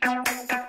Thank you.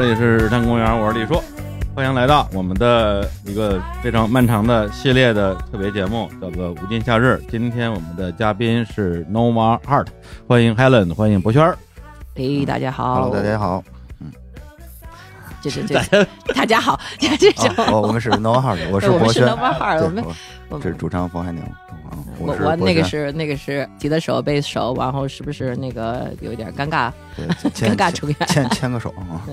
这里是日坛公园，我是李叔，欢迎来到我们的一个非常漫长的系列的特别节目，叫做《无尽夏日》。今天我们的嘉宾是 Noah e a r t 欢迎 Helen，欢迎博轩。哎，大家好，Hello，大家好，嗯，就是这大家好，就是我我们是 Noah e a r t 我是博轩，Noah e a r t 我们这是主唱冯海宁。我那个是那个是提的手背手，然后是不是那个有点尴尬？尴尬成演牵牵个手啊！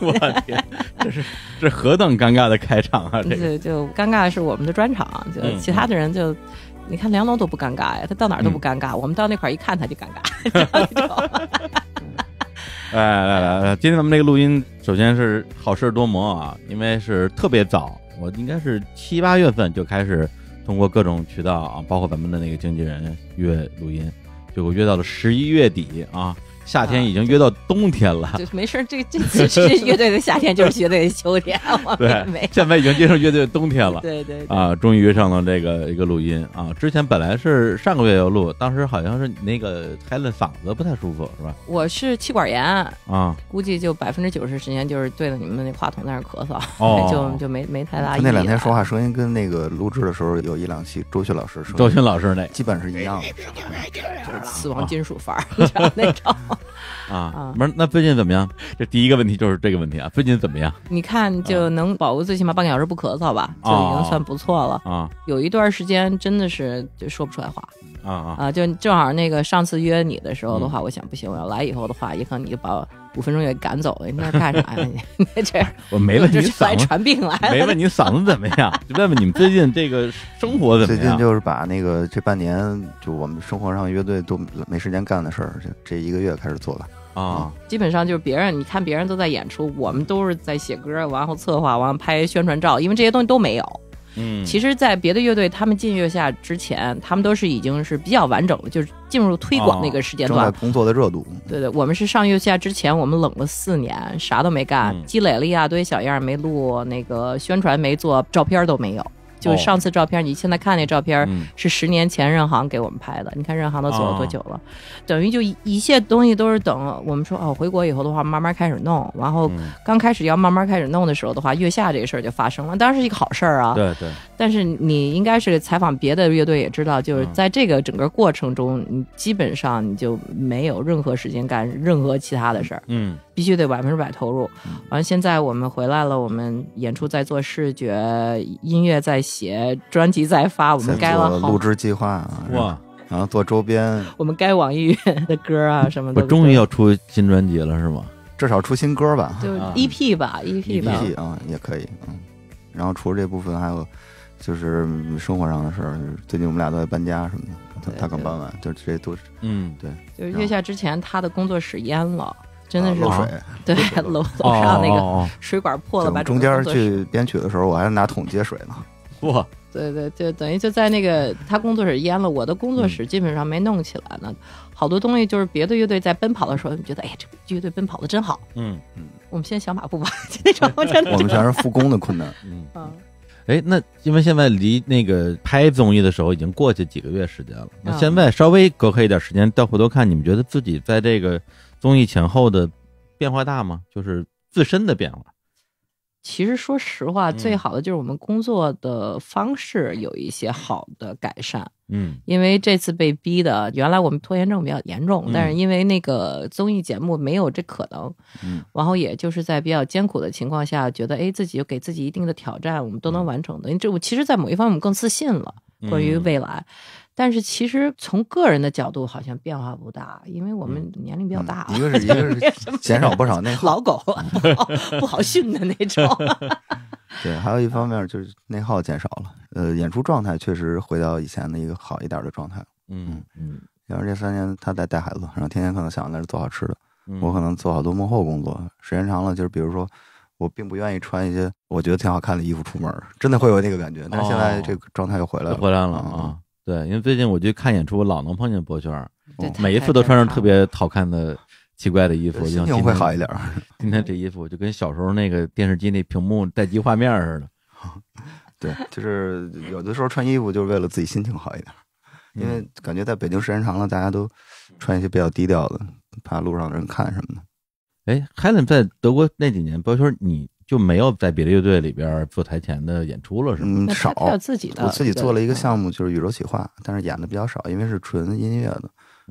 我天，这是这何等尴尬的开场啊！就就尴尬是我们的专场，就其他的人就你看梁龙多不尴尬呀，他到哪都不尴尬，我们到那块一看他就尴尬。哎来来，今天咱们这个录音，首先是好事多磨啊，因为是特别早，我应该是七八月份就开始。通过各种渠道啊，包括咱们的那个经纪人约录音，就约到了十一月底啊。夏天已经约到冬天了，就没事。这这这乐队的夏天就是乐队的秋天，对，现在已经接上乐队的冬天了。对对啊，终于约上了这个一个录音啊！之前本来是上个月要录，当时好像是你那个 Helen 声子不太舒服，是吧？我是气管炎啊，估计就百分之九十时间就是对着你们那话筒在那咳嗽，就就没没太大意义。那两天说话声音跟那个录制的时候有一两期周迅老师说，周迅老师那基本是一样的，死亡金属范儿那种。啊啊，不是，那最近怎么样？这第一个问题就是这个问题啊，最近怎么样？你看就能保护最起码半个小时不咳嗽吧，就已经算不错了啊。有一段时间真的是就说不出来话啊啊，就正好那个上次约你的时候的话，我想不行，我要来以后的话，也可能你就把我。五分钟也赶走，了，你那干啥呀？你这我没问你嗓子，没问你嗓子怎么样？就问问你们最近这个生活怎么样？就是把那个这半年就我们生活上乐队都没时间干的事儿，这这一个月开始做吧。啊，基本上就是别人你看，别人都在演出，我们都是在写歌，完后策划，完拍宣传照，因为这些东西都没有。嗯，其实，在别的乐队他们进月下之前，他们都是已经是比较完整，就是进入推广那个时间段，正在工作的热度。对对，我们是上月下之前，我们冷了四年，啥都没干，积累了一大堆小样，没录那个宣传，没做照片都没有。就上次照片，你现在看那照片是十年前任航给我们拍的。你看任航都走了多久了？等于就一切东西都是等我们说哦，回国以后的话慢慢开始弄。然后刚开始要慢慢开始弄的时候的话，月下这个事儿就发生了。当然是一个好事儿啊。对对。但是你应该是采访别的乐队，也知道，就是在这个整个过程中，你基本上你就没有任何时间干任何其他的事儿，嗯，必须得百分之百投入。完，现在我们回来了，我们演出在做视觉，音乐在写，专辑在发，我们该了。录制计划啊，哇，然后做周边，我们该网易云的歌啊什么的。终于要出新专辑了是吗？至少出新歌吧，就 EP 吧，EP 吧，啊，也可以，嗯。然后除了这部分还有。就是生活上的事儿，最近我们俩都在搬家什么的，他刚搬完，就这都是嗯对。就是月下之前，他的工作室淹了，真的是水，对楼楼上那个水管破了，把中间去编曲的时候，我还拿桶接水呢。哇，对对，就等于就在那个他工作室淹了，我的工作室基本上没弄起来呢，好多东西就是别的乐队在奔跑的时候，你觉得哎呀，这乐队奔跑的真好，嗯嗯。我们先小马步吧，那 种我们全是复工的困难，嗯。哎，那因为现在离那个拍综艺的时候已经过去几个月时间了，那现在稍微隔开一点时间再回头看，你们觉得自己在这个综艺前后的变化大吗？就是自身的变化。其实说实话，最好的就是我们工作的方式有一些好的改善。嗯，因为这次被逼的，原来我们拖延症比较严重，但是因为那个综艺节目没有这可能，嗯，然后也就是在比较艰苦的情况下，觉得哎，自己给自己一定的挑战，我们都能完成的。你这我其实，在某一方面我们更自信了，关于未来。但是其实从个人的角度，好像变化不大，因为我们年龄比较大，一个是一个是减少不少内耗，老狗不好训的那种。对，还有一方面就是内耗减少了。呃，演出状态确实回到以前的一个好一点的状态。嗯嗯，然后这三年他在带孩子，然后天天可能想着那是做好吃的，我可能做好多幕后工作。时间长了，就是比如说我并不愿意穿一些我觉得挺好看的衣服出门，真的会有那个感觉。但是现在这个状态又回来了，回来了啊。对，因为最近我去看演出，我老能碰见博圈儿，每一次都穿着特别好看的奇怪的衣服。一定会好一点。今天这衣服就跟小时候那个电视机那屏幕待机画面似的。对，就是有的时候穿衣服就是为了自己心情好一点，因为感觉在北京时间长了，大家都穿一些比较低调的，怕路上的人看什么的。哎，e n 在德国那几年，博圈儿你。就没有在别的乐队里边做台前的演出了，是吗？少，我自己做了一个项目，就是宇宙企划，但是演的比较少，因为是纯音乐的，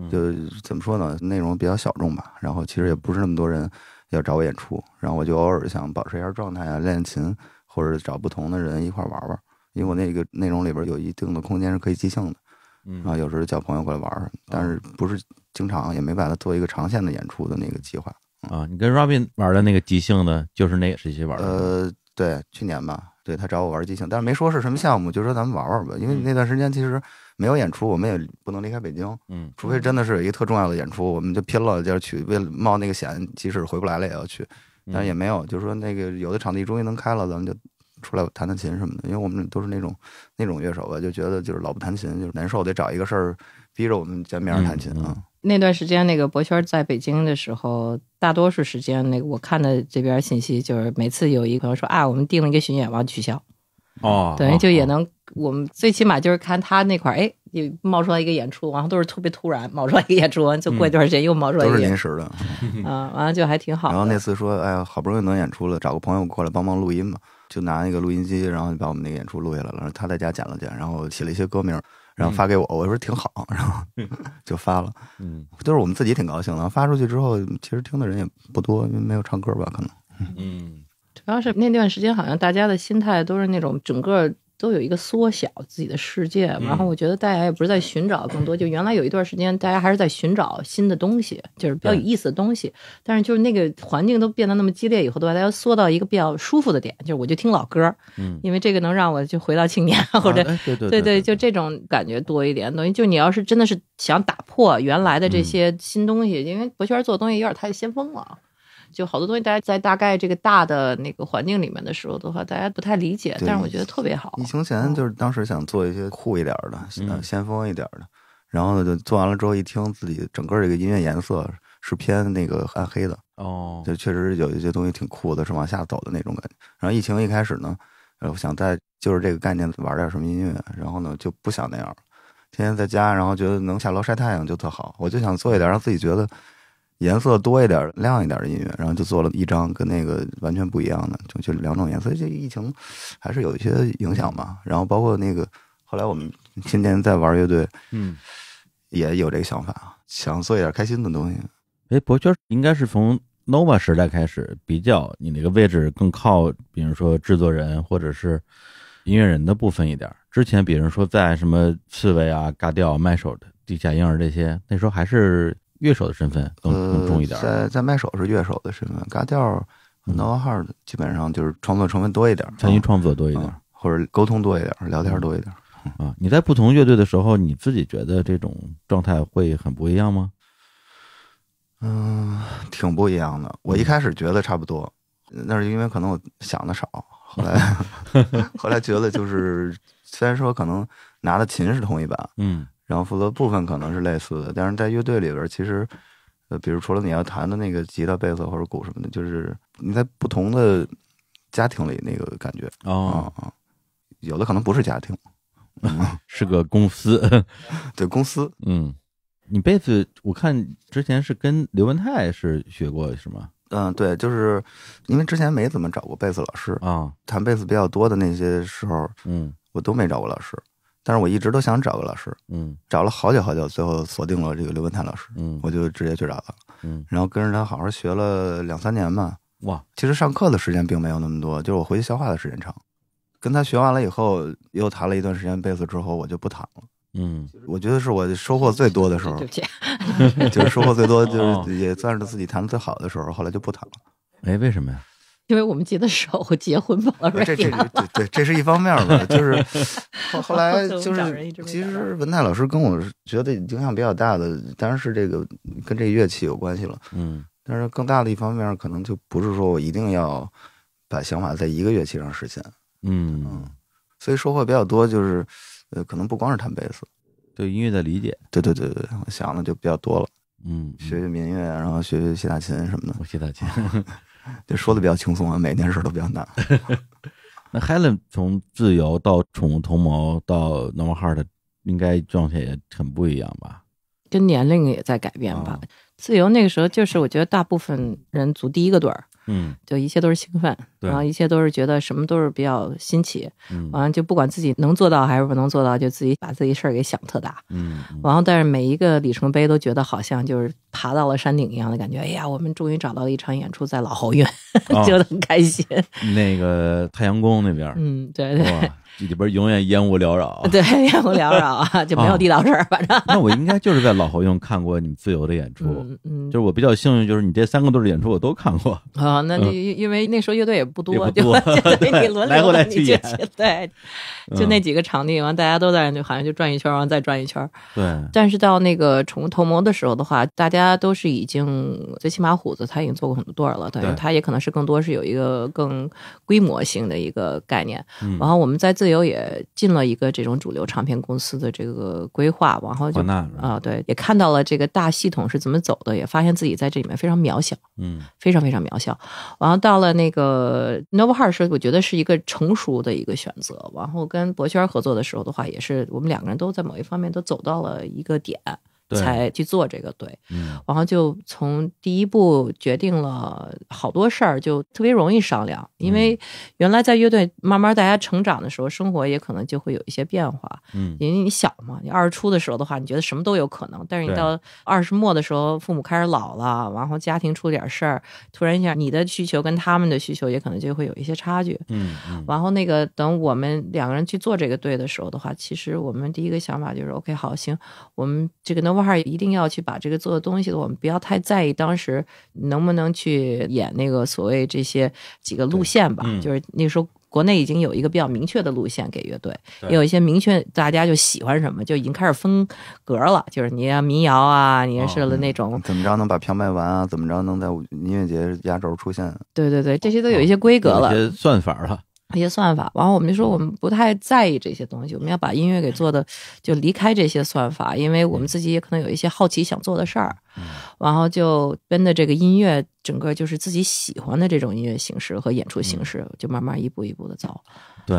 就怎么说呢，内容比较小众吧。然后其实也不是那么多人要找我演出，然后我就偶尔想保持一下状态啊，练练琴，或者找不同的人一块玩玩。因为我那个内容里边有一定的空间是可以即兴的，然后有时候叫朋友过来玩玩，但是不是经常，也没把它做一个长线的演出的那个计划。啊，你跟 Robin 玩的那个即兴的，就是那时期玩的。呃，对，去年吧，对他找我玩即兴，但是没说是什么项目，就说咱们玩玩吧。因为那段时间其实没有演出，我们也不能离开北京，嗯，除非真的是有一个特重要的演出，我们就拼了就去，为了冒那个险，即使回不来了也要去。但也没有，就是说那个有的场地终于能开了，咱们就出来弹弹琴什么的。因为我们都是那种那种乐手吧，就觉得就是老不弹琴就是难受，得找一个事儿逼着我们见面弹琴啊。那段时间，那个博轩在北京的时候，大多数时间，那个我看的这边信息就是，每次有一个朋友说啊，我们定了一个巡演，完取消，哦，等于就也能，我们最起码就是看他那块，哎，你冒出来一个演出，完后都是特别突然，冒出来一个演出，就过一段时间又冒出来，都是临时的，嗯，完了就还挺好。然后那次说，哎呀，好不容易能演出了，找个朋友过来帮忙录音嘛，就拿那个录音机，然后把我们那个演出录下来了，他在家剪了剪，然后写了一些歌名。然后发给我，我说挺好，然后 就发了。嗯，就是我们自己挺高兴的。发出去之后，其实听的人也不多，没有唱歌吧，可能。嗯，主要是那段时间好像大家的心态都是那种整个。都有一个缩小自己的世界，然后我觉得大家也不是在寻找更多，就原来有一段时间大家还是在寻找新的东西，就是比较有意思的东西。但是就是那个环境都变得那么激烈以后的话，大家缩到一个比较舒服的点，就是我就听老歌，嗯，因为这个能让我就回到青年 或者对对对，就这种感觉多一点。等于就你要是真的是想打破原来的这些新东西，因为博轩做东西有点太先锋了。就好多东西，大家在大概这个大的那个环境里面的时候的话，大家不太理解。但是我觉得特别好。疫情前就是当时想做一些酷一点的、先锋一点的，然后呢就做完了之后一听，自己整个这个音乐颜色是偏那个暗黑的。哦，就确实有一些东西挺酷的，是往下走的那种感觉。然后疫情一开始呢，呃，我想在就是这个概念玩点什么音乐，然后呢就不想那样了，天天在家，然后觉得能下楼晒太阳就特好。我就想做一点让自己觉得。颜色多一点、亮一点的音乐，然后就做了一张跟那个完全不一样的，就两种颜色。这疫情还是有一些影响吧。然后包括那个后来我们天天在玩乐队，嗯，也有这个想法想做一点开心的东西。哎，博轩应该是从 Nova 时代开始，比较你那个位置更靠，比如说制作人或者是音乐人的部分一点。之前比如说在什么刺猬啊、嘎调、麦手的、地下婴儿这些，那时候还是。乐手的身份更重一点，在在麦手是乐手的身份，嘎调、no 号基本上就是创作成分多一点，参与创作多一点，或者沟通多一点，聊天多一点。啊，你在不同乐队的时候，你自己觉得这种状态会很不一样吗？嗯，挺不一样的。我一开始觉得差不多，那是因为可能我想的少。后来，后来觉得就是，虽然说可能拿的琴是同一把，嗯。然后负责部分可能是类似的，但是在乐队里边其实，呃，比如除了你要弹的那个吉他、贝斯或者鼓什么的，就是你在不同的家庭里那个感觉啊，有的可能不是家庭，是个公司，对，公司。嗯，你贝斯，我看之前是跟刘文泰是学过，是吗？嗯，对，就是因为之前没怎么找过贝斯老师啊，弹贝斯比较多的那些时候，嗯，我都没找过老师。但是我一直都想找个老师，嗯，找了好久好久，最后锁定了这个刘文泰老师，嗯，我就直接去找他，嗯，然后跟着他好好学了两三年吧，哇，其实上课的时间并没有那么多，就是我回去消化的时间长。跟他学完了以后，又弹了一段时间贝斯之后，我就不弹了，嗯，我觉得是我收获最多的时候，就是收获最多，就是也算是自己弹的最好的时候，后来就不弹了。哎，为什么呀？因为我们结的手结婚嘛。这这这这这是一方面吧，就是 后后来就是其实文泰老师跟我觉得影响比较大的，当然是这个跟这乐器有关系了，嗯，但是更大的一方面可能就不是说我一定要把想法在一个乐器上实现，嗯嗯，所以收获比较多就是呃可能不光是弹贝斯，对音乐的理解，对对对对，我想的就比较多了，嗯，学学民乐，然后学学谢大琴什么的，我吉大琴。这说的比较轻松啊，每件事都比较难。那 Helen 从自由到宠物同谋到 No m a l Heart，应该状态也很不一样吧？跟年龄也在改变吧。自由那个时候就是，我觉得大部分人组第一个队儿。嗯，就一切都是兴奋，然后一切都是觉得什么都是比较新奇，嗯，完了就不管自己能做到还是不能做到，就自己把自己事儿给想特大，嗯，然后但是每一个里程碑都觉得好像就是爬到了山顶一样的感觉，哎呀，我们终于找到了一场演出在老侯院，就很开心，那个太阳宫那边，嗯，对对。里边永远烟雾缭绕，对烟雾缭绕啊，就没有地道事儿。反正那我应该就是在老侯用看过你们自由的演出，就是我比较幸运，就是你这三个队的演出我都看过啊。那因因为那时候乐队也不多，就给你轮流来回来去演，对，就那几个场地，完大家都在那好像就转一圈，完再转一圈。对，但是到那个宠物头模的时候的话，大家都是已经最起码虎子他已经做过很多段了，等于他也可能是更多是有一个更规模性的一个概念。然后我们在自自由也进了一个这种主流唱片公司的这个规划，然后就啊，对，也看到了这个大系统是怎么走的，也发现自己在这里面非常渺小，嗯，非常非常渺小。然后到了那个 n o v e Heart 时，我觉得是一个成熟的一个选择。然后跟博轩合作的时候的话，也是我们两个人都在某一方面都走到了一个点。才去做这个队，嗯，然后就从第一步决定了好多事儿，就特别容易商量，因为原来在乐队慢慢大家成长的时候，生活也可能就会有一些变化，嗯，因为你小嘛，你二十初的时候的话，你觉得什么都有可能，但是你到二十末的时候，父母开始老了，然后家庭出点事儿，突然一下你的需求跟他们的需求也可能就会有一些差距，嗯，然后那个等我们两个人去做这个队的时候的话，其实我们第一个想法就是 OK 好行，我们这个能。一定要去把这个做的东西，我们不要太在意当时能不能去演那个所谓这些几个路线吧。就是那时候国内已经有一个比较明确的路线给乐队，也有一些明确大家就喜欢什么，就已经开始分格了。就是你民谣啊，你是的了那种怎么着能把票卖完啊，怎么着能在音乐节压轴出现？对对对，这些都有一些规格了，一些算法了。一些算法，然后我们就说我们不太在意这些东西，我们要把音乐给做的就离开这些算法，因为我们自己也可能有一些好奇想做的事儿，然后就跟着这个音乐，整个就是自己喜欢的这种音乐形式和演出形式，就慢慢一步一步的走。对，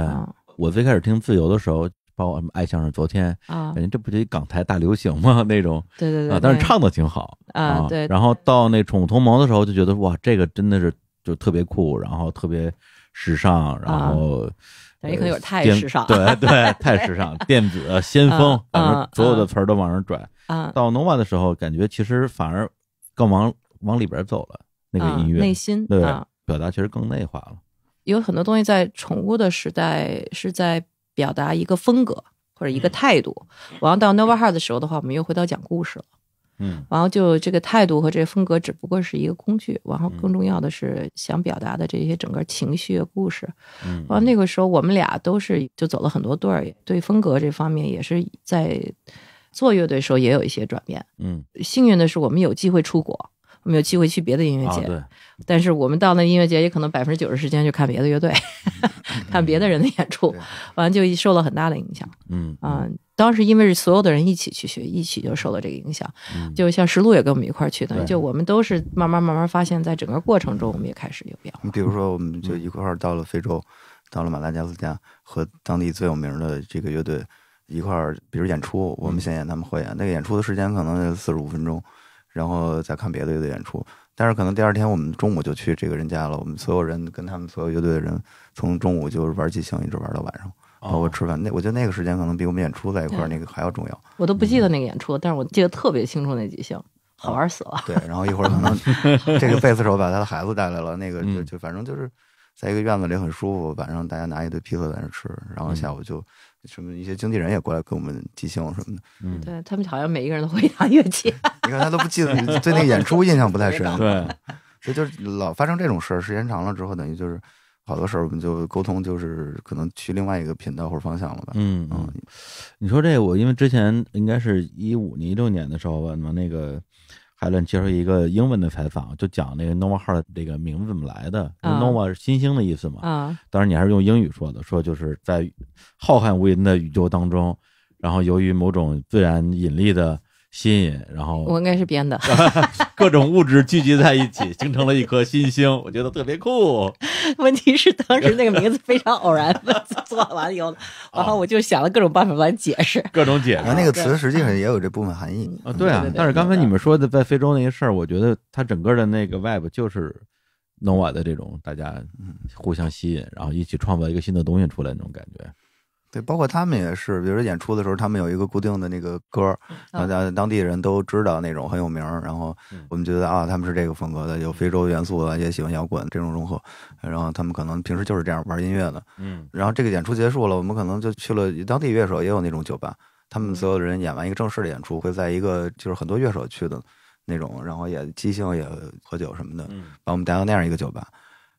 我最开始听《自由》的时候，包括爱相声，昨天感觉这不就港台大流行吗？那种，对对对，啊，但是唱的挺好啊，对。然后到那《宠物同盟》的时候，就觉得哇，这个真的是就特别酷，然后特别。时尚，然后，那也可能有点太时尚。对 对，太时尚，电子先锋，反正所有的词儿都往上拽。啊，到《n o v a 的时候，感觉其实反而更往往里边走了，那个音乐内心对表达其实更内化了。有很多东西在宠物的时代是在表达一个风格或者一个态度。我要到《n o v a h Hard》的时候的话，我们又回到讲故事了。嗯，然后就这个态度和这风格，只不过是一个工具。然后更重要的是想表达的这些整个情绪、故事。嗯，后那个时候我们俩都是就走了很多对儿，对风格这方面也是在做乐队时候也有一些转变。嗯，幸运的是我们有机会出国，我们有机会去别的音乐节。对。但是我们到那音乐节，也可能百分之九十时间就看别的乐队，看别的人的演出，完就受了很大的影响。嗯，啊。当时因为是所有的人一起去学，一起就受了这个影响，就像石路也跟我们一块去，的，就我们都是慢慢慢慢发现，在整个过程中，我们也开始有变化。你比如说，我们就一块儿到了非洲，到了马达加斯加，和当地最有名的这个乐队一块儿，比如演出，我们先演，他们合演。那个演出的时间可能四十五分钟，然后再看别的乐队演出。但是可能第二天我们中午就去这个人家了，我们所有人跟他们所有乐队的人，从中午就是玩即兴，一直玩到晚上。哦，我吃饭那，我觉得那个时间可能比我们演出在一块儿那个还要重要。我都不记得那个演出，但是我记得特别清楚那几项，好玩死了。对，然后一会儿可能 这个贝斯手把他的孩子带来了，那个就就反正就是在一个院子里很舒服，晚上大家拿一堆披萨在那吃，然后下午就什么一些经纪人也过来跟我们即兴什么的。嗯，对他们好像每一个人都会拿乐器。你看他都不记得，对那个演出印象不太深。对，这就是老发生这种事儿，时间长了之后，等于就是。好多时候我们就沟通，就是可能去另外一个频道或者方向了吧。嗯嗯，你说这个，我因为之前应该是一五年、一六年的时候吧，那个海伦接受一个英文的采访，就讲那个 Nova 号这个名字怎么来的。Nova 是新星的意思嘛？啊，当然你还是用英语说的，说就是在浩瀚无垠的宇宙当中，然后由于某种自然引力的。吸引，然后我应该是编的，各种物质聚集在一起，形成了一颗新星，我觉得特别酷。问题是当时那个名字非常偶然，做完了以后，然后我就想了各种办法来解释，各种解释。那个词实际上也有这部分含义。啊，对啊。但是刚才你们说的在非洲那些事儿，我觉得它整个的那个 web 就是 nova 的这种，大家互相吸引，然后一起创造一个新的东西出来那种感觉。对，包括他们也是，比如说演出的时候，他们有一个固定的那个歌，当地人都知道那种很有名。然后我们觉得啊，他们是这个风格的，有非洲元素，的，也喜欢摇滚这种融合。然后他们可能平时就是这样玩音乐的。嗯。然后这个演出结束了，我们可能就去了当地乐手也有那种酒吧。他们所有的人演完一个正式的演出，会在一个就是很多乐手去的那种，然后也即兴也喝酒什么的，把我们带到那样一个酒吧。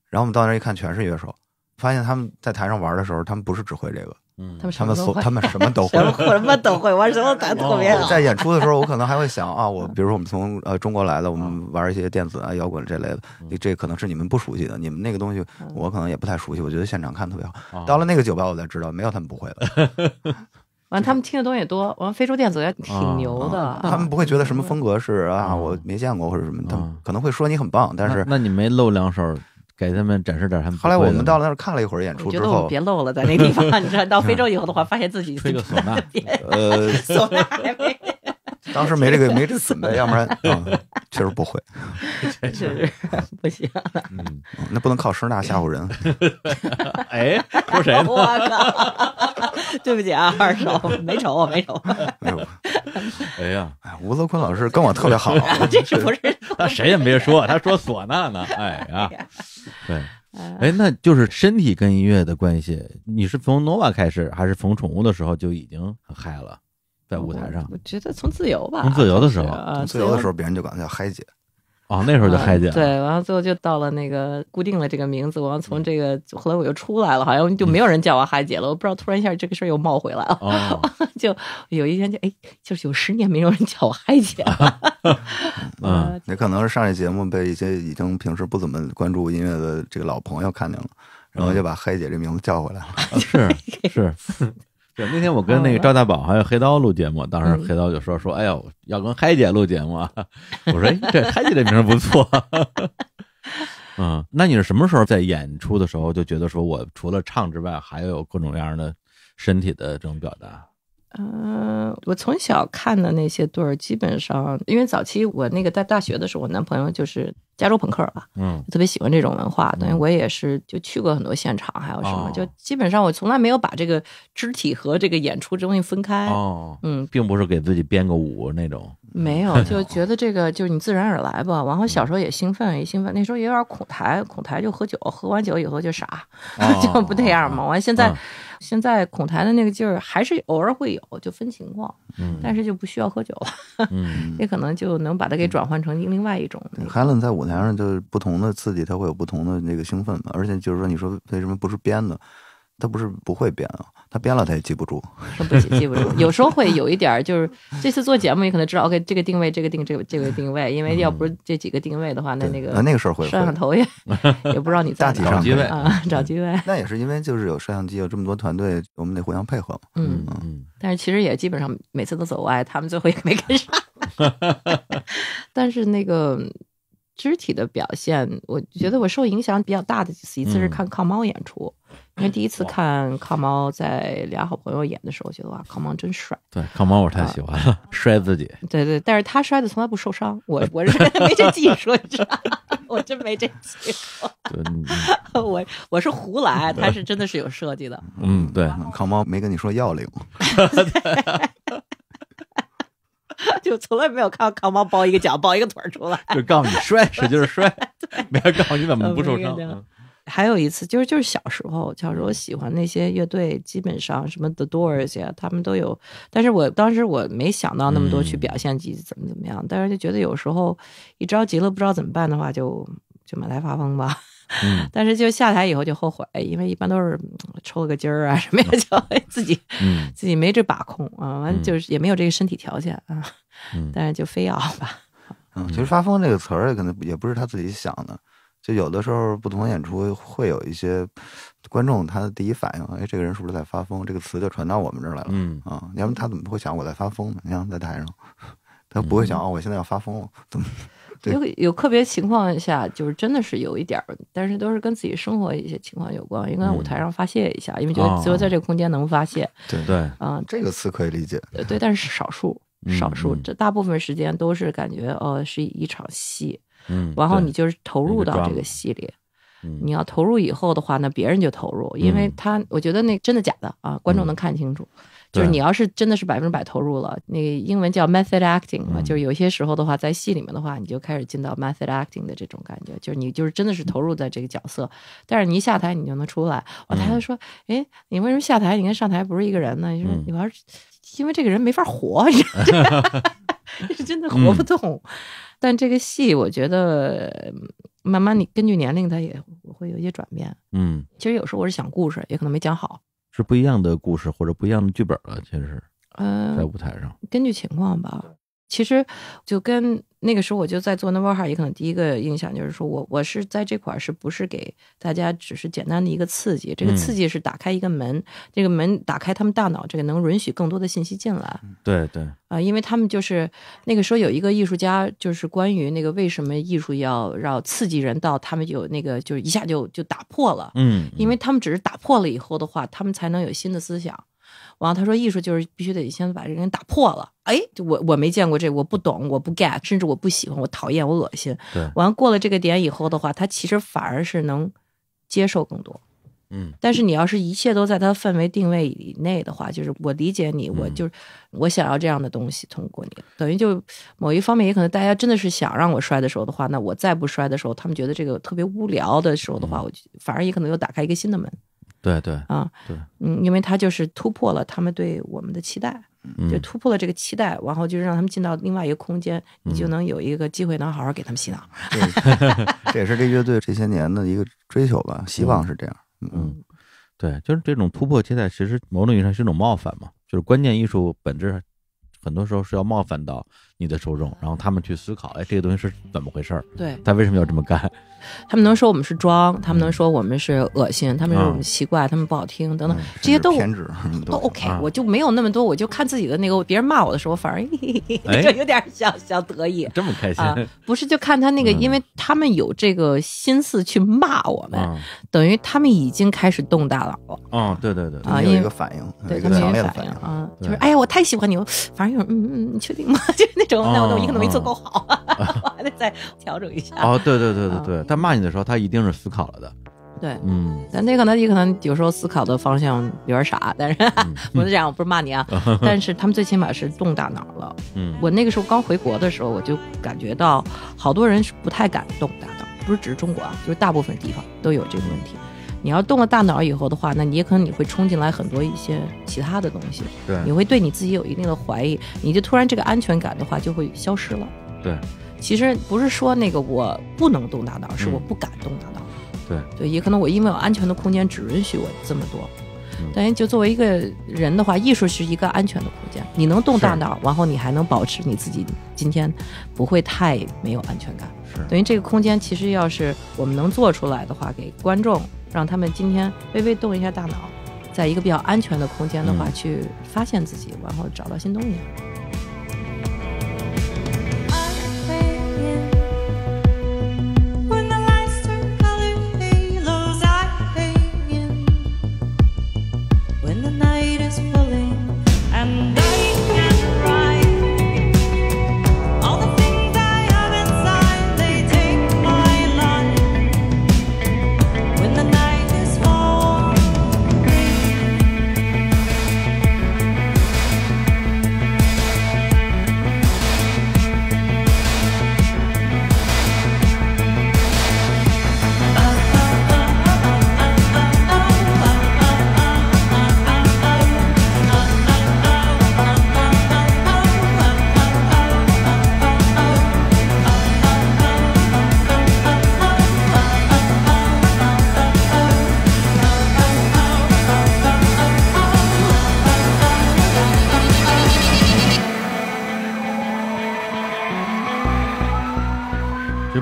然后我们到那一看，全是乐手，发现他们在台上玩的时候，他们不是只会这个。嗯，他们他们所他们什么都 会，什么都会玩什么特别好。在演出的时候，我可能还会想啊，我 比如说我们从呃中国来的，我们玩一些电子啊、摇滚这类的，这可能是你们不熟悉的，你们那个东西我可能也不太熟悉。我觉得现场看特别好，到了那个酒吧我才知道，没有他们不会的。完，他们听的东西多，完非洲电子也挺牛的。他们不会觉得什么风格是啊，我没见过或者什么，他们可能会说你很棒，但是那你没露两手。给他们展示点儿他们。后来我们到了那儿看了一会儿演出之后，别漏了，在那地方你知道，到 非洲以后的话，发现自己吹个唢呐，呃，唢呐。当时没这个没这准备，要不然 确实不会，确实不行。嗯，那不能靠声大吓唬人。哎，说谁？我靠！对不起啊，二手没瞅，我没瞅。没哎呀，哎，吴泽坤老师跟我特别好。这是不是？他谁也没说，他说唢呐呢。哎呀，对。哎，那就是身体跟音乐的关系。你是从 nova 开始，还是从宠物的时候就已经很嗨了？在舞台上，我觉得从自由吧，从自由的时候，从自由的时候，别人就管她叫嗨姐哦，那时候就嗨姐。对，完了最后就到了那个固定了这个名字。我要从这个，后来我又出来了，好像就没有人叫我嗨姐了。我不知道突然一下这个事儿又冒回来了。哦，就有一天就哎，就是有十年没有人叫我嗨姐了。嗯，也可能是上一节目被一些已经平时不怎么关注音乐的这个老朋友看见了，然后就把嗨姐这名字叫回来了。是是。对，那天我跟那个赵大宝还有黑刀录节目，当时黑刀就说说，哎呦，要跟嗨姐录节目，我说哎，这嗨姐这名不错，嗯，那你是什么时候在演出的时候就觉得说我除了唱之外，还有各种各样的身体的这种表达？嗯，我从小看的那些对儿，基本上因为早期我那个在大学的时候，我男朋友就是加州朋克吧，嗯，特别喜欢这种文化，等于我也是就去过很多现场，还有什么，就基本上我从来没有把这个肢体和这个演出这东西分开，哦，嗯，并不是给自己编个舞那种。没有，就觉得这个就是你自然而然吧。然后小时候也兴奋，也兴奋。那时候也有点恐台，恐台就喝酒，喝完酒以后就傻，就不那样嘛。完现在，现在恐台的那个劲儿还是偶尔会有，就分情况。嗯，但是就不需要喝酒了，也可能就能把它给转换成另外一种。海伦在舞台上就是不同的刺激，它会有不同的那个兴奋嘛。而且就是说，你说为什么不是编的？他不是不会编啊，他编了他也记不住，不记记不住，有时候会有一点儿，就是这次做节目也可能知道，OK，这个定位，这个定，这个这个定位，因为要不是这几个定位的话，那那个那个事会摄像头也 也不知道你在大体上啊找机位，那也是因为就是有摄像机，有这么多团队，我们得互相配合嘛。嗯嗯，但是其实也基本上每次都走歪，他们最后也没跟上，但是那个肢体的表现，我觉得我受影响比较大的几次，一次是看《抗猫》演出。因为第一次看康猫在俩好朋友演的时候，觉得哇，康猫真帅。对，康猫我太喜欢了，摔自己。对对，但是他摔的从来不受伤。我我是 没这技术，你知道，我真没这技术。我我是胡来，他是真的是有设计的。嗯，对，康猫没跟你说要领，就从来没有看康猫抱一个脚、抱一个腿出来，就告诉你摔，使劲摔，没告诉你怎么不受伤。还有一次，就是就是小时候，小时候喜欢那些乐队，基本上什么 The Doors 呀，他们都有。但是我当时我没想到那么多去表现己怎么怎么样，但是就觉得有时候一着急了不知道怎么办的话，就就满台发疯吧。但是就下台以后就后悔，因为一般都是抽了个筋儿啊什么，呀，就自己自己没这把控啊，完就是也没有这个身体条件啊，但是就非要吧。嗯，其实发疯这个词儿可能也不是他自己想的。就有的时候不同演出会有一些观众，他的第一反应，哎，这个人是不是在发疯？这个词就传到我们这儿来了。嗯啊，要不他怎么会想我在发疯呢？你想在台上，他不会想哦，我现在要发疯了。怎么？有有个别情况下，就是真的是有一点，但是都是跟自己生活一些情况有关，应该舞台上发泄一下，因为觉得只有在这个空间能发泄。对对啊，这个词可以理解。对，但是少数少数，这大部分时间都是感觉哦，是一场戏。然后你就是投入到这个戏里，你要投入以后的话，那别人就投入，因为他我觉得那真的假的啊，观众能看清楚。就是你要是真的是百分之百投入了，那个英文叫 method acting 嘛，就是有些时候的话，在戏里面的话，你就开始进到 method acting 的这种感觉，就是你就是真的是投入在这个角色，但是你一下台你就能出来。我台就说，哎，你为什么下台？你跟上台不是一个人呢？你说你玩，因为这个人没法活，是真的活不动。但这个戏，我觉得慢慢你根据年龄，它也会有一些转变。嗯，其实有时候我是想故事，也可能没讲好，是不一样的故事或者不一样的剧本了，其实是。嗯，在舞台上，根据情况吧。其实就跟。那个时候我就在做 n b VR，也可能第一个印象就是说，我我是在这块儿是不是给大家只是简单的一个刺激？这个刺激是打开一个门，这个门打开他们大脑，这个能允许更多的信息进来。对对啊，因为他们就是那个时候有一个艺术家，就是关于那个为什么艺术要让刺激人到他们有那个就是一下就就打破了。嗯，因为他们只是打破了以后的话，他们才能有新的思想。完，他说艺术就是必须得先把这个人打破了。哎，我我没见过这，我不懂，我不 get，甚至我不喜欢，我讨厌，我恶心。对，完过了这个点以后的话，他其实反而是能接受更多。嗯，但是你要是一切都在他的氛围定位以内的话，就是我理解你，我就我想要这样的东西。通过你，等于就某一方面，也可能大家真的是想让我摔的时候的话，那我再不摔的时候，他们觉得这个特别无聊的时候的话，我就反而也可能又打开一个新的门。对对啊，对，嗯，因为他就是突破了他们对我们的期待，就突破了这个期待，然后就是让他们进到另外一个空间，你就能有一个机会，能好好给他们洗脑。对，这也是这乐队这些年的一个追求吧，希望是这样。嗯，对，就是这种突破期待，其实某种意义上是一种冒犯嘛。就是关键艺术本质，很多时候是要冒犯到你的受众，然后他们去思考，哎，这个东西是怎么回事儿？对，他为什么要这么干？他们能说我们是装，他们能说我们是恶心，他们说我们奇怪，他们不好听等等，这些都都 OK，我就没有那么多，我就看自己的那个。别人骂我的时候，反而 就有点小小得意。这么开心？不是，就看他那个，因为他们有这个心思去骂我们，等于他们已经开始动大脑了。哦，对对对，有一个反应，对，强烈反应啊，就是哎呀，我太喜欢你了，反正有嗯嗯，你确定吗？就是那种，那我我可能没做够好，我还得再调整一下。哦，对对对对对，但。骂你的时候，他一定是思考了的，对，嗯，但那个呢，你可能有时候思考的方向有点傻，但是 我就样，我不是骂你啊，但是他们最起码是动大脑了，嗯，我那个时候刚回国的时候，我就感觉到好多人是不太敢动大脑，不是只是中国啊，就是大部分地方都有这个问题。你要动了大脑以后的话，那你也可能你会冲进来很多一些其他的东西，对，你会对你自己有一定的怀疑，你就突然这个安全感的话就会消失了，对。其实不是说那个我不能动大脑，是我不敢动大脑。对对，也可能我因为有安全的空间只允许我这么多。等于就作为一个人的话，艺术是一个安全的空间，你能动大脑，然后你还能保持你自己今天不会太没有安全感。是等于这个空间，其实要是我们能做出来的话，给观众让他们今天微微动一下大脑，在一个比较安全的空间的话，去发现自己，然后找到新东西。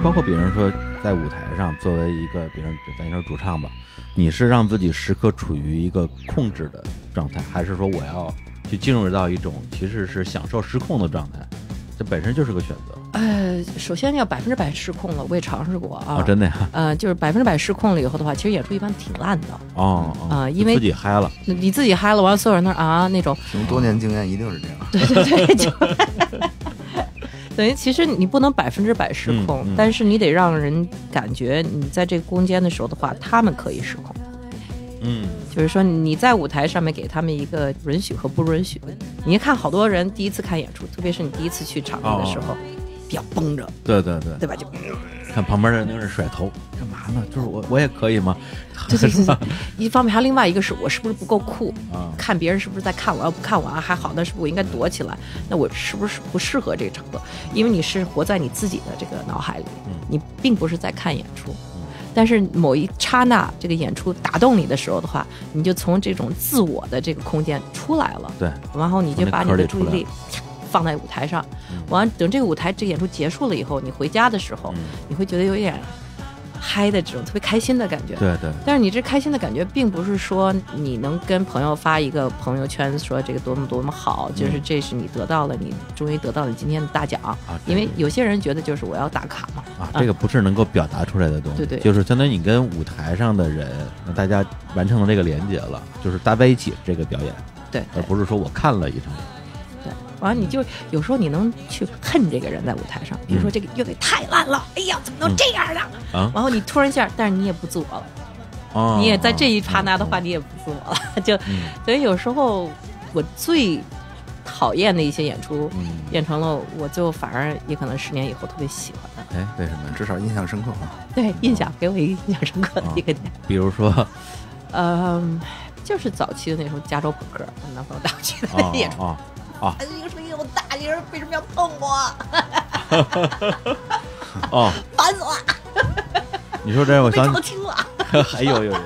包括比如说，在舞台上作为一个比如咱说主唱吧，你是让自己时刻处于一个控制的状态，还是说我要去进入到一种其实是享受失控的状态？这本身就是个选择。呃，首先要百分之百失控了，我也尝试过啊，真的呀。呃，就是百分之百失控了以后的话，其实演出一般挺烂的哦啊，因为自己嗨了，你自己嗨了完了所有人那啊那种，凭多年经验一定是这样。对对对，就。等于其实你不能百分之百失控，但是你得让人感觉你在这个空间的时候的话，他们可以失控。嗯，就是说你在舞台上面给他们一个允许和不允许。你看好多人第一次看演出，特别是你第一次去场子的时候，比较绷着。对对对，对吧？就。看旁边的那个人甩头干嘛呢？就是我，我也可以吗？对对对。一方面，还另外一个是我是不是不够酷啊？看别人是不是在看我？要不看我啊，还好。但是我应该躲起来？那我是不是不适合这个场合？因为你是活在你自己的这个脑海里，你并不是在看演出。但是某一刹那，这个演出打动你的时候的话，你就从这种自我的这个空间出来了。对。然后你就把你的注意力。放在舞台上，完等这个舞台这演出结束了以后，你回家的时候，你会觉得有点嗨的这种特别开心的感觉。对对。但是你这开心的感觉，并不是说你能跟朋友发一个朋友圈说这个多么多么好，就是这是你得到了，你终于得到了今天的大奖啊！因为有些人觉得就是我要打卡嘛。啊，这个不是能够表达出来的东西。对对。就是相当于你跟舞台上的人，那大家完成了这个连接了，就是搭在一起这个表演。对。而不是说我看了一场。然后你就有时候你能去恨这个人在舞台上，比如说这个乐队太烂了，哎呀怎么能这样呢？啊！然后你突然一下，但是你也不自我了，你也在这一刹那的话，你也不自我了。就所以有时候我最讨厌的一些演出演成了，我最后反而也可能十年以后特别喜欢的。哎，为什么？至少印象深刻啊！对，印象给我一个印象深刻的一个点。比如说，嗯，就是早期的那时候加州朋克南方早期的演出。啊！一个声音我大，这人为什么要碰我？哦，烦死了！你说这，我想都听了。还 有有有，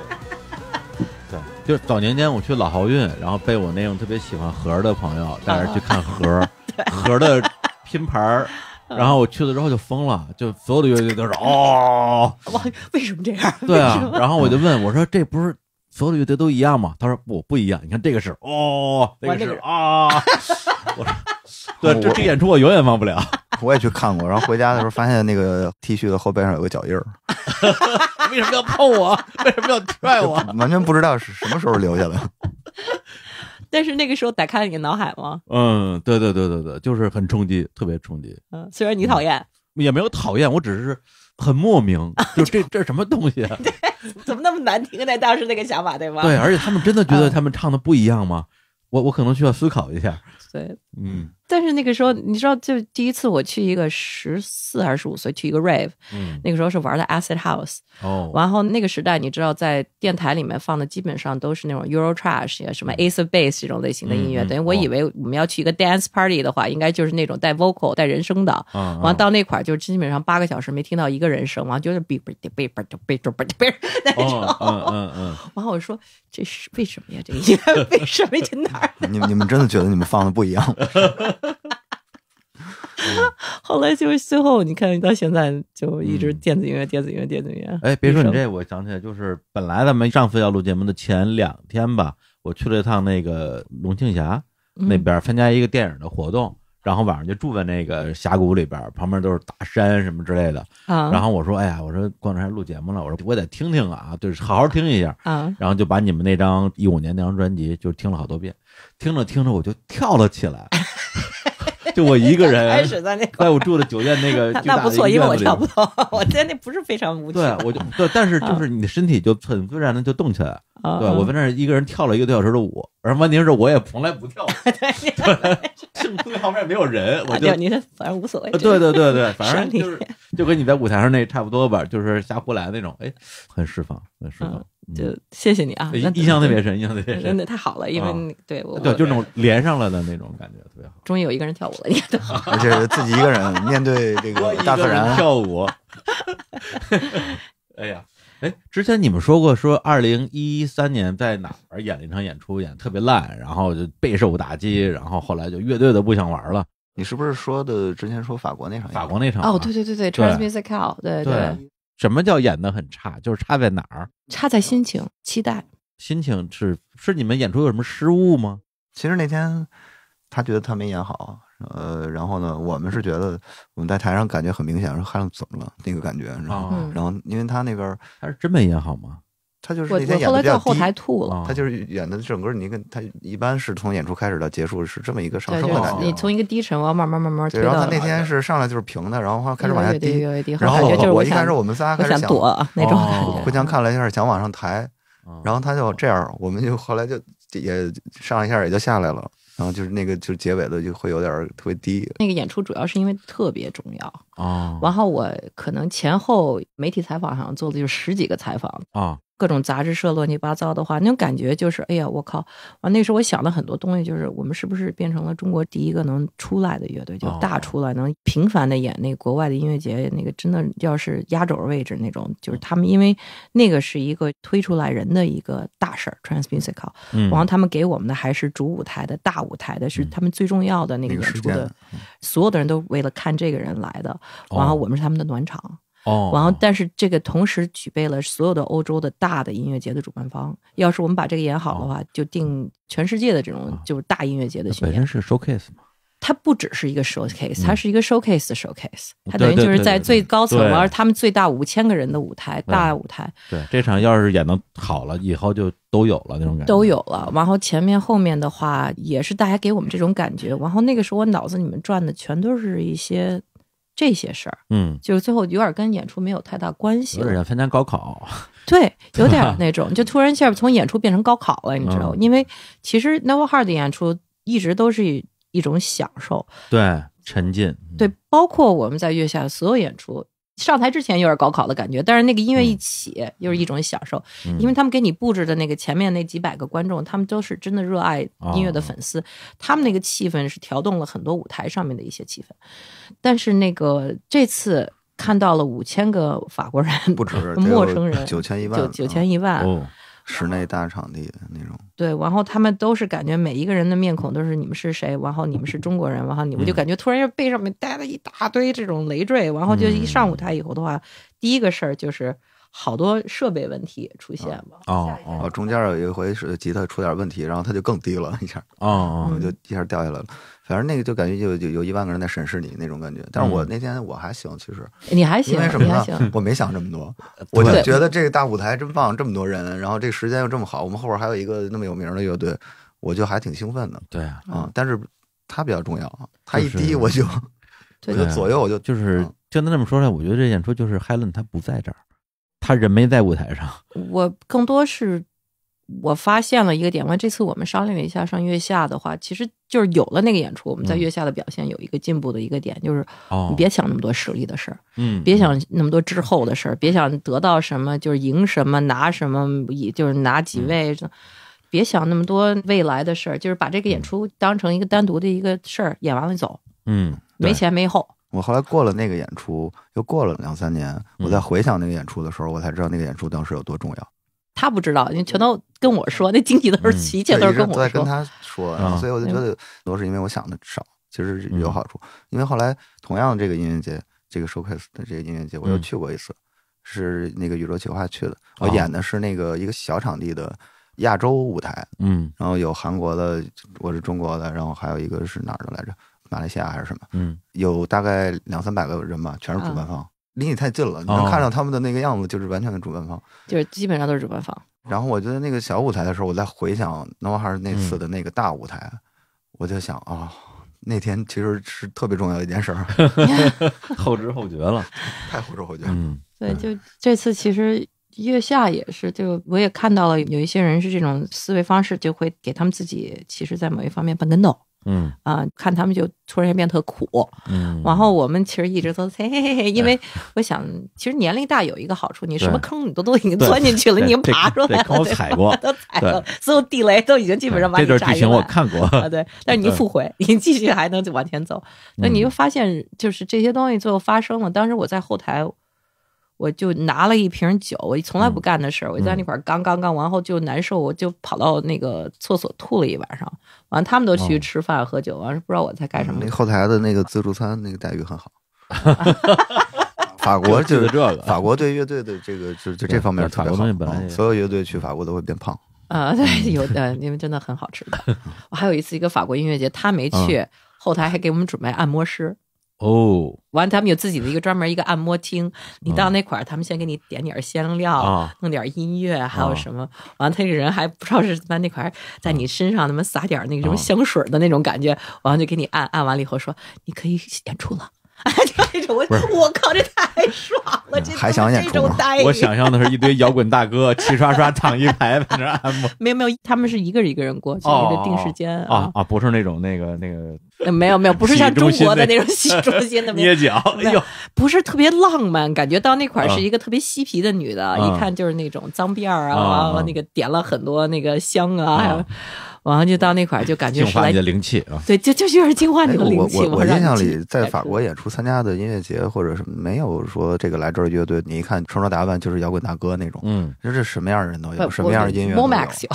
对，就是早年间我去老好运，然后被我那种特别喜欢盒的朋友带着去看盒 盒的拼盘，然后我去了之后就疯了，就所有的乐队都是哦。哇，为什么这样？对啊，然后我就问我说：“这不是？”所有的乐队都一样吗？他说不不一样。你看这个是哦，那个是啊。我说对，这这演出我永远忘不了。我也去看过，然后回家的时候发现那个 T 恤的后背上有个脚印儿。为什么要碰我？为什么要踹我？完全不知道是什么时候留下的。但是那个时候打开了你的脑海吗？嗯，对对对对对，就是很冲击，特别冲击。嗯，虽然你讨厌，也没有讨厌，我只是很莫名，就这这什么东西啊？怎么那么难听呢？当时那个想法，对吗？对，而且他们真的觉得他们唱的不一样吗？我我可能需要思考一下。对，嗯。但是那个时候，你知道，就第一次我去一个十四还是十五岁去一个 rave，那个时候是玩的 acid house 哦。然后那个时代，你知道，在电台里面放的基本上都是那种 Euro Trash 什么 a c o d b a s e 这种类型的音乐。等于我以为我们要去一个 dance party 的话，应该就是那种带 vocal 带人声的。嗯。完了到那块儿，就基本上八个小时没听到一个人声，完了就是哔哔哔哔哔哔哔哔哔那种。嗯嗯嗯。然后我说：“这是为什么呀？这音乐为什么这哪儿？”你你们真的觉得你们放的不一样？哈哈，后来就最后，你看到现在就一直电子音乐，电子音乐，电子音乐。哎，别说你这，我想起来，就是本来咱们上次要录节目的前两天吧，我去了一趟那个龙庆峡那边参加一个电影的活动，然后晚上就住在那个峡谷里边，旁边都是大山什么之类的。然后我说：“哎呀，我说逛着还录节目了，我说我得听听啊，就是好好听一下。”然后就把你们那张一五年那张专辑就听了好多遍，听着听着我就跳了起来。就我一个人，在我住的酒店那个，那不错，因为我跳不动，我觉得那不是非常无趣。对，我就对，但是 就是你的身体就很自然的就动起来，对我在那一个人跳了一个多小时的舞，而问题是我也从来不跳，对，正对旁边没有人，我就你反正无所谓。对对对对，反正就是就跟你在舞台上那差不多吧，就是瞎胡来那种，哎，很释放，很释放。就谢谢你啊！印象特别深，印象特别深。真的太好了，因为对我对就那种连上了的那种感觉，特别好。终于有一个人跳舞了，你看好！而且自己一个人面对这个大自然跳舞。哎呀，哎，之前你们说过，说二零一三年在哪儿演了一场演出，演特别烂，然后就备受打击，然后后来就乐队都不想玩了。你是不是说的之前说法国那场？法国那场？哦，对对对对，Transmusical，对对。什么叫演的很差？就是差在哪儿？差在心情、期待。心情是是你们演出有什么失误吗？其实那天，他觉得他没演好，呃，然后呢，我们是觉得我们在台上感觉很明显，说汉龙怎么了？那个感觉，然后，然后，因为他那边他是真没演好吗？我后来在后台吐了。他就是演的整个，你看，他一般是从演出开始到结束是这么一个上升的感觉。你从一个低沉，我要慢慢慢慢。然后他那天是上来就是平的，然后开始往下低，然后我一开始我们仨开始想躲那种，互相看了一下，想往上抬，然后他就这样，我们就后来就也上一下也就下来了，然后就是那个就结尾的就会有点特别低。那个演出主要是因为特别重要啊，后我可能前后媒体采访好像做的就十几个采访啊。各种杂志社乱七八糟的话，那种感觉就是，哎呀，我靠！完那时候我想了很多东西，就是我们是不是变成了中国第一个能出来的乐队，就大出来，能频繁的演那国外的音乐节，那个真的要是压轴位置那种，就是他们因为那个是一个推出来人的一个大事，Trans Music a l l 嗯。然后他们给我们的还是主舞台的大舞台的，是他们最重要的那个演出的，所有的人都为了看这个人来的。然后我们是他们的暖场。哦，然后但是这个同时举备了所有的欧洲的大的音乐节的主办方，要是我们把这个演好的话，就定全世界的这种就是大音乐节的水平。本身是 showcase 吗？它不只是一个 showcase，它是一个 showcase showcase，它等于就是在最高层，而他们最大五千个人的舞台，大舞台。对，这场要是演的好了，以后就都有了那种感觉。都有了，然后前面后面的话也是大家给我们这种感觉。然后那个时候我脑子里面转的全都是一些。这些事儿，嗯，就是最后有点跟演出没有太大关系了，就是参加高考，对，有点那种，就突然一下从演出变成高考了，你知道吗？因为其实 Never Hard 的演出一直都是一种享受，对，沉浸，对，包括我们在月下所有演出。上台之前有点高考的感觉，但是那个音乐一起又是一种享受，因为他们给你布置的那个前面那几百个观众，他们都是真的热爱音乐的粉丝，他们那个气氛是调动了很多舞台上面的一些气氛，但是那个这次看到了五千个法国人，不止 陌生人九千一万九九千一万。室内大场地的那种，对，然后他们都是感觉每一个人的面孔都是你们是谁，然后你们是中国人，然后你们就感觉突然又背上面带了一大堆这种累赘，然后就一上舞台以后的话，第一个事儿就是。好多设备问题出现了。哦哦，中间有一回是吉他出点问题，然后他就更低了一下，哦、嗯，就一下掉下来了。反正那个就感觉有有有一万个人在审视你那种感觉。但是我那天我还行，其实你还行，因为什么呢？我没想这么多，我就觉得这个大舞台真棒，这么多人，然后这时间又这么好，我们后边还有一个那么有名的乐队，我就还挺兴奋的。对啊，但是他比较重要，他一低我就我 就左右，我就就是就他这么说呢，我觉得这演出就是 Helen 他不在这儿。他人没在舞台上，我更多是，我发现了一个点。我这次我们商量了一下，上月下的话，其实就是有了那个演出，我们在月下的表现有一个进步的一个点，就是你别想那么多实力的事儿，嗯，别想那么多之后的事儿，别想得到什么，就是赢什么，拿什么，以就是拿几位，别想那么多未来的事儿，就是把这个演出当成一个单独的一个事儿，演完了走，嗯，没前没后。我后来过了那个演出，又过了两三年，我在回想那个演出的时候，我才知道那个演出当时有多重要。他不知道，因为全都跟我说，那经纪都是，一切都是跟我说，在跟他说。所以我就觉得，都是因为我想的少，其实有好处。因为后来同样这个音乐节，这个 showcase 的这个音乐节，我又去过一次，是那个宇宙企划去的。我演的是那个一个小场地的亚洲舞台，嗯，然后有韩国的，我是中国的，然后还有一个是哪儿的来着？马来西亚还是什么？嗯，有大概两三百个人吧，全是主办方，离你太近了，你能看到他们的那个样子，就是完全的主办方，就是基本上都是主办方。然后我觉得那个小舞台的时候，我在回想哈尔那次的那个大舞台，我就想啊，那天其实是特别重要的一件事，后知后觉了，太后知后觉。嗯，对，就这次其实月下也是，就我也看到了有一些人是这种思维方式，就会给他们自己其实在某一方面办跟闹。嗯啊，看他们就突然间变特苦，嗯，然后我们其实一直都，因为我想，其实年龄大有一个好处，你什么坑你都都已经钻进去了，你爬出来，了，都踩过，所有地雷都已经基本上，这段剧情我看过，对，但是你复回，你继续还能往前走，那你就发现就是这些东西最后发生了。当时我在后台。我就拿了一瓶酒，我从来不干的事儿。我在那块儿刚刚刚完后就难受，我就跑到那个厕所吐了一晚上。完，他们都去吃饭喝酒，完是不知道我在干什么。那后台的那个自助餐那个待遇很好，法国就是这个。法国对乐队的这个就就这方面特别好。所有乐队去法国都会变胖啊，对，有的因为真的很好吃的。我还有一次一个法国音乐节，他没去，后台还给我们准备按摩师。哦，完，他们有自己的一个专门一个按摩厅，你到那块儿，他们先给你点点香料，弄点音乐，还有什么？完，他这人还不知道是在那块，在你身上他妈撒点那个什么香水的那种感觉，完就给你按按完了以后说，你可以演出了。哎，这种我，我靠，这太爽了！还想这种待遇，我想象的是一堆摇滚大哥齐刷刷躺一排，在那按摩。没有没有，他们是一个人一个人过去，那个定时间啊啊，不是那种那个那个。没有没有，不是像中国的那种洗中心的捏脚，不是特别浪漫。感觉到那块是一个特别嬉皮的女的，一看就是那种脏辫儿啊，那个点了很多那个香啊。然后就到那块儿，就感觉净化你的灵气啊！对，就就有点净化你的灵气。我我我印象里，在法国演出参加的音乐节，或者是没有说这个来这儿乐队，你一看穿着打扮就是摇滚大哥那种。嗯，这是什么样的人都有，什么样的音乐 m o Max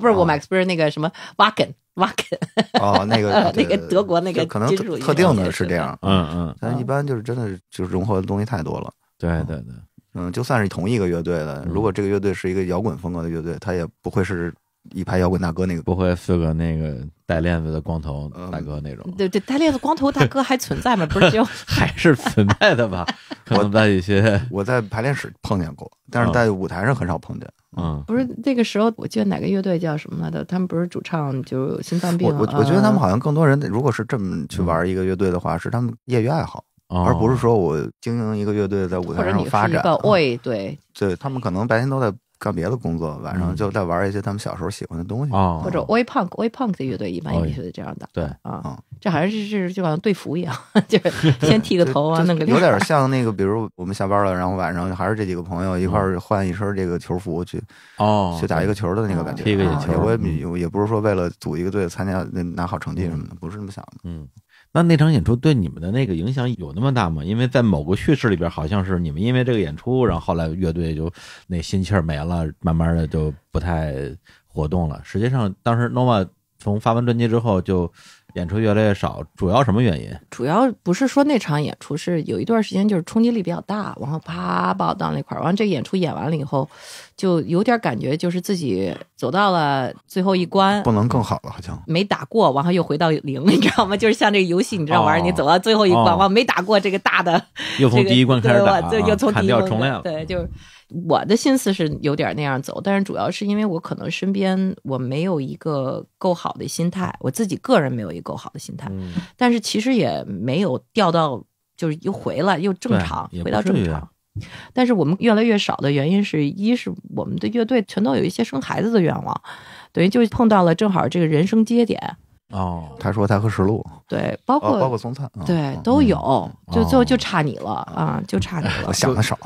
不是 Max，不是那个什么 w a l k e n w a l k e n 哦，那个 那个德国那个可能特定的是这样。嗯嗯，但一般就是真的就是融合的东西太多了。对对对，嗯，就算是同一个乐队的，如果这个乐队是一个摇滚风格的乐队，他也不会是。一排摇滚大哥，那个不会四个那个带链子的光头大哥那种，对对，带链子光头大哥还存在吗？不是就还是存在的吧？我在一些，我在排练室碰见过，但是在舞台上很少碰见。嗯，不是那个时候，我记得哪个乐队叫什么来的，他们不是主唱，就有心脏病。我我觉得他们好像更多人，如果是这么去玩一个乐队的话，是他们业余爱好，而不是说我经营一个乐队在舞台上发展。对对，他们可能白天都在。干别的工作，晚上就在玩一些他们小时候喜欢的东西，或者 oi punk oi punk 的乐队，一般也是这样的。对啊，这还是是就好像队服一样，就是先剃个头啊，弄个。有点像那个，比如我们下班了，然后晚上还是这几个朋友一块儿换一身这个球服去哦，去打一个球的那个感觉。我也不也不是说为了组一个队参加拿好成绩什么的，不是这么想的。嗯。那那场演出对你们的那个影响有那么大吗？因为在某个叙事里边，好像是你们因为这个演出，然后后来乐队就那心气儿没了，慢慢的就不太活动了。实际上，当时 Nova 从发完专辑之后就。演出越来越少，主要什么原因？主要不是说那场演出，是有一段时间就是冲击力比较大，然后啪爆到那块儿。完这演出演完了以后，就有点感觉，就是自己走到了最后一关，不能更好了，好像没打过，然后又回到零，你知道吗？就是像这个游戏，你知道玩，你走到最后一关嘛，没打过这个大的，又从第一关开始打，又从第一关重来了，对，就。我的心思是有点那样走，但是主要是因为我可能身边我没有一个够好的心态，我自己个人没有一个够好的心态。嗯。但是其实也没有掉到，就是又回来又正常，回到正常。但是我们越来越少的原因是，一是我们的乐队全都有一些生孩子的愿望，等于就碰到了正好这个人生节点。哦，他说他和石路对，包括包括松灿，对，都有，就最后就差你了啊，就差你了。我想的少，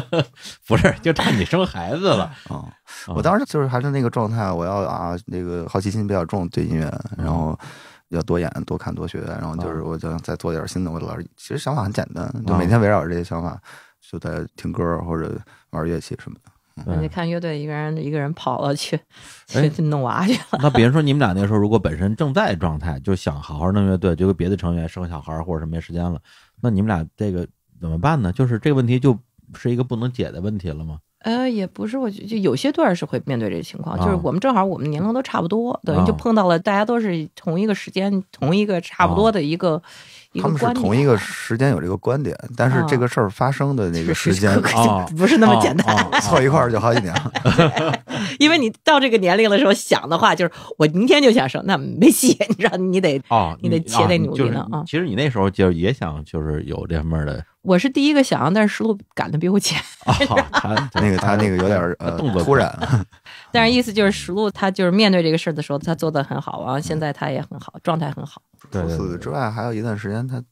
不是就差你生孩子了啊！我当时就是还是那个状态，我要啊那个好奇心比较重对音乐，然后要多演、多看、多学，然后就是我想再做点新的。我老是其实想法很简单，就每天围绕着这些想法就在听歌或者玩乐器什么的。你看乐队一个人一个人跑了去，去去弄娃去了。那比如说你们俩那时候如果本身正在状态，就想好好弄乐队，结果别的成员生小孩或者是没时间了，那你们俩这个怎么办呢？就是这个问题就是一个不能解的问题了吗？呃，也不是，我就就有些段儿是会面对这情况，就是我们正好我们年龄都差不多，等于就碰到了大家都是同一个时间、同一个差不多的一个。他们是同一个时间有这个观点，但是这个事儿发生的那个时间啊，不是那么简单，凑一块就好几年。因为你到这个年龄的时候想的话，就是我明天就想生，那没戏，你知道，你得啊，你得切得努力啊。其实你那时候就也想，就是有这方面的。我是第一个想，但是石路赶得比我前。哦，他 那个他那个有点儿呃动作突然。但是意思就是石路他就是面对这个事儿的时候，他做的很好啊。现在他也很好，状态很好。除此之外，还有一段时间他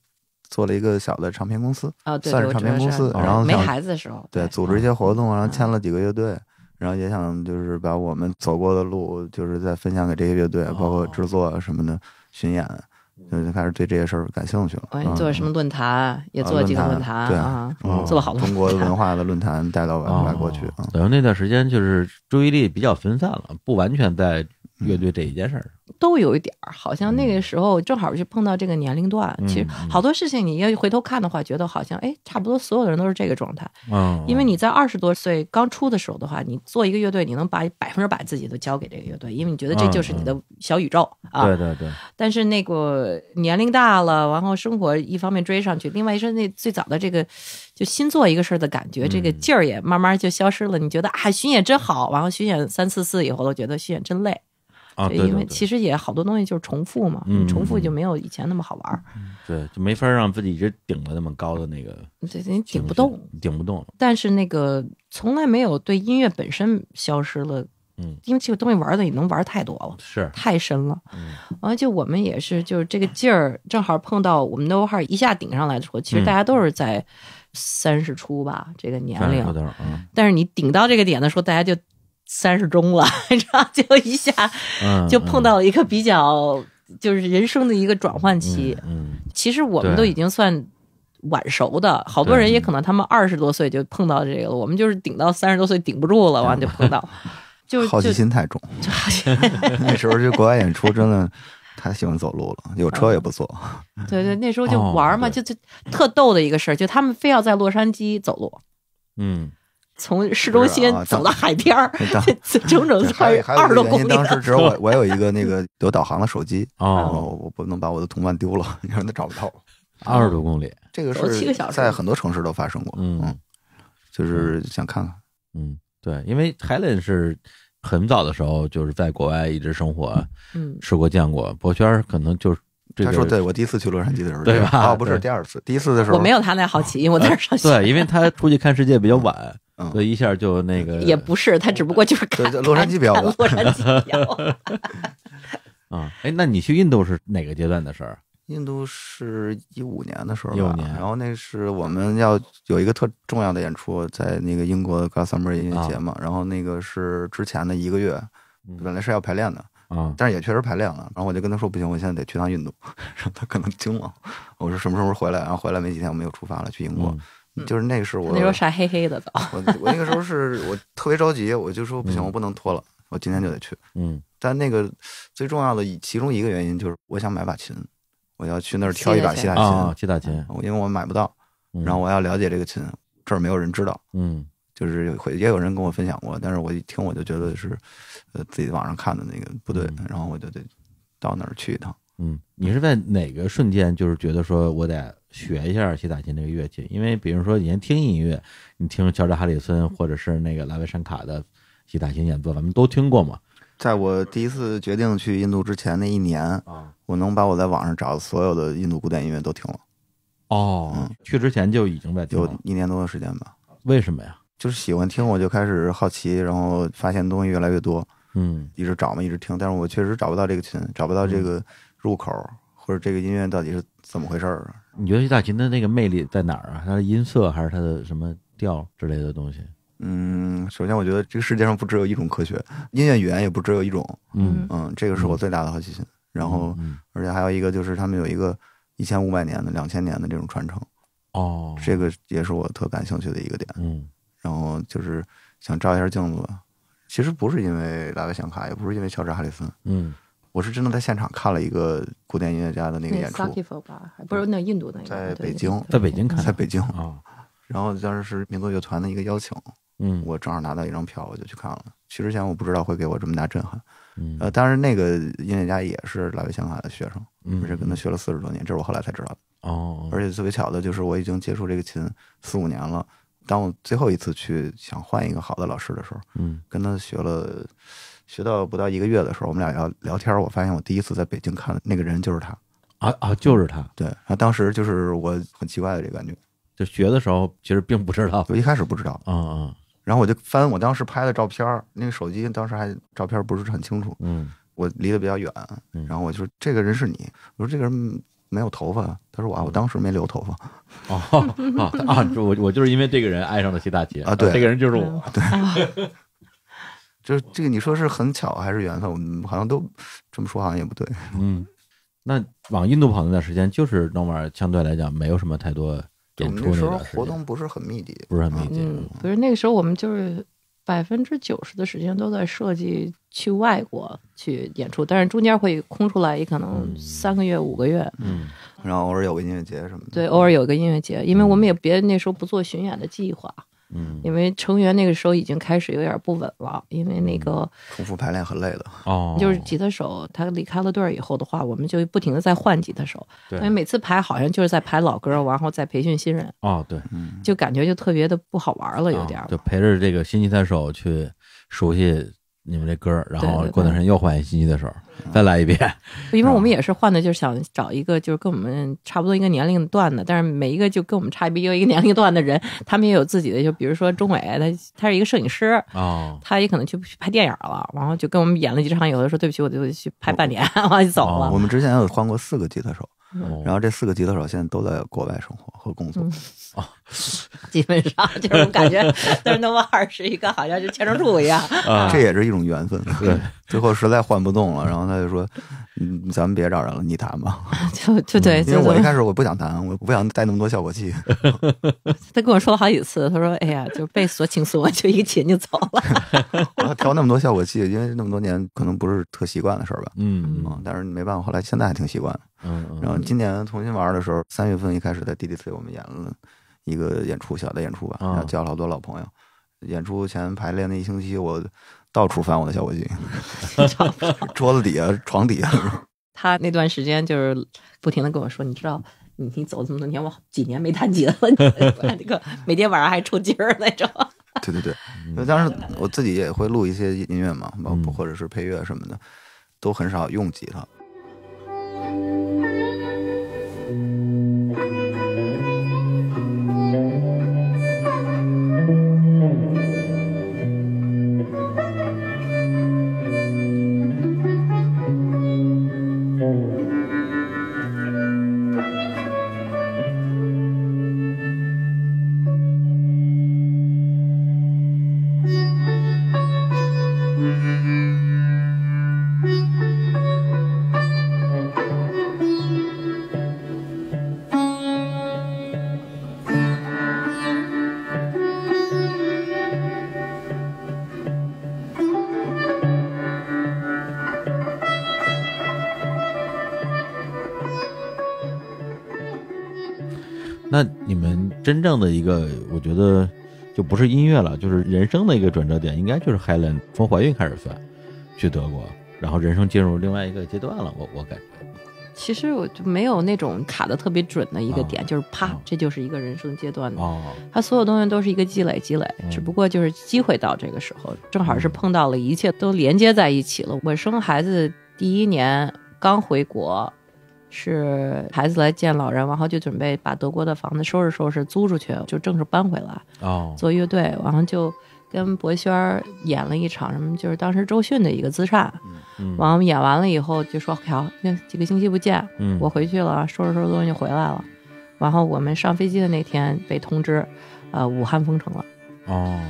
做了一个小的唱片公司算是唱片公司。然后没孩子的时候，对，组织一些活动，然后签了几个乐队，然后也想就是把我们走过的路，就是再分享给这些乐队，包括制作什么的巡演。就就开始对这些事儿感兴趣了。做什么论坛，也做了几个论坛对啊，做了好多。中国文化的论坛带到外国去啊。然后那段时间就是注意力比较分散了，不完全在。乐队这一件事儿都有一点儿，好像那个时候正好就碰到这个年龄段。其实好多事情，你要回头看的话，觉得好像哎，差不多所有的人都是这个状态。嗯，因为你在二十多岁刚出的时候的话，你做一个乐队，你能把百分之百自己都交给这个乐队，因为你觉得这就是你的小宇宙啊。对对对。但是那个年龄大了，然后生活一方面追上去，另外一是那最早的这个就新做一个事儿的感觉，这个劲儿也慢慢就消失了。你觉得啊，巡演真好，然后巡演三四次以后，都觉得巡演真累。啊，因为其实也好多东西就是重复嘛，重复就没有以前那么好玩儿，对，就没法让自己一直顶了那么高的那个，对，你顶不动，顶不动。但是那个从来没有对音乐本身消失了，嗯，因为这个东西玩的也能玩太多了，是太深了。嗯，完就我们也是，就是这个劲儿 正好碰到我们都号一下顶上来的说，其实大家都是在三十出吧这个年龄，但是你顶到这个点的时候，大家就。三十中了，你知道就一下，就碰到一个比较就是人生的一个转换期。其实我们都已经算晚熟的，好多人也可能他们二十多岁就碰到这个了，我们就是顶到三十多岁顶不住了，完就碰到。就好奇心太 重，那时候就国外演出真的太喜欢走路了，有车也不坐。对对，那时候就玩嘛，就就特逗的一个事儿，就他们非要在洛杉矶走路。嗯。从市中心走到海边儿，整整才二十多公里。当时只有我，我有一个那个有导航的手机，然后我不能把我的同伴丢了，你 他找不到了。二十多公里，这个是在很多城市都发生过。嗯，就是想看看。嗯，对，因为海伦是很早的时候就是在国外一直生活，嗯，吃过见过。博轩可能就是他说，在我第一次去洛杉矶的时候，对吧？啊，不是第二次，第一次的时候我没有他那好奇，因为我在上学。对，因为他出去看世界比较晚。嗯、所以一下就那个也不是，他只不过就是看洛杉矶表演，洛杉矶表演嗯，哎，那你去印度是哪个阶段的事儿？印度是一五年的时候吧。然后那是我们要有一个特重要的演出，在那个英国格拉斯 e 尔音乐节嘛。然后那个是之前的一个月，本来是要排练的，但是也确实排练了。然后我就跟他说：“不行，我现在得去趟印度。”然后他可能听了，我说：“什么时候回来？”然后回来没几天，我们又出发了，去英国。就是那个时候，时候晒黑黑的早。我我那个时候是我特别着急，我就说不行，我不能拖了，我今天就得去。嗯。但那个最重要的其中一个原因就是，我想买把琴，我要去那儿挑一把吉他琴，吉他琴，因为我买不到。然后我要了解这个琴，这儿没有人知道。嗯。就是会也有人跟我分享过，但是我一听我就觉得是，呃，自己网上看的那个不对。然后我就得到那儿去一趟。嗯。你是在哪个瞬间就是觉得说我得？学一下西塔琴这个乐器，因为比如说你先听音乐，你听乔治·哈里森或者是那个拉维·山卡的西塔琴演奏，咱们都听过嘛。在我第一次决定去印度之前那一年，啊，我能把我在网上找的所有的印度古典音乐都听了。哦，嗯，去之前就已经在听了一年多的时间吧？为什么呀？就是喜欢听，我就开始好奇，然后发现东西越来越多，嗯，一直找嘛，一直听，但是我确实找不到这个群，找不到这个入口，或者这个音乐到底是怎么回事儿你觉得大秦的那个魅力在哪儿啊？它的音色还是它的什么调之类的东西？嗯，首先我觉得这个世界上不只有一种科学，音乐语言也不只有一种。嗯嗯，这个是我最大的好奇心。然后，而且还有一个就是他们有一个一千五百年的、两千年的这种传承。哦，这个也是我特感兴趣的一个点。嗯，然后就是想照一下镜子。吧。其实不是因为拉卫·想卡，也不是因为乔治·哈里斯。嗯。我是真的在现场看了一个古典音乐家的那个演出，不是那印度的，在北京，在北京看，在北京啊。然后当时是民族乐团的一个邀请，嗯，我正好拿到一张票，我就去看了。去之前我不知道会给我这么大震撼，呃，当然那个音乐家也是来自香港的学生，我是跟他学了四十多年，这是我后来才知道的。哦，而且特别巧的就是我已经接触这个琴四五年了，当我最后一次去想换一个好的老师的时候，嗯，跟他学了。学到不到一个月的时候，我们俩要聊天，我发现我第一次在北京看那个人就是他，啊啊，就是他，对，然后当时就是我很奇怪的这个感觉，就学的时候其实并不知道，我一开始不知道，啊啊，然后我就翻我当时拍的照片，那个手机当时还照片不是很清楚，嗯，我离得比较远，然后我就说这个人是你，我说这个人没有头发，他说我我当时没留头发，哦 啊，我我就是因为这个人爱上了谢大姐啊，对，这个人就是我，对。就是这个，你说是很巧还是缘分？我们好像都这么说，好像也不对。嗯，那往印度跑那段时间，就是那玩儿相对来讲没有什么太多演出的时那时候活动不是很密集，不是很密集。嗯，不是那个时候，我们就是百分之九十的时间都在设计去外国去演出，但是中间会空出来，也可能三个月、五个月。嗯，然后偶尔有个音乐节什么的。对，偶尔有个音乐节，因为我们也别那时候不做巡演的计划。嗯，因为成员那个时候已经开始有点不稳了，因为那个重复排练很累的哦，就是吉他手，他离开了队儿以后的话，我们就不停的在换吉他手，因为每次排好像就是在排老歌然后再培训新人哦，对，就感觉就特别的不好玩了，有点就陪着这个新吉他手去熟悉。你们这歌，然后过段时间又换新机的时候，再来一遍。因为我们也是换的，就是想找一个就是跟我们差不多一个年龄段的，但是每一个就跟我们差不一个年龄段的人，他们也有自己的，就比如说钟伟，他他是一个摄影师他也可能去去拍电影了，然后就跟我们演了几场，有的说对不起，我就去拍半年，后 就走了。我们之前有换过四个吉他手，然后这四个吉他手现在都在国外生活和工作。哦。基本上就是感觉，但是那么二十一个，好像就牵证住一样。啊，这也是一种缘分。对，最后实在换不动了，然后他就说：“嗯，咱们别找人了，你弹吧。”就就对，因为我一开始我不想弹，我不想带那么多效果器。他跟我说了好几次，他说：“哎呀，就被锁请锁，就一个琴就走了。”我调那么多效果器，因为那么多年可能不是特习惯的事儿吧。嗯，但是没办法，后来现在还挺习惯。嗯，然后今年重新玩的时候，三月份一开始在 DDC 我们演了。一个演出，小的演出吧，然后交了好多老朋友。演出前排练那一星期，我到处翻我的小围巾，桌子底下、床底下。他那段时间就是不停的跟我说：“你知道，你你走这么多年，我几年没弹吉他了，那 个每天晚上还抽筋儿那种。”对对对，因为当时我自己也会录一些音乐嘛，或者是配乐什么的，都很少用吉他。真正的一个，我觉得就不是音乐了，就是人生的一个转折点，应该就是 Helen 从怀孕开始算，去德国，然后人生进入另外一个阶段了。我我感觉，其实我就没有那种卡的特别准的一个点，就是啪，这就是一个人生阶段的。哦，它所有东西都是一个积累，积累，只不过就是机会到这个时候，正好是碰到了，一切都连接在一起了。我生孩子第一年刚回国。是孩子来见老人，然后就准备把德国的房子收拾收拾，租出去，就正式搬回来。哦，做乐队，然后就跟博轩演了一场什么，就是当时周迅的一个自杀。嗯，完演完了以后就说：“好，那几个星期不见，我回去了，收拾收拾东西回来了。”然后我们上飞机的那天被通知，呃，武汉封城了。哦，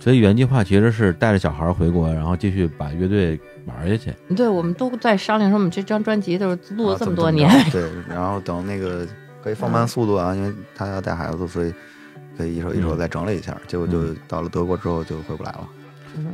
所以原计划其实是带着小孩回国，然后继续把乐队。玩下去，对我们都在商量说，我们这张专辑都是录了这么多年。对，然后等那个可以放慢速度啊，因为他要带孩子，所以可以一首一首再整理一下。结果就到了德国之后就回不来了。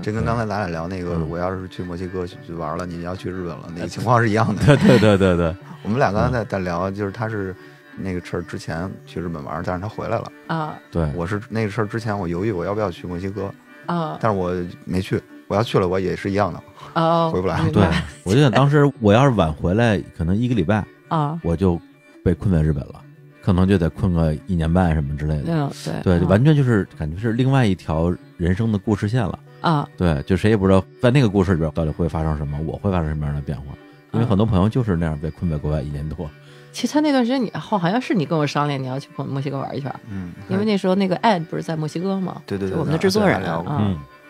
这跟刚才咱俩聊那个，我要是去墨西哥去去玩了，你要去日本了，那个情况是一样的。对对对对对，我们俩刚才在在聊，就是他是那个事儿之前去日本玩，但是他回来了。啊，对，我是那个事儿之前我犹豫我要不要去墨西哥啊，但是我没去，我要去了我也是一样的。哦，回不来。对，我就想当时我要是晚回来，可能一个礼拜啊，我就被困在日本了，可能就得困个一年半什么之类的。对对，完全就是感觉是另外一条人生的故事线了啊。对，就谁也不知道在那个故事里边到底会发生什么，我会发生什么样的变化。因为很多朋友就是那样被困在国外一年多。其实他那段时间你好像是你跟我商量你要去墨西哥玩一圈，嗯，因为那时候那个艾不是在墨西哥吗？对对对，我们的制作人啊。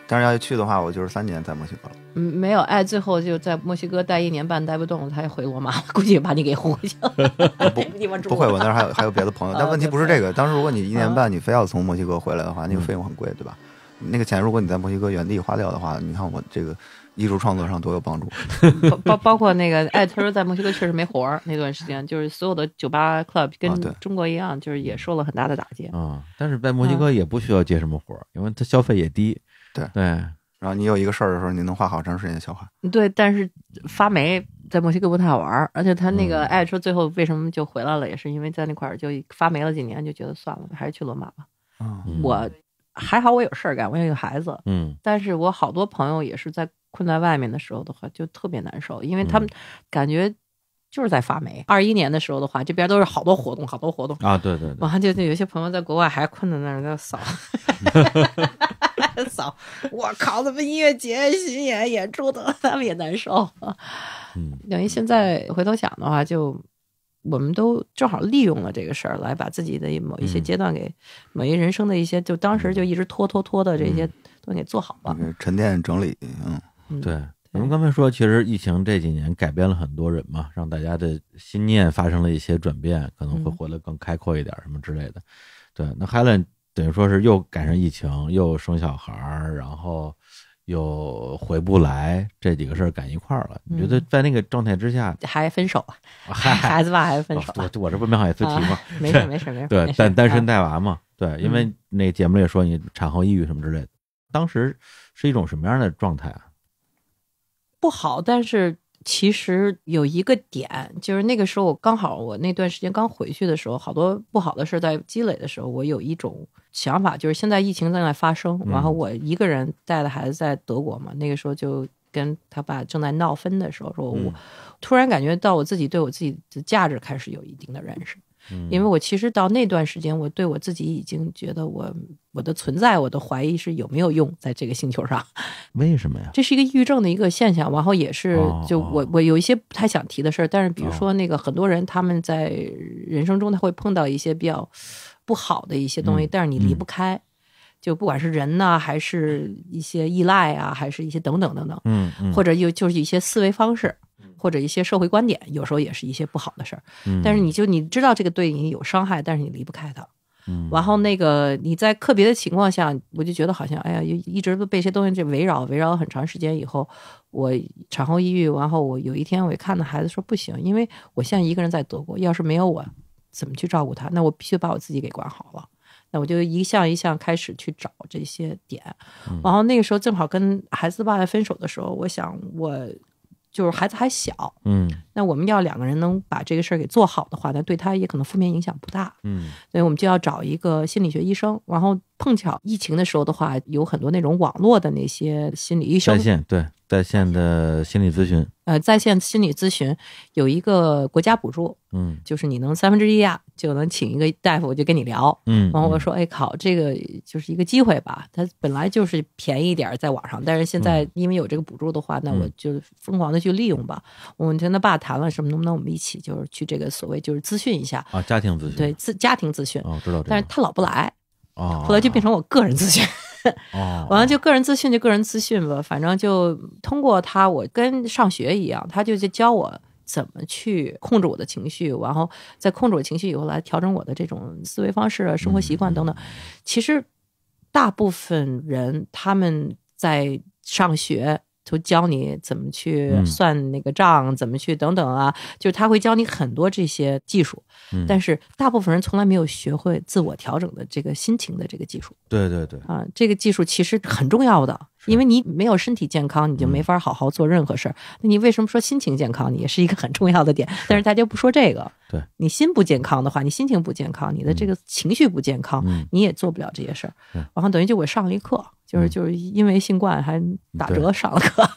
但是要去的话，我就是三年在墨西哥了。嗯，没有，哎，最后就在墨西哥待一年半，待不动了，他回罗马了。估计把你给轰回去。不，不会，我那儿还 还有别的朋友。但问题不是这个。当时如果你一年半你非要从墨西哥回来的话，那个费用很贵，对吧？那个钱如果你在墨西哥原地花掉的话，你看我这个艺术创作上多有帮助。包包括那个哎，他说在墨西哥确实没活儿，那段时间就是所有的酒吧 club 跟中国一样，就是也受了很大的打击啊。但是在墨西哥也不需要接什么活儿，因为他消费也低。对对，然后你有一个事儿的时候，你能花好长时间消化。对，但是发霉在墨西哥不太好玩儿，而且他那个爱说最后为什么就回来了，也是因为在那块儿就发霉了几年，就觉得算了，还是去罗马吧。嗯、我还好，我有事儿干，我有一个孩子。嗯，但是我好多朋友也是在困在外面的时候的话，就特别难受，因为他们感觉就是在发霉。二一年的时候的话，这边都是好多活动，好多活动啊，对对对。然后就就有些朋友在国外还困在那儿在扫。早，我靠！他们音乐节巡演演出，的，他们也难受。嗯，等于现在回头想的话，就我们都正好利用了这个事儿，来把自己的某一些阶段，给某一人生的一些，就当时就一直拖拖拖的这些东西给做好了，沉淀整理。嗯，对。我们刚才说，其实疫情这几年改变了很多人嘛，让大家的心念发生了一些转变，可能会活得更开阔一点，什么之类的。对，那 Helen。等于说是又赶上疫情，又生小孩儿，然后又回不来，这几个事儿赶一块儿了。你觉得在那个状态之下，还分手啊？孩子吧，还分手。我我这不没好意思提吗？没事没事 没事。对，单单身带娃嘛，对，因为那节目里也说你产后抑郁什么之类的，当时是一种什么样的状态啊？不好，但是。其实有一个点，就是那个时候我刚好我那段时间刚回去的时候，好多不好的事在积累的时候，我有一种想法，就是现在疫情正在发生，然后我一个人带的孩子在德国嘛，那个时候就跟他爸正在闹分的时候，说我突然感觉到我自己对我自己的价值开始有一定的认识，因为我其实到那段时间，我对我自己已经觉得我。我的存在，我都怀疑是有没有用在这个星球上。为什么呀？这是一个抑郁症的一个现象。然后也是，就我我有一些不太想提的事儿。但是比如说那个很多人他们在人生中他会碰到一些比较不好的一些东西，但是你离不开。就不管是人呢，还是一些依赖啊，还是一些等等等等。嗯或者又就是一些思维方式，或者一些社会观点，有时候也是一些不好的事儿。嗯。但是你就你知道这个对你有伤害，但是你离不开它。然后那个你在个别的情况下，我就觉得好像，哎呀，一直都被这些东西这围绕，围绕了很长时间以后，我产后抑郁，然后我有一天我看到孩子说不行，因为我现在一个人在德国，要是没有我，怎么去照顾他？那我必须把我自己给管好了，那我就一项一项开始去找这些点。然后那个时候正好跟孩子爸爸分手的时候，我想我。就是孩子还小，嗯，那我们要两个人能把这个事儿给做好的话，那对他也可能负面影响不大，嗯，所以我们就要找一个心理学医生，然后碰巧疫情的时候的话，有很多那种网络的那些心理医生，对。在线的心理咨询，呃，在线心理咨询有一个国家补助，嗯，就是你能三分之一啊，就能请一个大夫就跟你聊，嗯，然后我说，哎，靠，这个就是一个机会吧，他本来就是便宜一点在网上，但是现在因为有这个补助的话，那我就疯狂的去利用吧，我跟他爸谈了，什么能不能我们一起就是去这个所谓就是咨询一下啊，家庭咨询，对，自家庭咨询，哦，知道，但是他老不来，啊，后来就变成我个人咨询。哦，完了就个人资讯就个人资讯吧，反正就通过他，我跟上学一样，他就就教我怎么去控制我的情绪，然后在控制我情绪以后来调整我的这种思维方式、生活习惯等等。其实，大部分人他们在上学都教你怎么去算那个账，怎么去等等啊，就是他会教你很多这些技术。但是，大部分人从来没有学会自我调整的这个心情的这个技术。对对对，啊，这个技术其实很重要的，因为你没有身体健康，你就没法好好做任何事儿。那你为什么说心情健康，也是一个很重要的点？但是大家不说这个。对你心不健康的话，你心情不健康，你的这个情绪不健康，你也做不了这些事儿。然后等于就我上了一课，就是就是因为新冠还打折上了课。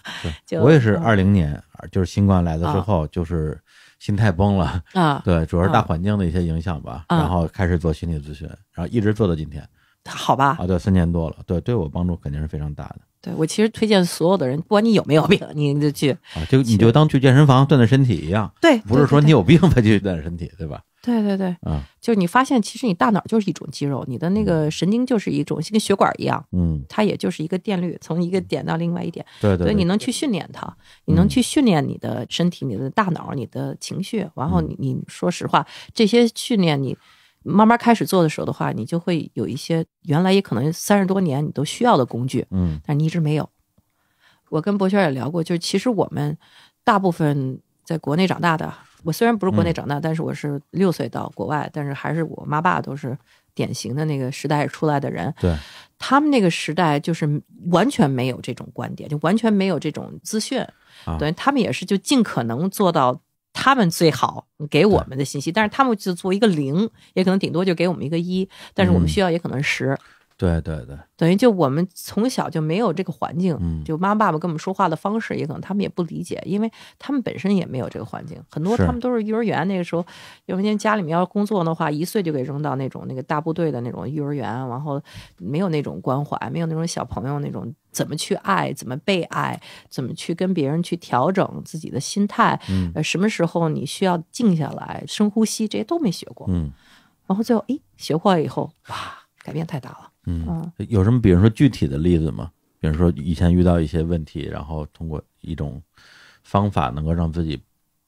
我也是二零年，就是新冠来了之后，就是。心态崩了 啊，对，主要是大环境的一些影响吧，然后开始做心理咨询，然后一直做到今天。好吧，啊，对，三年多了，对，对我帮助肯定是非常大的。对我其实推荐所有的人，不管你有没有病，你就去啊，就你就当去健身房锻炼身体一样。对，不是说你有病才 去锻炼身体，对吧？对对对，就是你发现，其实你大脑就是一种肌肉，你的那个神经就是一种跟血管一样，嗯，它也就是一个电律，从一个点到另外一点，对对。所以你能去训练它，你能去训练你的身体、你的大脑、你的情绪。然后你你说实话，这些训练你慢慢开始做的时候的话，你就会有一些原来也可能三十多年你都需要的工具，嗯，但你一直没有。我跟博轩也聊过，就是其实我们大部分在国内长大的。我虽然不是国内长大，但是我是六岁到国外，但是还是我妈爸都是典型的那个时代出来的人。对，他们那个时代就是完全没有这种观点，就完全没有这种资讯。对，他们也是就尽可能做到他们最好给我们的信息，但是他们就做一个零，也可能顶多就给我们一个一，但是我们需要也可能十。对对对，等于就我们从小就没有这个环境，就妈爸爸跟我们说话的方式，也可能他们也不理解，因为他们本身也没有这个环境。很多他们都是幼儿园那个时候，有一天家里面要工作的话，一岁就给扔到那种那个大部队的那种幼儿园，然后没有那种关怀，没有那种小朋友那种怎么去爱，怎么被爱，怎么去跟别人去调整自己的心态，呃，什么时候你需要静下来、深呼吸，这些都没学过。嗯，然后最后诶学会了以后，哇，改变太大了。嗯，有什么比如说具体的例子吗？比如说以前遇到一些问题，然后通过一种方法能够让自己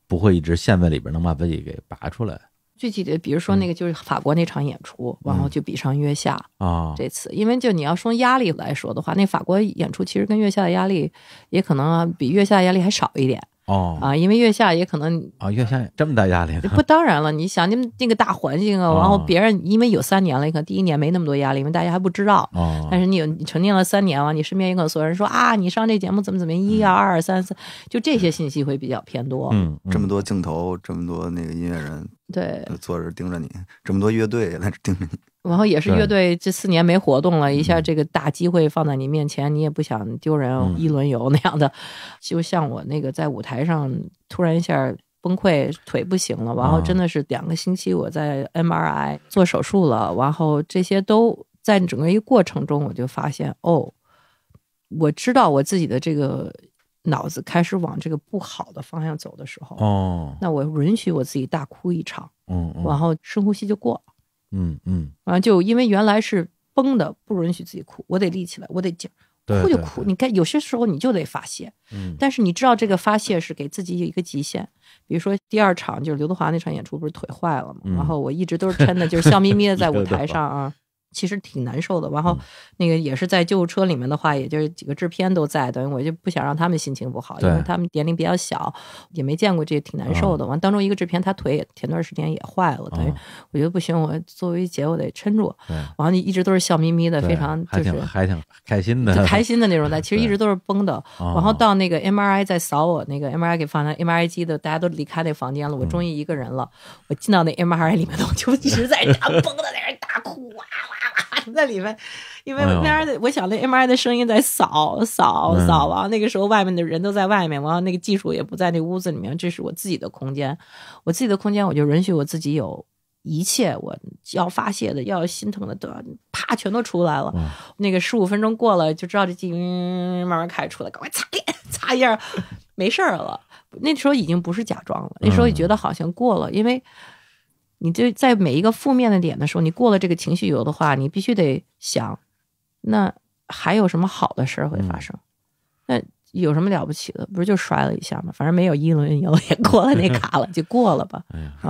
不会一直陷在里边，能把自己给拔出来。具体的，比如说那个就是法国那场演出，然后就比上月下啊这次，因为就你要说压力来说的话，那法国演出其实跟月下的压力也可能比月下压力还少一点。哦啊，因为月下也可能啊，月下这么大压力 不当然了。你想，你们那个大环境啊，然后别人因为有三年了，你能第一年没那么多压力，因为大家还不知道。但是你你沉淀了三年了，你身边也可能所有人说啊，你上这节目怎么怎么一二二三四，就这些信息会比较偏多。嗯，这么多镜头，这么多那个音乐人对坐着盯着你，这么多乐队在盯着你。然后也是乐队这四年没活动了一下，这个大机会放在你面前，你也不想丢人，一轮游 那样的。就像我那个在舞台上突然一下崩溃，腿不行了。然后真的是两个星期我在 MRI 做手术了。然后这些都在整个一过程中，我就发现哦，我知道我自己的这个脑子开始往这个不好的方向走的时候哦，那我允许我自己大哭一场，嗯，然后深呼吸就过了。嗯嗯，完了就因为原来是崩的，不允许自己哭，我得立起来，我得劲，哭就哭。你该有些时候你就得发泄，嗯。但是你知道这个发泄是给自己有一个极限。比如说第二场就是刘德华那场演出，不是腿坏了嘛，然后我一直都是撑的，就是笑眯眯的在舞台上啊。其实挺难受的。然后，那个也是在救护车里面的话，也就是几个制片都在。等于我就不想让他们心情不好，因为他们年龄比较小，也没见过这，挺难受的。完，当中一个制片他腿也前段时间也坏了。等于我觉得不行，我作为姐，我得撑住。完，你一直都是笑眯眯的，非常就是还挺开心的，开心的那种的。其实一直都是崩的。然后到那个 MRI 在扫我那个 MRI 给放在 MRI 机的，大家都离开那房间了，我终于一个人了。我进到那 MRI 里面，我就一直在那 崩的，在那大哭啊。在里面，因为 M I 的，我想那 M I 的声音在扫扫扫啊。那个时候外面的人都在外面，完了那个技术也不在那屋子里面，这是我自己的空间，我自己的空间，我就允许我自己有一切我要发泄的，要心疼的，都啪全都出来了。那个十五分钟过了，就知道这音慢慢开始出来，赶快擦脸 擦一下，没事儿了。那时候已经不是假装了，那时候也觉得好像过了，因为。你就在每一个负面的点的时候，你过了这个情绪油的话，你必须得想，那还有什么好的事儿会发生？那有什么了不起的？不是就摔了一下吗？反正没有一轮游也过了那卡了，就过了吧。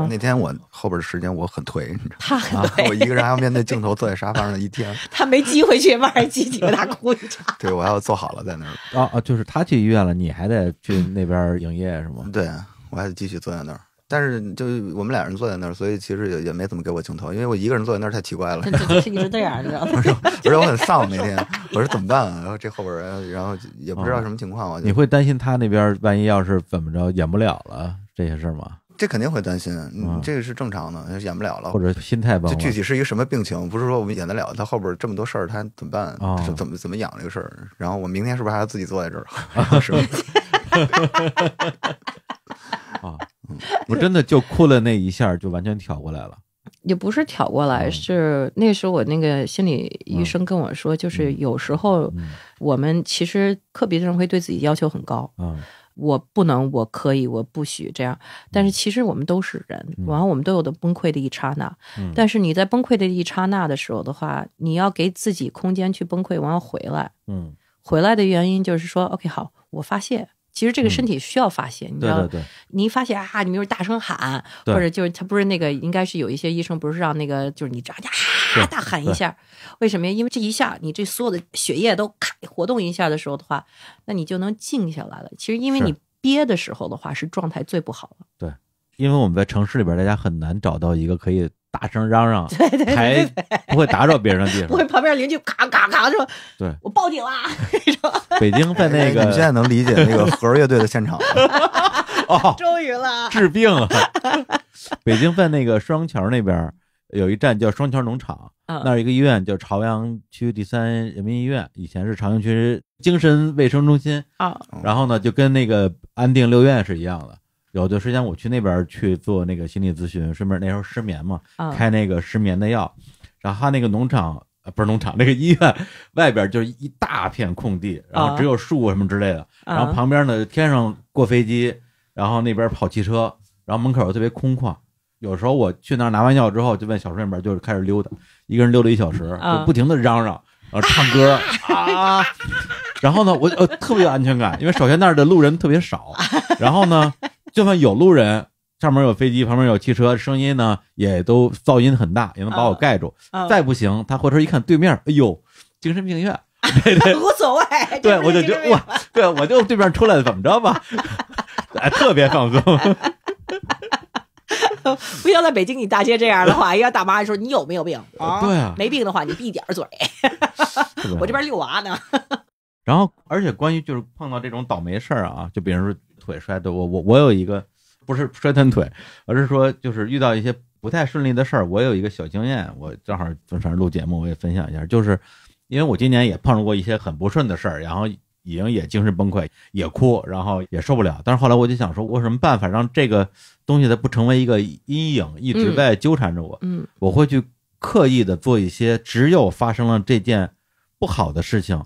那天我后边的时间我很颓，你他很颓，我一个人还要面对镜头坐在沙发上一天。他没机会去，晚机器，续哭一场。对我还要坐好了在那儿。哦哦，就是他去医院了，你还得去那边营业是吗？对，我还得继续坐在那儿。但是就我们俩人坐在那儿，所以其实也也没怎么给我镜头，因为我一个人坐在那儿太奇怪了。一 直这样，你知道吗？不是，我很丧那天，我说怎么办？啊？然后这后边，人，然后也不知道什么情况，你会担心他那边万一要是怎么着演不了了这些事儿吗？这肯定会担心，这个是正常的，演不了了或者心态就具体是一个什么病情？不是说我们演得了，他后边这么多事儿，他怎么办？怎么怎么养这个事儿？然后我明天是不是还要自己坐在这儿？是吗？啊。我真的就哭了那一下，就完全挑过来了。也不是挑过来，是那时候我那个心理医生跟我说，就是有时候我们其实特别的人会对自己要求很高我不能，我可以，我不许这样。但是其实我们都是人，然后我们都有的崩溃的一刹那。但是你在崩溃的一刹那的时候的话，你要给自己空间去崩溃，完要回来。嗯，回来的原因就是说，OK，好，我发泄。其实这个身体需要发泄，你知道？你一发泄啊，你就如大声喊，或者就是他不是那个，应该是有一些医生不是让那个，就是你这样呀大喊一下，为什么呀？因为这一下你这所有的血液都咔活动一下的时候的话，那你就能静下来了。其实因为你憋的时候的话，是状态最不好了。对，因为我们在城市里边，大家很难找到一个可以。大声嚷嚷，对对对，不会打扰别人，的地方，不会旁边邻居咔咔咔说，对我报警啦！说 北京在那个，你现在能理解那个核乐队的现场吗？哦，终于了，治病。了。北京在那个双桥那边有一站叫双桥农场，那有一个医院叫朝阳区第三人民医院，以前是朝阳区精神卫生中心啊，然后呢，就跟那个安定六院是一样的。有段时间我去那边去做那个心理咨询，顺便那时候失眠嘛，开那个失眠的药。然后他那个农场不是农场那个医院外边就是一大片空地，然后只有树什么之类的。然后旁边呢天上过飞机，然后那边跑汽车，然后门口特别空旷。有时候我去那拿完药之后，就问小顺那边就是开始溜达，一个人溜了一小时，就不停的嚷嚷，然后唱歌 啊。然后呢我呃特别有安全感，因为首先那儿的路人特别少，然后呢。就算有路人，上面有飞机，旁边有汽车，声音呢也都噪音很大，也能把我盖住。再不行，他回头一看对面，哎呦，精神病院，对对，无所谓。对 我就觉得哇，对我就对面出来怎么着吧，哎，特别放松。不像在北京你大街这样的话，哎呀，大妈说你有没有病？啊，对啊，没病的话你闭点嘴。我这边遛娃呢。然后，而且关于就是碰到这种倒霉事儿啊，就比如说。腿摔的，我我我有一个，不是摔断腿，而是说就是遇到一些不太顺利的事儿。我有一个小经验，我正好正上录节目，我也分享一下。就是因为我今年也碰上过一些很不顺的事儿，然后已经也精神崩溃，也哭，然后也受不了。但是后来我就想说，我有什么办法让这个东西它不成为一个阴影，一直在纠缠着我？嗯，我会去刻意的做一些，只有发生了这件不好的事情。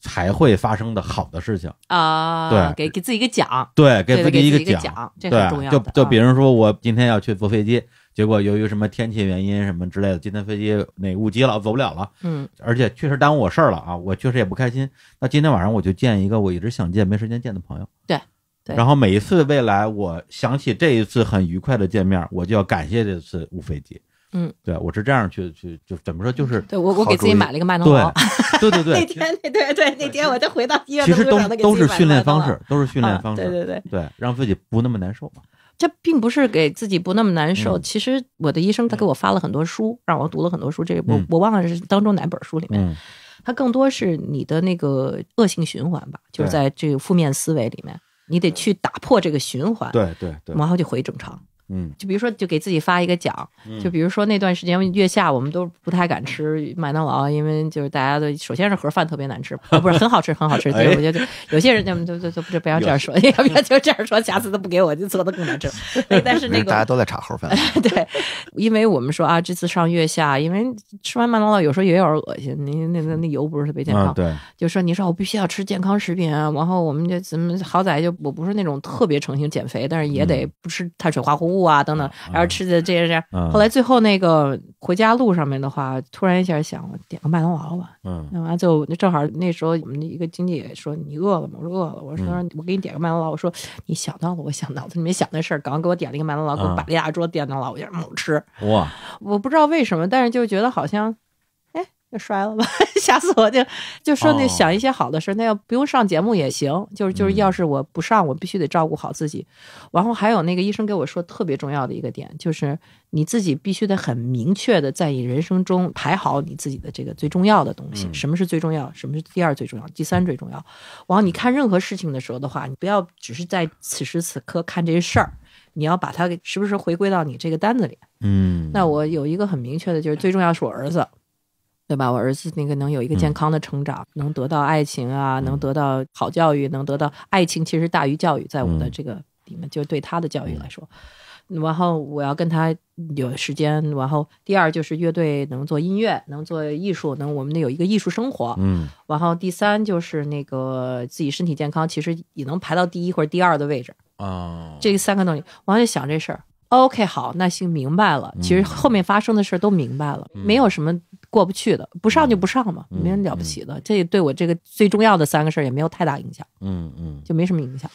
才会发生的好的事情啊！对，给给自己一个奖，对，给自己一个奖，对，就就比如说，我今天要去坐飞机，结果由于什么天气原因什么之类的，今天飞机那误机了，走不了了。嗯，而且确实耽误我事儿了啊，我确实也不开心。那今天晚上我就见一个我一直想见、没时间见的朋友。对，然后每一次未来，我想起这一次很愉快的见面，我就要感谢这次误飞机。嗯，对，我是这样去去，就怎么说，就是对我我给自己买了一个麦当劳，对对对那天那对对那天我就回到医院，其实都都是训练方式，都是训练方式，对对对对，让自己不那么难受嘛。这并不是给自己不那么难受，其实我的医生他给我发了很多书，让我读了很多书，这我我忘了是当中哪本书里面。他更多是你的那个恶性循环吧，就是在这个负面思维里面，你得去打破这个循环，对对对，然后就回正常。嗯，就比如说，就给自己发一个奖。就比如说那段时间月下，我们都不太敢吃麦当劳，因为就是大家都首先是盒饭特别难吃，不是很好吃，很好吃。我觉得有些人就就就不要这样说，要不要就这样说？下次都不给我，就做的更难吃但是那个大家都在炒盒饭。对，因为我们说啊，这次上月下，因为吃完麦当劳有时候也有点恶心，那那那油不是特别健康。对，就说你说我必须要吃健康食品啊。然后我们就怎么好歹就我不是那种特别诚心减肥，但是也得不吃碳水化合物。啊等等，然后吃的这些这样。后来最后那个回家路上面的话，突然一下想，我点个麦当劳吧。嗯，那完就正好那时候我们一个经理说你饿了吗？我说饿了。我说我给你点个麦当劳。我说你想到了，我想脑子里面想那事儿，刚刚给我点了一个麦当劳，给我摆了一大桌子麦当劳，我就猛吃。哇，我不知道为什么，但是就觉得好像。就摔了吧？吓死我就就说那想一些好的事那要不用上节目也行。就是就是，要是我不上，我必须得照顾好自己。然后还有那个医生给我说特别重要的一个点，就是你自己必须得很明确的在你人生中排好你自己的这个最重要的东西。什么是最重要？什么是第二最重要？第三最重要？然后你看任何事情的时候的话，你不要只是在此时此刻看这些事儿，你要把它给时不时回归到你这个单子里。嗯。那我有一个很明确的，就是最重要是我儿子。对吧？我儿子那个能有一个健康的成长，能得到爱情啊，能得到好教育，能得到爱情其实大于教育，在我们的这个里面，就对他的教育来说。然后我要跟他有时间。然后第二就是乐队能做音乐，能做艺术，能我们能有一个艺术生活。嗯。然后第三就是那个自己身体健康，其实也能排到第一或者第二的位置。哦。这三个东西，我就想这事儿。OK，好，那行明白了。其实后面发生的事儿都明白了，没有什么。过不去的，不上就不上嘛，没人了不起的。这对我这个最重要的三个事儿也没有太大影响。嗯嗯，就没什么影响。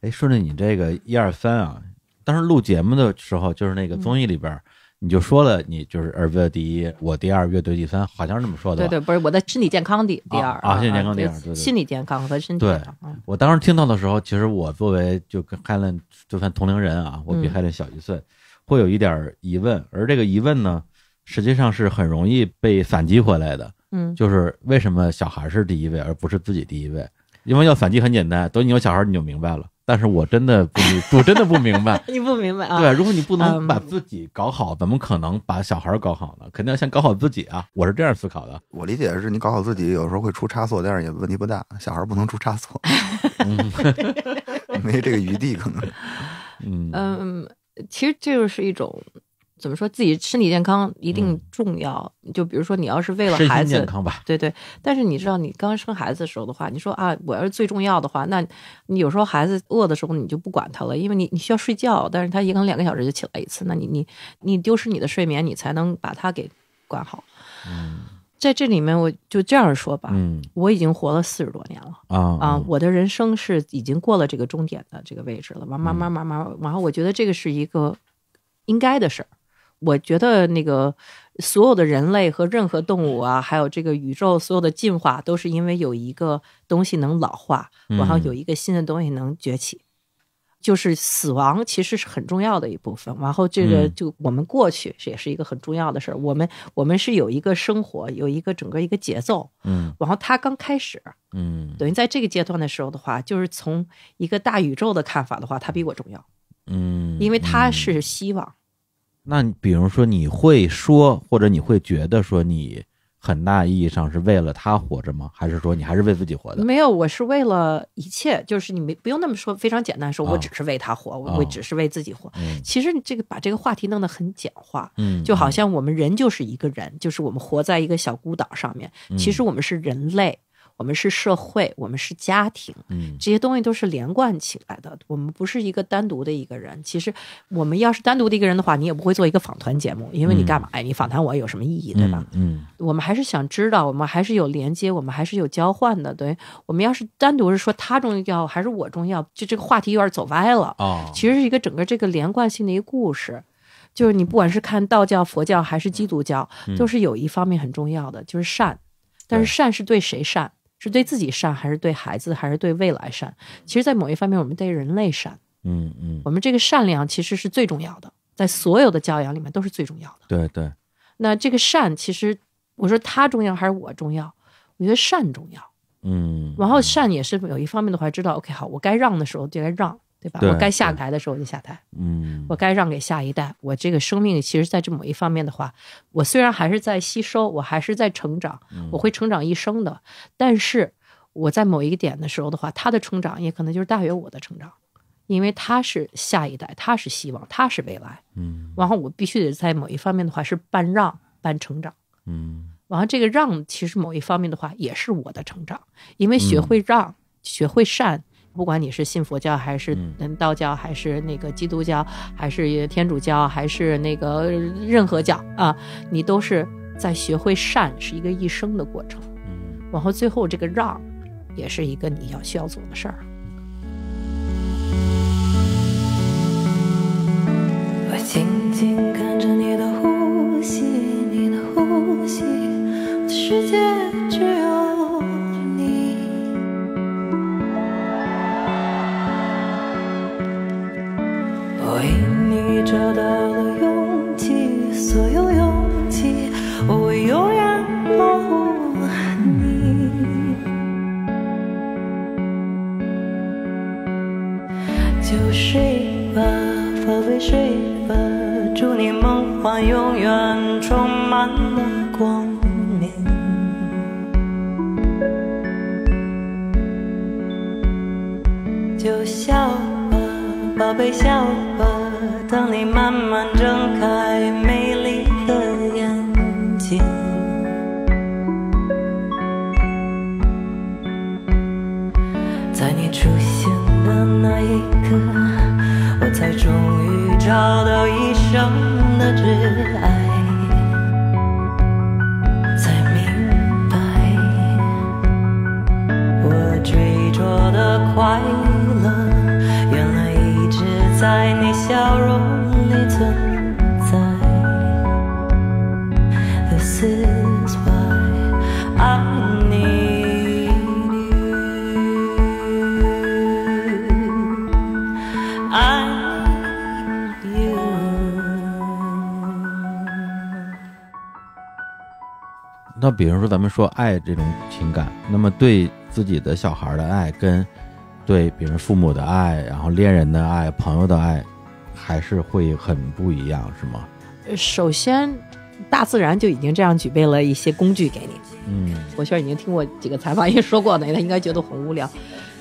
哎，顺着你这个一二三啊，当时录节目的时候，就是那个综艺里边，你就说了，你就是儿子第一，我第二，乐队第三，好像是这么说的。对对，不是我的身体健康第第二啊，身体健康第二，心理健康和身体。对，我当时听到的时候，其实我作为就跟 Helen 就算同龄人啊，我比 Helen 小一岁，会有一点疑问，而这个疑问呢。实际上是很容易被反击回来的，嗯，就是为什么小孩是第一位，而不是自己第一位？因为要反击很简单，等你有小孩你就明白了。但是我真的不，我真的不明白，你不明白啊？对，如果你不能把自己搞好，怎么可能把小孩搞好呢？肯定要先搞好自己啊！我是这样思考的，我理解的是你搞好自己，有时候会出差错，但是也问题不大。小孩不能出差错，没这个余地，可能。嗯，其实这就是一种。怎么说？自己身体健康一定重要。就比如说，你要是为了孩子健康吧，对对。但是你知道，你刚生孩子的时候的话，你说啊，我要是最重要的话，那你有时候孩子饿的时候你就不管他了，因为你你需要睡觉。但是他一能两个小时就起来一次，那你你你丢失你的睡眠，你才能把他给管好。嗯，在这里面我就这样说吧。嗯，我已经活了四十多年了啊啊，我的人生是已经过了这个终点的这个位置了。慢慢慢慢慢，然后我觉得这个是一个应该的事儿。我觉得那个所有的人类和任何动物啊，还有这个宇宙所有的进化，都是因为有一个东西能老化，然后有一个新的东西能崛起，就是死亡其实是很重要的一部分。然后这个就我们过去也是一个很重要的事儿。我们我们是有一个生活，有一个整个一个节奏，嗯，然后它刚开始，嗯，等于在这个阶段的时候的话，就是从一个大宇宙的看法的话，它比我重要，嗯，因为它是希望。那比如说，你会说，或者你会觉得说，你很大意义上是为了他活着吗？还是说，你还是为自己活的？没有，我是为了一切，就是你没不用那么说，非常简单，说我只是为他活，我只是为自己活。其实你这个把这个话题弄得很简化，嗯，就好像我们人就是一个人，就是我们活在一个小孤岛上面，其实我们是人类。我们是社会，我们是家庭，嗯，这些东西都是连贯起来的。我们不是一个单独的一个人。其实，我们要是单独的一个人的话，你也不会做一个访谈节目，因为你干嘛？哎，你访谈我有什么意义，对吧？嗯，我们还是想知道，我们还是有连接，我们还是有交换的。等于我们要是单独是说他重要还是我重要，就这个话题有点走歪了啊。其实是一个整个这个连贯性的一个故事，就是你不管是看道教、佛教还是基督教，都是有一方面很重要的，就是善。但是善是对谁善？是对自己善，还是对孩子，还是对未来善？其实，在某一方面，我们对人类善，嗯嗯，我们这个善良其实是最重要的，在所有的教养里面都是最重要的。对对，那这个善，其实我说他重要还是我重要？我觉得善重要，嗯，然后善也是有一方面的话，知道，OK，好，我该让的时候就该让。对吧？我该下台的时候我就下台，嗯，我该让给下一代。我这个生命，其实，在这某一方面的话，我虽然还是在吸收，我还是在成长，我会成长一生的。但是，我在某一个点的时候的话，他的成长也可能就是大于我的成长，因为他是下一代，他是希望，他是未来，嗯。然后，我必须得在某一方面的话，是半让半成长，嗯。然后，这个让，其实某一方面的话，也是我的成长，因为学会让，学会善。不管你是信佛教还是道教，还是那个基督教，还是天主教，还是那个任何教啊，你都是在学会善是一个一生的过程。往后最后这个让，也是一个你要需要做的事儿。说爱这种情感，那么对自己的小孩的爱跟对别人父母的爱，然后恋人的爱、朋友的爱，还是会很不一样，是吗？首先，大自然就已经这样举备了一些工具给你。嗯，我虽然已经听过几个采访也说过的，应该觉得很无聊，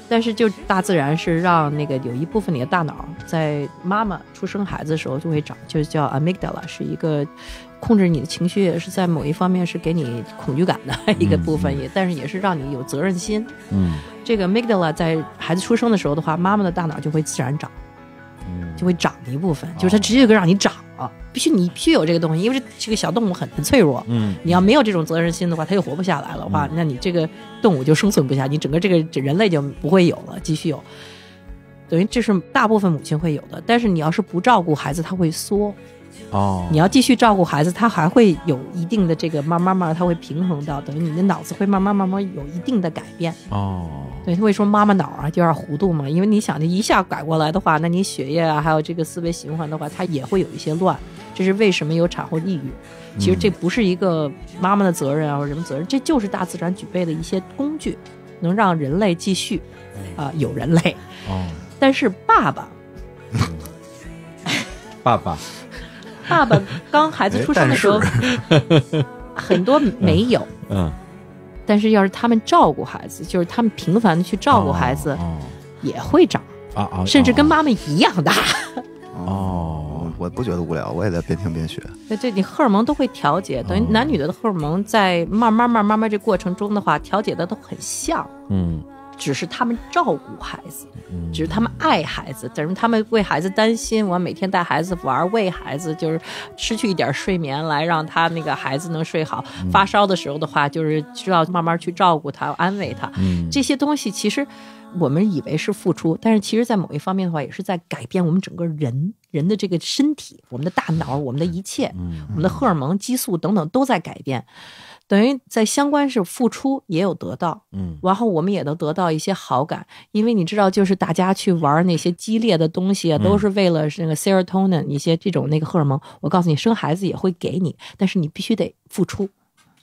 但是就大自然是让那个有一部分你的大脑在妈妈出生孩子的时候就会长，就叫 amygdala，是一个。控制你的情绪也是在某一方面是给你恐惧感的一个部分，也但是也是让你有责任心。嗯，这个 amygdala 在孩子出生的时候的话，妈妈的大脑就会自然长，就会长一部分，就是它直接就让你长，必须你必须有这个东西，因为这个小动物很脆弱。嗯，你要没有这种责任心的话，它就活不下来了。话，那你这个动物就生存不下，你整个这个人类就不会有了，继续有。等于这是大部分母亲会有的，但是你要是不照顾孩子，它会缩。哦，你要继续照顾孩子，他还会有一定的这个，慢慢慢慢他会平衡到，等于你的脑子会慢慢慢慢有一定的改变。哦，对他会说妈妈脑啊有点糊涂嘛，因为你想一下改过来的话，那你血液啊还有这个思维循环的话，它也会有一些乱。这是为什么有产后抑郁？其实这不是一个妈妈的责任啊，或者什么责任，这就是大自然举备的一些工具，能让人类继续啊有人类。哦，但是爸爸，爸爸。爸爸刚孩子出生的时候，很多没有。嗯，但是要是他们照顾孩子，就是他们频繁的去照顾孩子，也会长啊啊，甚至跟妈妈一样大。哦，我不觉得无聊，我也在边听边学。对对，你荷尔蒙都会调节，等于男女的荷尔蒙在慢慢、慢、慢慢这过程中的话，调节的都很像。嗯。只是他们照顾孩子，只是他们爱孩子，等于他们为孩子担心。我每天带孩子玩，喂孩子，就是失去一点睡眠来让他那个孩子能睡好。发烧的时候的话，就是需要慢慢去照顾他，安慰他。这些东西其实我们以为是付出，但是其实在某一方面的话，也是在改变我们整个人人的这个身体、我们的大脑、我们的一切、我们的荷尔蒙、激素等等都在改变。等于在相关是付出也有得到，嗯，然后我们也能得到一些好感，因为你知道，就是大家去玩那些激烈的东西啊，都是为了那个 serotonin 一些这种那个荷尔蒙。我告诉你，生孩子也会给你，但是你必须得付出。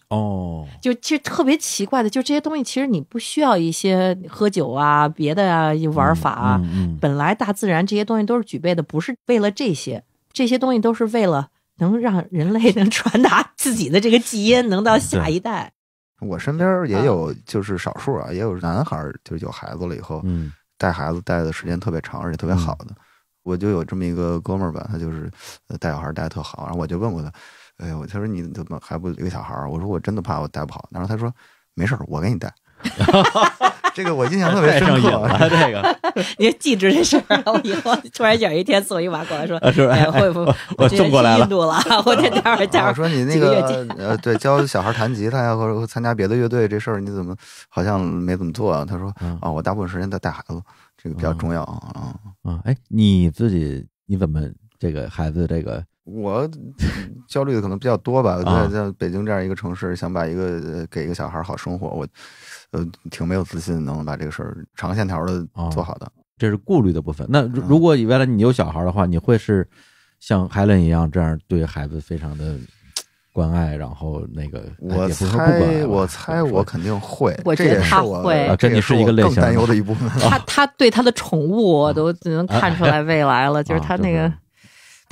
哦，就其实特别奇怪的，就这些东西其实你不需要一些喝酒啊、别的呀、玩法啊，本来大自然这些东西都是具备的，不是为了这些，这些东西都是为了。能让人类能传达 自己的这个基因，能到下一代。我身边也有，就是少数啊，也有男孩就是有孩子了以后，嗯，带孩子带的时间特别长，而且特别好的。我就有这么一个哥们儿吧，他就是带小孩带的特好。然后我就问过他，哎，我他说你怎么还不一小孩儿？我说我真的怕我带不好。然后他说，没事儿，我给你带。这个我印象特别深刻，这个 你记住这事儿。我以后突然有一天送一娃过来说：“是不是？会不？我送过来了。” 我待会儿我说：“你那个呃，对，教小孩弹吉他呀，或者参加别的乐队这事儿，你怎么好像没怎么做啊？”他说：“啊，我大部分时间在带孩子，这个比较重要啊啊。”哎，你自己你怎么这个孩子这个？我焦虑的可能比较多吧，在在北京这样一个城市，想把一个给一个小孩好生活，我呃挺没有自信能把这个事儿长线条的做好的。这是顾虑的部分。那如果你未来你有小孩的话，你会是像海伦一样这样对孩子非常的关爱，然后那个我猜我猜我肯定会，这也是我，这也是一个更担忧的 一部分。他他对他的宠物，我都能看出来未来了，就是他那个。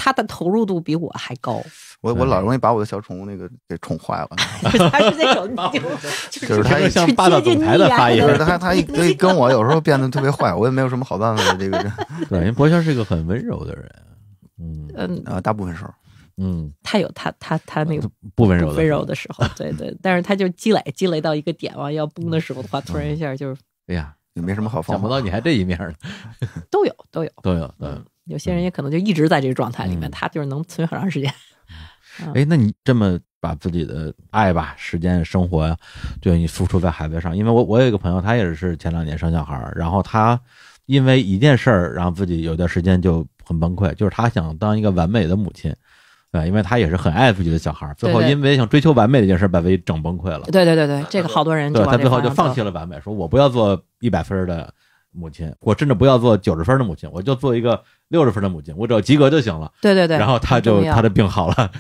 他的投入度比我还高，我我老容易把我的小宠物那个给宠坏了。他是那种，就是他一霸道总裁，他他一跟我有时候变得特别坏，我也没有什么好办法。这个人，对，因为博轩是一个很温柔的人，嗯啊，大部分时候，嗯，他有他他他那个不温柔温柔的时候，对对，但是他就积累积累到一个点往要崩的时候的话，突然一下就是，哎呀，也没什么好方法，想不到你还这一面呢，都有都有都有嗯。有些人也可能就一直在这个状态里面，他就是能存很长时间。哎，那你这么把自己的爱吧、时间、生活呀，对你付出在孩子上？因为我我有一个朋友，他也是前两年生小孩儿，然后他因为一件事儿，然后自己有段时间就很崩溃，就是他想当一个完美的母亲，对，因为他也是很爱自己的小孩儿，最后因为想追求完美这件事，把自己整崩溃了。对对对对，这个好多人。对，他最后就放弃了完美，说我不要做一百分的。母亲，我甚至不要做九十分的母亲，我就做一个六十分的母亲，我只要及格就行了。对对对，然后他就他的病好了，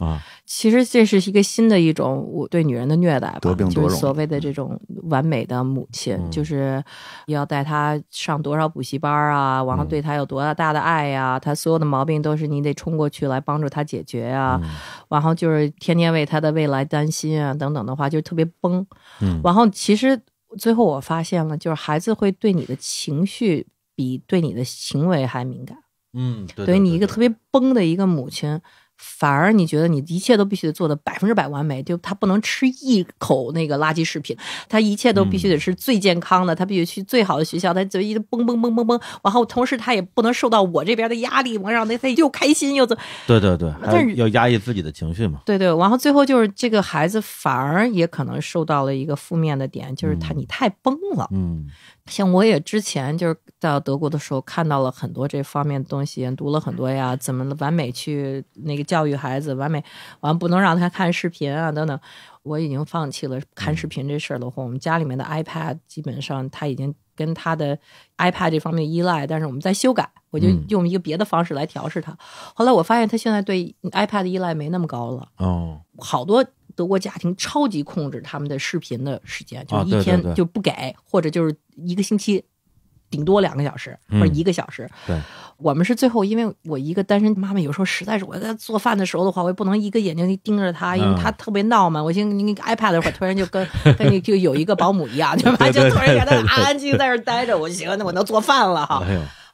啊，其实这是一个新的一种我对女人的虐待吧，就是所谓的这种完美的母亲，就是要带她上多少补习班啊，然后对她有多大大的爱呀，她所有的毛病都是你得冲过去来帮助她解决啊，然后就是天天为她的未来担心啊，等等的话就特别崩，嗯，然后其实。最后我发现了，就是孩子会对你的情绪比对你的行为还敏感。嗯，对于你一个特别崩的一个母亲。反而你觉得你一切都必须得做的百分之百完美，就他不能吃一口那个垃圾食品，他一切都必须得是最健康的，他必须去最好的学校，他就一直蹦蹦蹦蹦蹦，然后同时他也不能受到我这边的压力，我让他他又开心又怎？对对对，但是要压抑自己的情绪嘛。对对，然后最后就是这个孩子反而也可能受到了一个负面的点，就是他你太崩了，嗯。像我也之前就是到德国的时候，看到了很多这方面的东西，读了很多呀，怎么完美去那个教育孩子，完美完不能让他看视频啊，等等。我已经放弃了看视频这事儿了。我们家里面的 iPad 基本上他已经跟他的 iPad 这方面依赖，但是我们在修改，我就用一个别的方式来调试他。后来我发现他现在对 iPad 的依赖没那么高了，哦，好多。德国家庭超级控制他们的视频的时间，就一天就不给，或者就是一个星期，顶多两个小时或者一个小时。对，我们是最后，因为我一个单身妈妈，有时候实在是我在做饭的时候的话，我也不能一个眼睛盯着她，因为她特别闹嘛。我先那个 iPad 的话，突然就跟跟就有一个保姆一样，就完全突然给她安静在这待着，我行，那我能做饭了哈。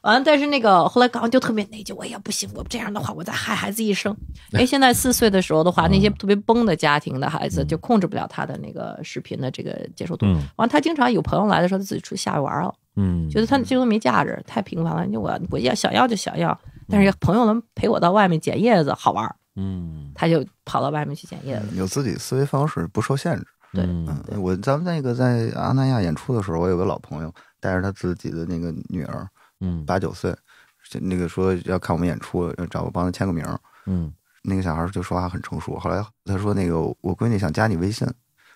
完，了，但是那个后来刚就特别内疚，我也不行，我这样的话我再害孩子一生。哎，现在四岁的时候的话，那些特别崩的家庭的孩子就控制不了他的那个视频的这个接受度。完，了，他经常有朋友来的时候，他自己出去下玩儿了。嗯，觉得他几乎没价值，太平凡了。因我要我要想要就想要，但是朋友能陪我到外面捡叶子好玩儿。嗯，他就跑到外面去捡叶子，有自己思维方式，不受限制。对我，咱们那个在阿那亚演出的时候，我有个老朋友带着他自己的那个女儿。嗯，八九岁，那个说要看我们演出，要找我帮他签个名。嗯，那个小孩就说话很成熟。后来他说，那个我闺女想加你微信。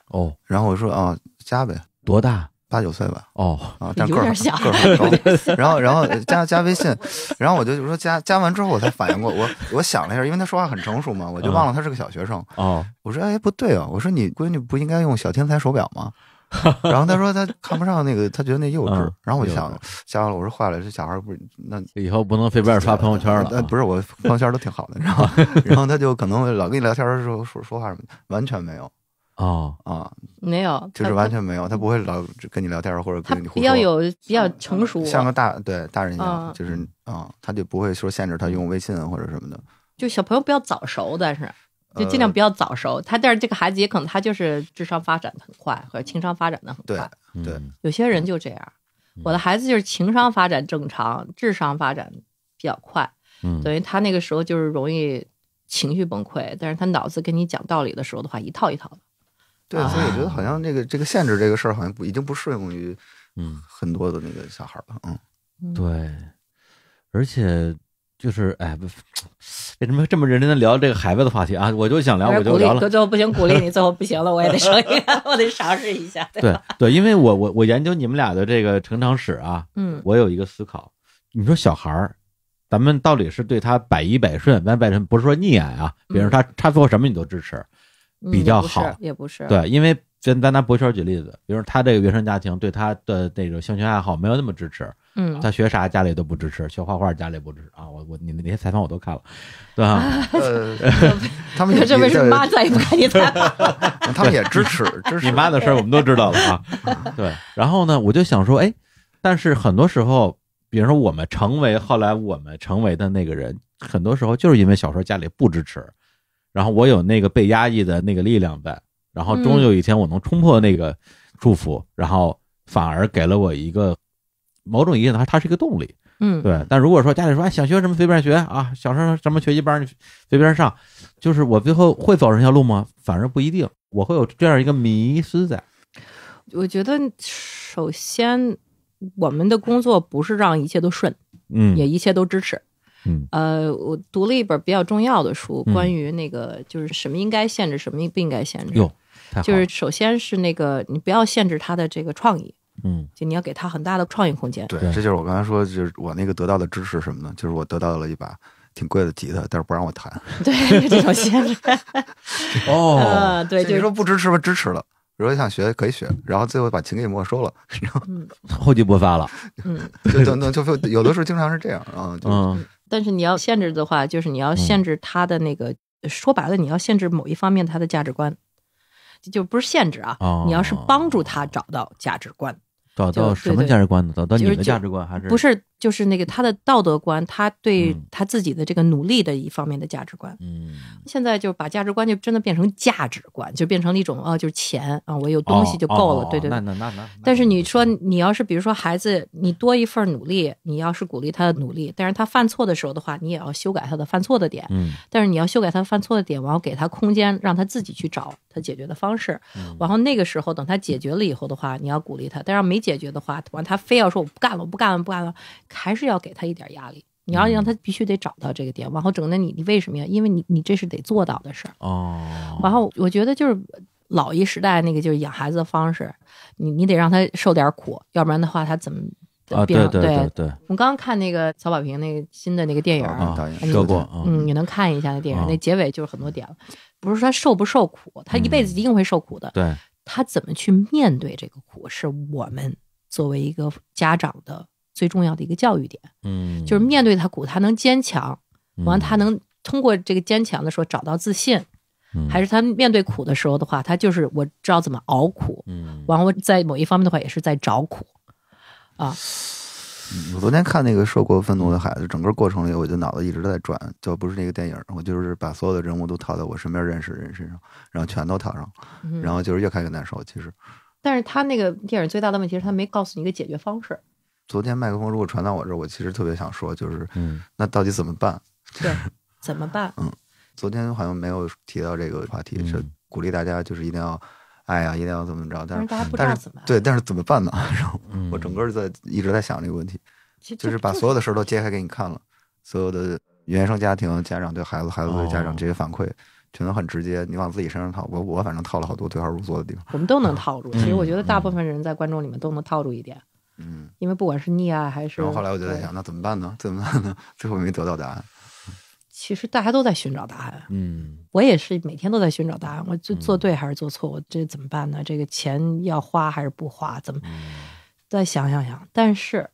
哦，然后我说啊，加呗。多大？八九岁吧。哦，啊，但个儿小，个儿很高。然后，然后加加微信，然后我就说加加完之后我才反应过，我我想了一下，因为他说话很成熟嘛，我就忘了他是个小学生。哦，我说哎不对啊，我说你闺女不应该用小天才手表吗？然后他说他看不上那个，他觉得那幼稚。然后我就想，加了！我说坏了，这小孩不那以后不能随便发朋友圈了。不是我朋友圈都挺好的，你知道吗？然后他就可能老跟你聊天的时候说说话什么，完全没有啊啊，没有，就是完全没有，他不会老跟你聊天或者跟你互动。比较有比较成熟，像个大对大人一样，就是啊，他就不会说限制他用微信或者什么的，就小朋友比较早熟，但是。就尽量不要早熟，他但是这个孩子也可能他就是智商发展的很快，或者情商发展的很快。对，对，有些人就这样。我的孩子就是情商发展正常，智商发展比较快，等于他那个时候就是容易情绪崩溃，但是他脑子跟你讲道理的时候的话，一套一套的。对，所以我觉得好像那个这个限制这个事儿，好像已经不适用于嗯很多的那个小孩了。嗯，对，而且。就是哎，为什么这么认真的聊这个孩子的话题啊？我就想聊，我就聊了。最后不行，鼓励你，最后不行了，我也得一个，我得尝试一下。对对，因为我我我研究你们俩的这个成长史啊，嗯，我有一个思考。你说小孩儿，咱们到底是对他百依百顺、百百顺，不是说溺爱啊？比如他他做什么你都支持，比较好，也不是。对，因为咱咱拿博圈举例子，比如他这个原生家庭对他的那种兴趣爱好没有那么支持。嗯，他学啥家里都不支持，学画画家里不支持啊！我我你那些采访我都看了，对吧？他们为什么妈再也不你？他们也支持支持。你妈的事儿我们都知道了啊。对，然后呢，我就想说，哎，但是很多时候，比如说我们成为后来我们成为的那个人，很多时候就是因为小时候家里不支持，然后我有那个被压抑的那个力量在，然后终有一天我能冲破那个束缚，然后反而给了我一个。某种意义上，它它是一个动力，嗯，对。但如果说家里说，哎，想学什么随便学啊，想上什么学习班你随便上，就是我最后会走这条路吗？反正不一定，我会有这样一个迷失在。我觉得，首先我们的工作不是让一切都顺，嗯，也一切都支持，嗯。呃，我读了一本比较重要的书，关于那个就是什么应该限制什么不应该限制，哟，就是首先是那个你不要限制他的这个创意。嗯，就你要给他很大的创意空间。对，这就是我刚才说，就是我那个得到的支持什么呢？就是我得到了一把挺贵的吉他，但是不让我弹。对，这种限制。哦，对，你说不支持吧，支持了；，你说想学，可以学，然后最后把琴给没收了，然后厚积薄发了。嗯，就等就就有的时候经常是这样啊。嗯，但是你要限制的话，就是你要限制他的那个，说白了，你要限制某一方面他的价值观，就不是限制啊。你要是帮助他找到价值观。找到什么价值观呢？找到你的价值观还是不是？就是那个他的道德观，他对他自己的这个努力的一方面的价值观。嗯，现在就把价值观就真的变成价值观，就变成了一种啊，就是钱啊，我有东西就够了。对对，那那那那。但是你说你要是比如说孩子，你多一份努力，你要是鼓励他的努力，但是他犯错的时候的话，你也要修改他的犯错的点。嗯。但是你要修改他犯错的点，然后给他空间，让他自己去找他解决的方式。嗯。然后那个时候等他解决了以后的话，你要鼓励他；但是没解决的话，完他非要说我不干了，我不干了，不干了。还是要给他一点压力，你要让他必须得找到这个点，往后整的你，你为什么呀？因为你，你这是得做到的事儿。哦，然后我觉得就是老一时代那个就是养孩子的方式，你你得让他受点苦，要不然的话他怎么啊？对对对，我们刚看那个曹保平那个新的那个电影，看过，嗯，你能看一下那电影，那结尾就是很多点了。不是说他受不受苦，他一辈子一定会受苦的。对，他怎么去面对这个苦，是我们作为一个家长的。最重要的一个教育点，嗯，就是面对他苦，他能坚强，完他能通过这个坚强的时候找到自信，还是他面对苦的时候的话，他就是我知道怎么熬苦，嗯，完我在某一方面的话也是在找苦，啊。我昨天看那个《受过愤怒的孩子》，整个过程里，我就脑子一直在转，就不是那个电影，我就是把所有的人物都套在我身边认识的人身上，然后全都套上，然后就是越看越难受。其实，但是他那个电影最大的问题是，他没告诉你一个解决方式。昨天麦克风如果传到我这儿，我其实特别想说，就是，嗯，那到底怎么办？对，怎么办？嗯，昨天好像没有提到这个话题，是鼓励大家，就是一定要，哎呀，一定要怎么着？但是但是怎么对，但是怎么办呢？然后我整个在一直在想这个问题，就是把所有的事儿都揭开给你看了，所有的原生家庭、家长对孩子、孩子的家长这些反馈，全都很直接，你往自己身上套，我我反正套了好多对号入座的地方。我们都能套住，其实我觉得大部分人在观众里面都能套住一点。嗯，因为不管是溺爱还是，然后后来我就在想，那怎么办呢？怎么办呢？最后没得到答案。其实大家都在寻找答案。嗯，我也是每天都在寻找答案。我做做对还是做错？我这怎么办呢？这个钱要花还是不花？怎么再想想想？但是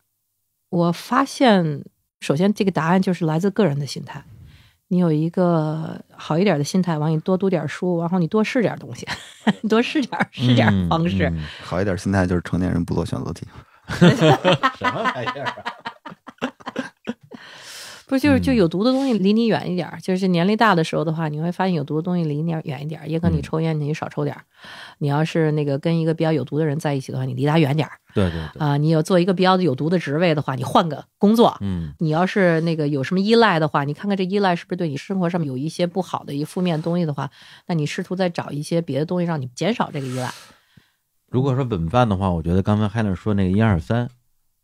我发现，首先这个答案就是来自个人的心态。你有一个好一点的心态，完你多读点书，完后你多试点东西，多试点试点方式。好一点心态就是成年人不做选择题。什么玩意儿？不，就是就有毒的东西离你远一点儿。就是年龄大的时候的话，你会发现有毒的东西离你远一点儿。也可能你抽烟，你少抽点儿。你要是那个跟一个比较有毒的人在一起的话，你离他远点儿。对对。啊，你有做一个比较有毒的职位的话，你换个工作。嗯。你要是那个有什么依赖的话，你看看这依赖是不是对你生活上面有一些不好的一负面东西的话，那你试图再找一些别的东西让你减少这个依赖。如果说怎么办的话，我觉得刚才海伦说那个一二三，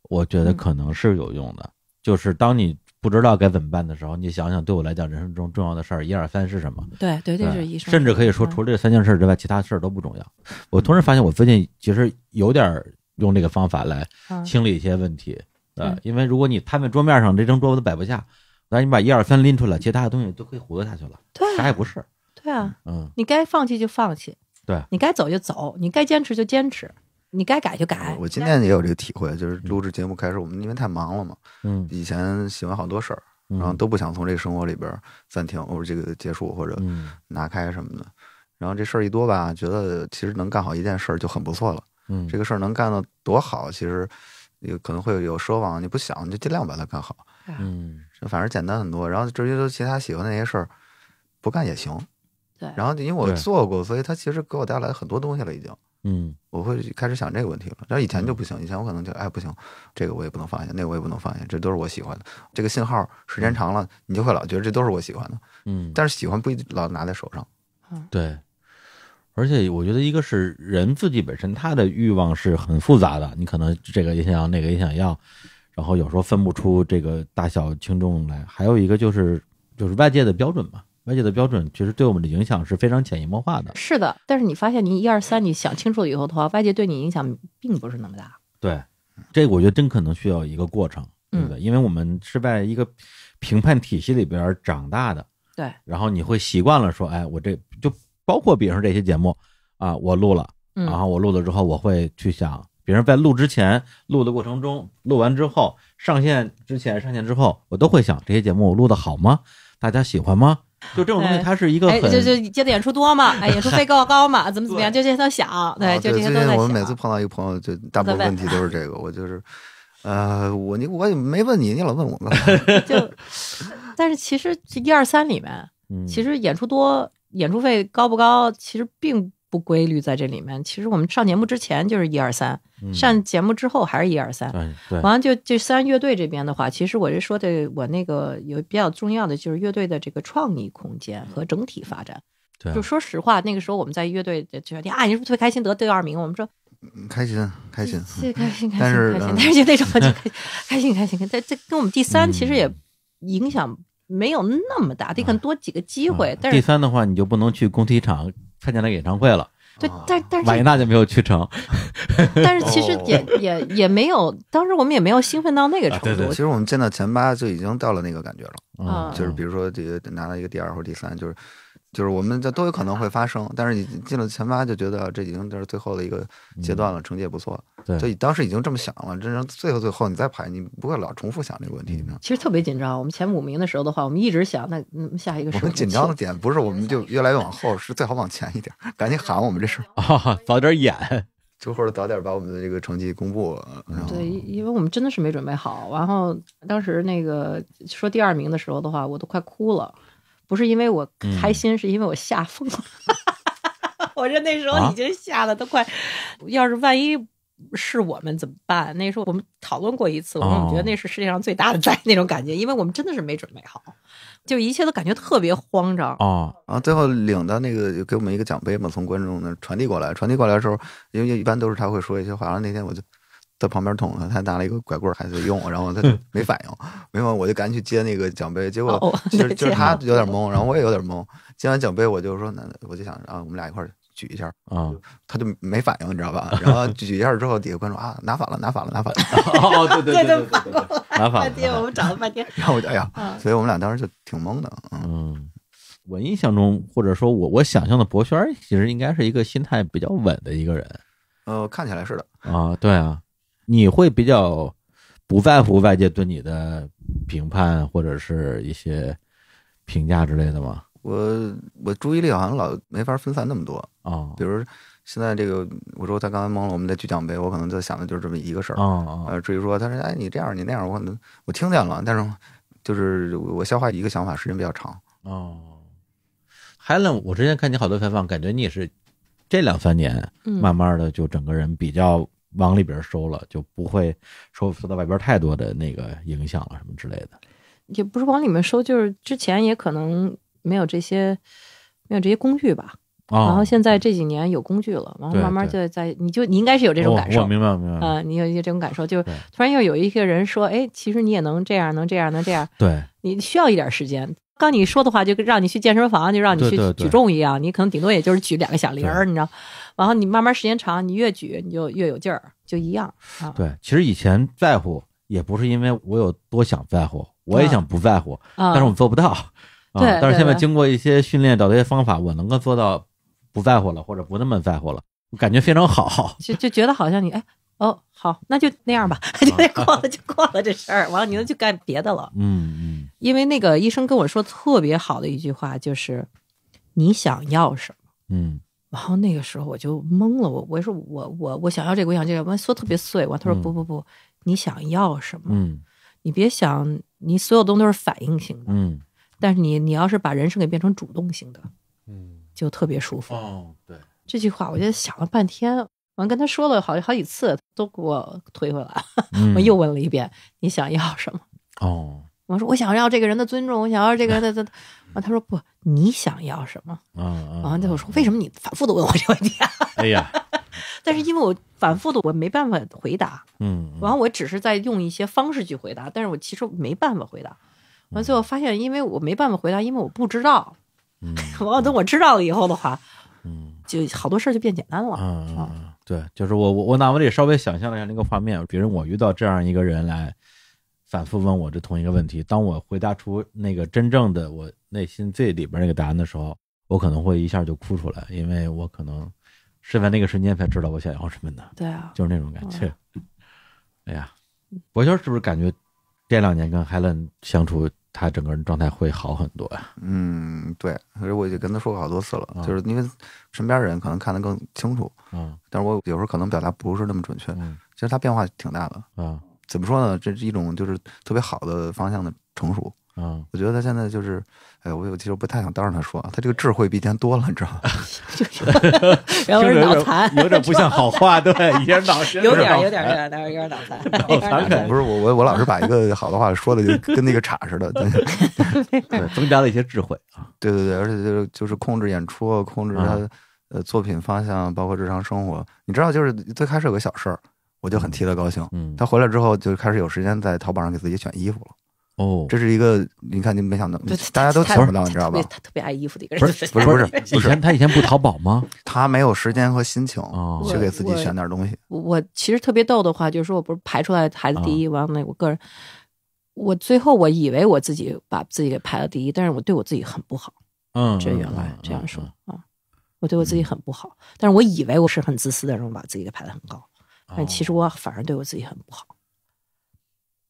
我觉得可能是有用的。就是当你不知道该怎么办的时候，你想想对我来讲人生中重要的事儿一二三是什么？对对，这是一。甚至可以说，除了这三件事之外，其他事儿都不重要。我突然发现，我最近其实有点用这个方法来清理一些问题因为如果你摊在桌面上，这张桌子摆不下，那你把一二三拎出来，其他的东西都可以糊弄下去了，啥也不是。对啊，嗯，你该放弃就放弃。对你该走就走，你该坚持就坚持，你该改就改。我今天也有这个体会，就是录制节目开始，我们因为太忙了嘛，嗯，以前喜欢好多事儿，然后都不想从这生活里边暂停或者这个结束或者拿开什么的，然后这事儿一多吧，觉得其实能干好一件事儿就很不错了，嗯，这个事儿能干到多好，其实有可能会有奢望，你不想就尽量把它干好，嗯，反正简单很多，然后至于说其他喜欢那些事儿，不干也行。然后，因为我做过，所以他其实给我带来很多东西了，已经。嗯，我会开始想这个问题了。那以前就不行，以前我可能就哎不行，这个我也不能放下，那个我也不能放下，这都是我喜欢的。这个信号时间长了，你就会老觉得这都是我喜欢的。嗯，但是喜欢不一定老拿在手上。嗯，对。而且我觉得，一个是人自己本身他的欲望是很复杂的，你可能这个也想要，那个也想要，然后有时候分不出这个大小轻重来。还有一个就是就是外界的标准嘛。外界的标准其实对我们的影响是非常潜移默化的。是的，但是你发现你一二三，你想清楚了以后的话，外界对你影响并不是那么大。对，这个我觉得真可能需要一个过程，对不对？因为我们是在一个评判体系里边长大的。对。然后你会习惯了说，哎，我这就包括，比如说这些节目啊，我录了，然后我录了之后，我会去想，比人在录之前、录的过程中、录完之后、上线之前、上线之后，我都会想这些节目我录的好吗？大家喜欢吗？就这种东西，他是一个哎、就就接的演出多嘛，哎，演出费高高嘛，怎么怎么样，就这些都想，对，就这些都在想。我们每次碰到一个朋友，就大部分问题都是这个，我就是，呃，我你我也没问你，你老问我，就，但是其实一二三里面，其实演出多，演出费高不高，其实并。不规律在这里面，其实我们上节目之前就是一二三，上节目之后还是一二三。对，完了就这三乐队这边的话，其实我是说的，我那个有比较重要的就是乐队的这个创意空间和整体发展。对，就说实话，那个时候我们在乐队觉得啊，你是不是特别开心得第二名？我们说开心，开心，开心，开心，开心，开心，但是就那种就开心，开心，开心，这跟我们第三其实也影响没有那么大，得看多几个机会。但是第三的话，你就不能去工体场。看见了演唱会了，对，但但是马伊娜就没有去成。但是其实也也也没有，当时我们也没有兴奋到那个程度。对对，其实我们见到前八就已经到了那个感觉了，就是比如说这个拿到一个第二或第三，就是。就是我们这都有可能会发生，但是你进了前八就觉得这已经就是最后的一个阶段了，成绩也不错，所以当时已经这么想了。真正最后最后，你再排，你不会老重复想这个问题，呢、其实特别紧张。我们前五名的时候的话，我们一直想，那下一个我们紧张的点不是，我们就越来越往后，是最好往前一点，赶紧喊我们这事儿，早点演，就或者早点把我们的这个成绩公布。对，因为我们真的是没准备好。然后当时那个说第二名的时候的话，我都快哭了。不是因为我开心，是因为我吓疯了。我说那时候已经吓得都快。要是万一是我们怎么办？那时候我们讨论过一次，我们觉得那是世界上最大的灾那种感觉，因为我们真的是没准备好，就一切都感觉特别慌张啊。啊，最后领的那个给我们一个奖杯嘛，从观众那传递过来，传递过来的时候，因为一般都是他会说一些话，然后那天我就。在旁边捅他，他拿了一个拐棍还在用，然后他没反应，没有，我就赶紧去接那个奖杯，结果其实就是他有点懵，然后我也有点懵。接完奖杯，我就说，那我就想，啊，我们俩一块举一下，啊，他就没反应，你知道吧？然后 举一下之后，底下观众啊，拿反了，拿反了，拿反了，哦，对对对，拿反了，拿反了，我们找了半天，然后我就哎呀，所以我们俩当时就挺懵的。嗯，我印象中，或者说我我想象的博轩其实应该是一个心态比较稳的一个人。呃，看起来是的。啊，对啊。你会比较不在乎外界对你的评判或者是一些评价之类的吗？我我注意力好像老没法分散那么多啊。比如现在这个，我说他刚才蒙了，我们在举奖杯，我可能就想的就是这么一个事儿啊啊。呃，至于说他说哎你这样你那样，我可能我听见了，但是就是我消化一个想法时间比较长啊。还有我之前看你好多采访，感觉你也是这两三年慢慢的就整个人比较。往里边收了，就不会收收到外边太多的那个影响了，什么之类的。也不是往里面收，就是之前也可能没有这些没有这些工具吧。然后现在这几年有工具了，然后慢慢就在你就你应该是有这种感受。我明白，明白。啊，你有一些这种感受，就突然又有一个人说，哎，其实你也能这样，能这样，能这样。对。你需要一点时间。刚你说的话，就让你去健身房，就让你去举重一样，你可能顶多也就是举两个小铃儿，你知道。然后你慢慢时间长，你越举你就越有劲儿，就一样。对，其实以前在乎也不是因为我有多想在乎，我也想不在乎，但是我们做不到。对，但是现在经过一些训练找到一些方法，我能够做到不在乎了，或者不那么在乎了，我感觉非常好。就就觉得好像你哎。哦，好，那就那样吧，就那过了就过了这事儿，完了你就去干别的了。嗯嗯。因为那个医生跟我说特别好的一句话，就是你想要什么？嗯。然后那个时候我就懵了，我我说我我我想要这个，我想这个，我说特别碎。完，他说不不不，你想要什么？嗯。你别想，你所有东西都是反应性的。嗯。但是你你要是把人生给变成主动性的，嗯，就特别舒服。哦，对。这句话，我就想了半天。完，跟他说了好好几次，都给我推回来。我又问了一遍：“你想要什么？”哦，我说：“我想要这个人的尊重，我想要这个的。”完，他说：“不，你想要什么？”啊啊！完，最后说：“为什么你反复的问我这个问题？”哎呀！但是因为我反复的，我没办法回答。嗯。完，我只是在用一些方式去回答，但是我其实没办法回答。完，最后发现，因为我没办法回答，因为我不知道。完，等我知道了以后的话，嗯，就好多事儿就变简单了。嗯。对，就是我我我脑子里稍微想象了一下那个画面，比如我遇到这样一个人来，反复问我这同一个问题，当我回答出那个真正的我内心最里边那个答案的时候，我可能会一下就哭出来，因为我可能是在那个瞬间才知道我想要什么的。对啊，就是那种感觉。哎呀，博轩是不是感觉这两年跟海伦相处？他整个人状态会好很多呀。嗯，对，所以我已经跟他说过好多次了，就是因为身边人可能看得更清楚，嗯，但是我有时候可能表达不是那么准确。嗯，其实他变化挺大的。嗯，怎么说呢？这是一种就是特别好的方向的成熟。嗯，我觉得他现在就是，哎，我我其实不太想当着他说，他这个智慧比以前多了，你知道吗？有点有点不像好话，对，有点脑残，有点有点有点有点脑残。不是我我我老是把一个好的话说的就 跟那个岔似的，对，增加了一些智慧啊，对对对，而且就是就是控制演出，控制他呃作品方向，包括日常生活。你知道，就是最开始有个小事儿，我就很替他高兴。嗯，他回来之后就开始有时间在淘宝上给自己选衣服了。哦，这是一个你看，你没想到，大家都猜不到，你知道吧？他特别爱衣服的一个人，不是不是不是，以前他以前不淘宝吗？他没有时间和心情去给自己选点东西。我其实特别逗的话，就是说我不是排出来孩子第一，完了，我个人，我最后我以为我自己把自己给排了第一，但是我对我自己很不好。嗯，这原来这样说啊，我对我自己很不好，但是我以为我是很自私的人，把自己给排的很高，但其实我反而对我自己很不好。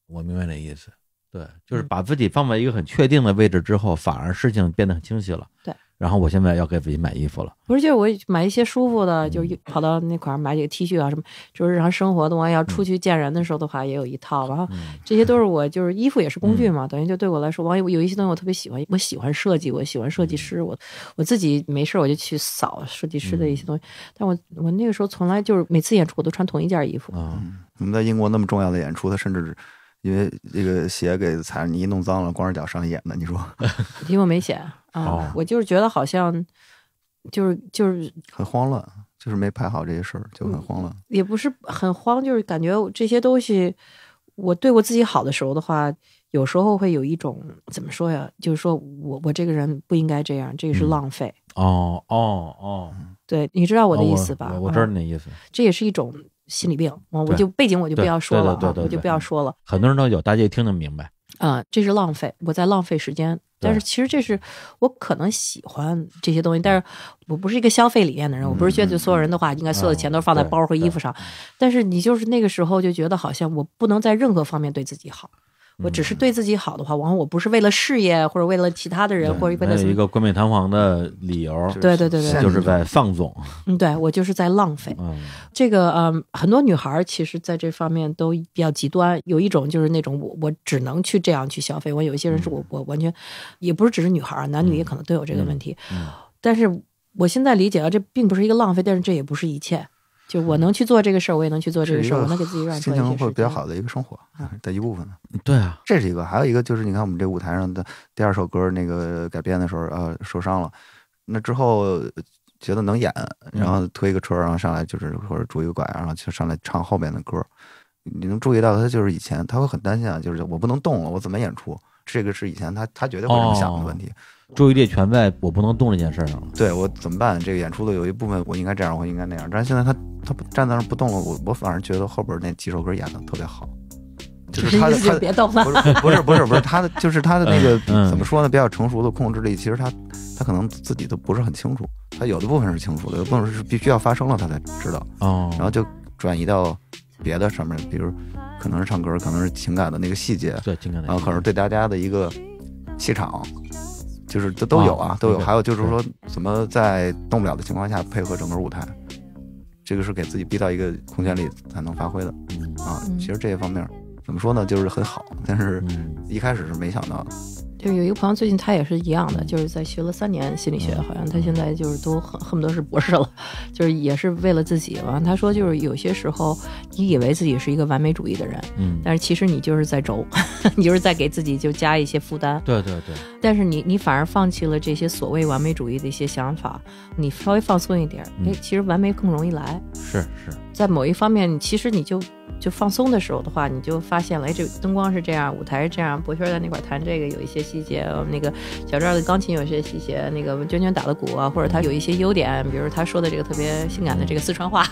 我明白那意思。对，就是把自己放在一个很确定的位置之后，反而事情变得很清晰了。对，然后我现在要给自己买衣服了，不是就我买一些舒服的，就跑到那块儿买几个 T 恤啊什么，就是日常生活的。我要出去见人的时候的话，也有一套。然后这些都是我就是衣服也是工具嘛，等于就对我来说，我有一些东西我特别喜欢，我喜欢设计，我喜欢设计师，我我自己没事我就去扫设计师的一些东西。但我我那个时候从来就是每次演出我都穿同一件衣服。嗯，我们在英国那么重要的演出，他甚至。因为这个鞋给踩泥弄脏了，光着脚上演的，你说？因为我没写啊，我就是觉得好像就是就是很慌乱，就是没排好这些事儿就很慌乱，也不是很慌，就是感觉这些东西我对我自己好的时候的话，有时候会有一种怎么说呀？就是说我我这个人不应该这样，这个是浪费。哦哦哦，对，你知道我的意思吧？我知道你的意思。这也是一种。心理病，我我就背景我就不要说了哈，我就不要说了。很多人都有，大家一听得明白。啊，这是浪费，我在浪费时间。但是其实这是我可能喜欢这些东西，但是我不是一个消费理念的人。我不是觉得所有人的话，应该所有的钱都放在包和衣服上。但是你就是那个时候就觉得，好像我不能在任何方面对自己好。我只是对自己好的话，往往我不是为了事业或者为了其他的人，或者为了一个冠冕堂皇的理由。对对对对，就是在放纵。嗯，对我就是在浪费。这个呃，很多女孩其实在这方面都比较极端，有一种就是那种我我只能去这样去消费。我有一些人是我我完全，也不是只是女孩，男女也可能都有这个问题。但是我现在理解了，这并不是一个浪费，但是这也不是一切。就我能去做这个事儿，我也能去做这个事儿，我能给自己软。心情会比较好的一个生活啊 的一部分。对啊，这是一个，还有一个就是，你看我们这舞台上的第二首歌那个改编的时候，呃，受伤了，那之后觉得能演，然后推一个车，然后上来就是或者拄一个拐，然后就上来唱后面的歌。你能注意到他就是以前他会很担心啊，就是我不能动了，我怎么演出？这个是以前他他绝对会这么想的问题。注意力全在我不能动这件事上了。对我怎么办？这个演出的有一部分我应该这样，我应该那样。但是现在他他站在那儿不动了，我我反而觉得后边那几首歌演得特别好。你你就 别动不是不是不是不是他的，就是他的那个怎么说呢？比较成熟的控制力，其实他他可能自己都不是很清楚。他有的部分是清楚的，有的部分是必须要发生了他才知道。哦。然后就转移到别的上面，比如可能是唱歌，可能是情感的那个细节。对情感的。然后可能是对大家的一个气场。就是这都有啊，都有。还有就是说，怎么在动不了的情况下配合整个舞台，这个是给自己逼到一个空间里才能发挥的啊。其实这些方面怎么说呢，就是很好，但是一开始是没想到的。就是有一个朋友，最近他也是一样的，就是在学了三年心理学，好像他现在就是都恨恨不得是博士了，就是也是为了自己。完他说就是有些时候，你以为自己是一个完美主义的人，嗯，但是其实你就是在轴，你就是在给自己就加一些负担。对对对。但是你你反而放弃了这些所谓完美主义的一些想法，你稍微放松一点，哎，其实完美更容易来。是是。在某一方面，其实你就就放松的时候的话，你就发现了，哎，这灯光是这样，舞台是这样，博轩在那块弹这个有一些细节，那个小赵的钢琴有一些细节，那个文娟娟打的鼓啊，或者他有一些优点，比如他说的这个特别性感的这个四川话，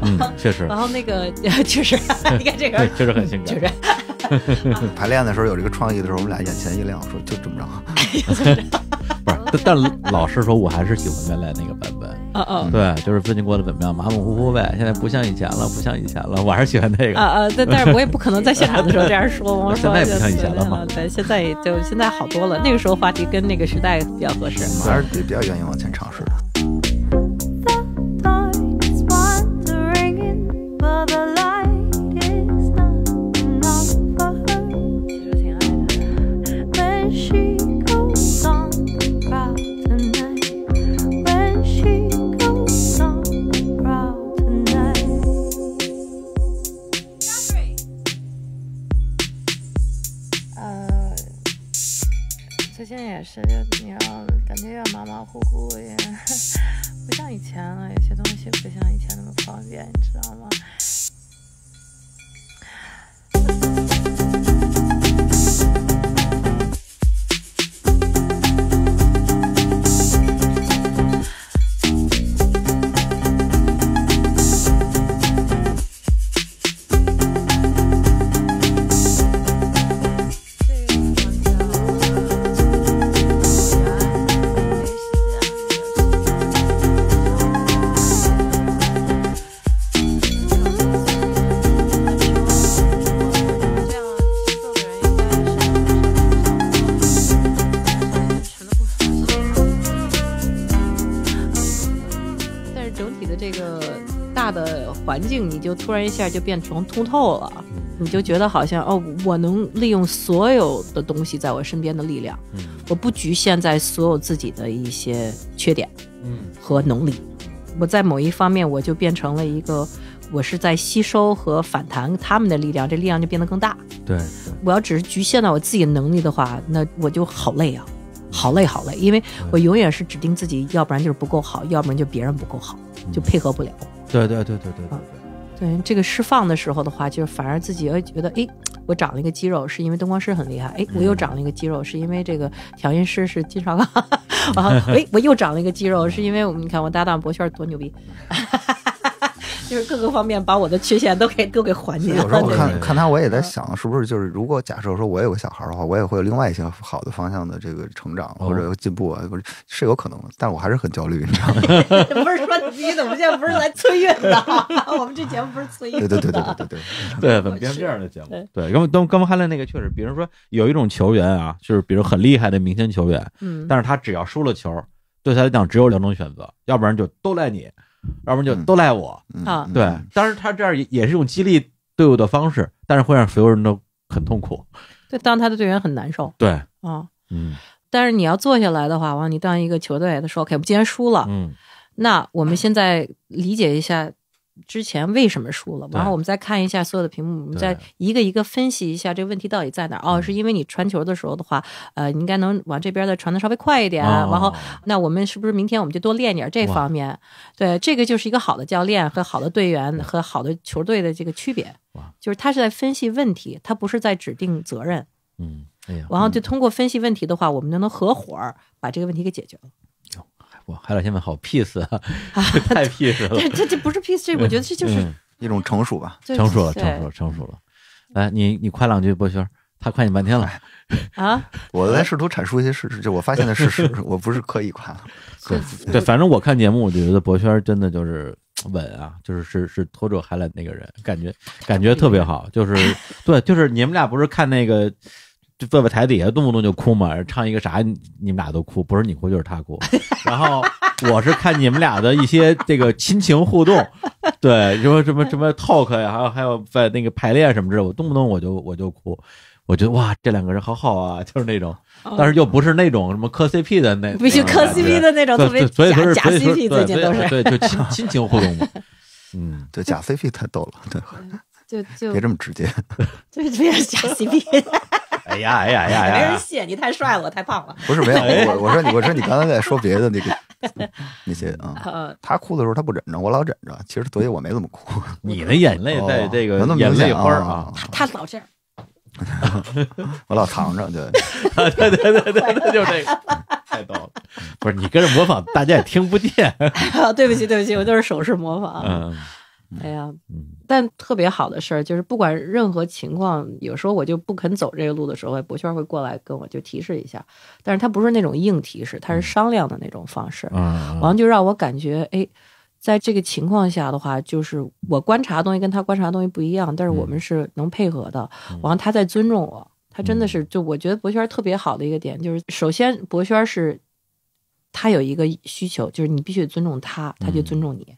嗯，确实。然后那个确实，你看这个，确实很性感。确实。排练 的时候有这个创意的时候，我们俩眼前一亮，说就这么着。不是。但老实说，我还是喜欢原来那个版本。啊啊，对，就是最近过得怎么样？马马虎虎呗。现在不像以前了，不像以前了。我还是喜欢那个。啊啊，但但是我也不可能在现场的时候这样说说现在不像以前了嘛？对，现在就现在好多了。那个时候话题跟那个时代比较合适。还是比较愿意往前尝试。的。也是，就你要感觉要马马虎虎，也 不像以前了，有些东西不像以前那么方便，你知道吗？你就突然一下就变成通透了，你就觉得好像哦，我能利用所有的东西在我身边的力量，我不局限在所有自己的一些缺点，嗯，和能力，我在某一方面我就变成了一个，我是在吸收和反弹他们的力量，这力量就变得更大。对，我要只是局限在我自己能力的话，那我就好累啊，好累好累，因为我永远是指定自己，要不然就是不够好，要不然就别人不够好，就配合不了。对对对对对嗯，这个释放的时候的话，就是反而自己会觉得，哎，我长了一个肌肉，是因为灯光师很厉害，哎，我又长了一个肌肉，是因为这个调音师是金少刚，然后，哎，我又长了一个肌肉，是因为我们，你看我搭档博炫多牛逼。就是各个方面把我的缺陷都给都给缓解了。我看看他，我也在想，是不是就是如果假设说我有个小孩儿的话，我也会有另外一些好的方向的这个成长或者进步啊，不是是有可能的。但我还是很焦虑，你知道吗？不是说你怎么现在不是来催孕的？我们这节目不是催孕的。对对对对对对对，对，不是这样的节目。对，因为刚刚我看了那个，确实，比如说有一种球员啊，就是比如很厉害的明星球员，嗯，但是他只要输了球，对他来讲只有两种选择，要不然就都赖你。要不然就都赖我啊！对，当然他这样也也是用激励队伍的方式，但是会让所有人都很痛苦。对，当他的队员很难受。对，啊，嗯，但是你要坐下来的话，完你当一个球队的时候，哎，我们然输了，嗯，那我们现在理解一下。之前为什么输了？然后我们再看一下所有的屏幕，我们再一个一个分析一下这个问题到底在哪。哦，是因为你传球的时候的话，呃，你应该能往这边的传的稍微快一点。然后，那我们是不是明天我们就多练点这方面？对，这个就是一个好的教练和好的队员和好的球队的这个区别。就是他是在分析问题，他不是在指定责任。嗯，哎呀。然后就通过分析问题的话，我们就能合伙把这个问题给解决了。哇，海老现在好 peace，啊，太 peace 了。这这这不是 peace，这我觉得这就是一种成熟吧。成熟了，成熟，了，成熟了。哎，你你夸两句博轩，他夸你半天了。啊！我来试图阐述一些事实，就我发现的事实，我不是刻意夸。对对，反正我看节目，我就觉得博轩真的就是稳啊，就是是是拖住海磊那个人，感觉感觉特别好。就是对，就是你们俩不是看那个就坐在台底下动不动就哭嘛，唱一个啥你们俩都哭，不是你哭就是他哭。然后我是看你们俩的一些这个亲情互动，对，什么什么什么 talk 呀，还有还有在那个排练什么之类，我动不动我就我就哭，我觉得哇，这两个人好好啊，就是那种，但是又不是那种什么磕 CP 的那不须磕 CP 的那种特别，所以说是假 CP 最近都是对，就亲 亲情互动嘛，嗯，对，假 CP 太逗了，对，就就别这么直接，就别假 CP。哎呀哎呀呀呀！没人谢你，太帅了，太胖了。不是没有 我，我说你，我说你刚才在说别的那个那些啊。他哭的时候他不忍着，我老忍着。其实昨天我没怎么哭。你的眼泪在这个眼泪花啊。他老这样。我老藏着，就对 对对对，就这个。太逗了。不是你跟着模仿，大家也听不见。对不起，对不起，我就是手势模仿。嗯。哎呀。嗯。但特别好的事儿就是，不管任何情况，有时候我就不肯走这个路的时候，博轩会过来跟我就提示一下。但是他不是那种硬提示，他是商量的那种方式，完就让我感觉，哎，在这个情况下的话，就是我观察东西跟他观察东西不一样，但是我们是能配合的。完，他在尊重我，他真的是就我觉得博轩特别好的一个点就是，首先博轩是，他有一个需求，就是你必须尊重他，他就尊重你。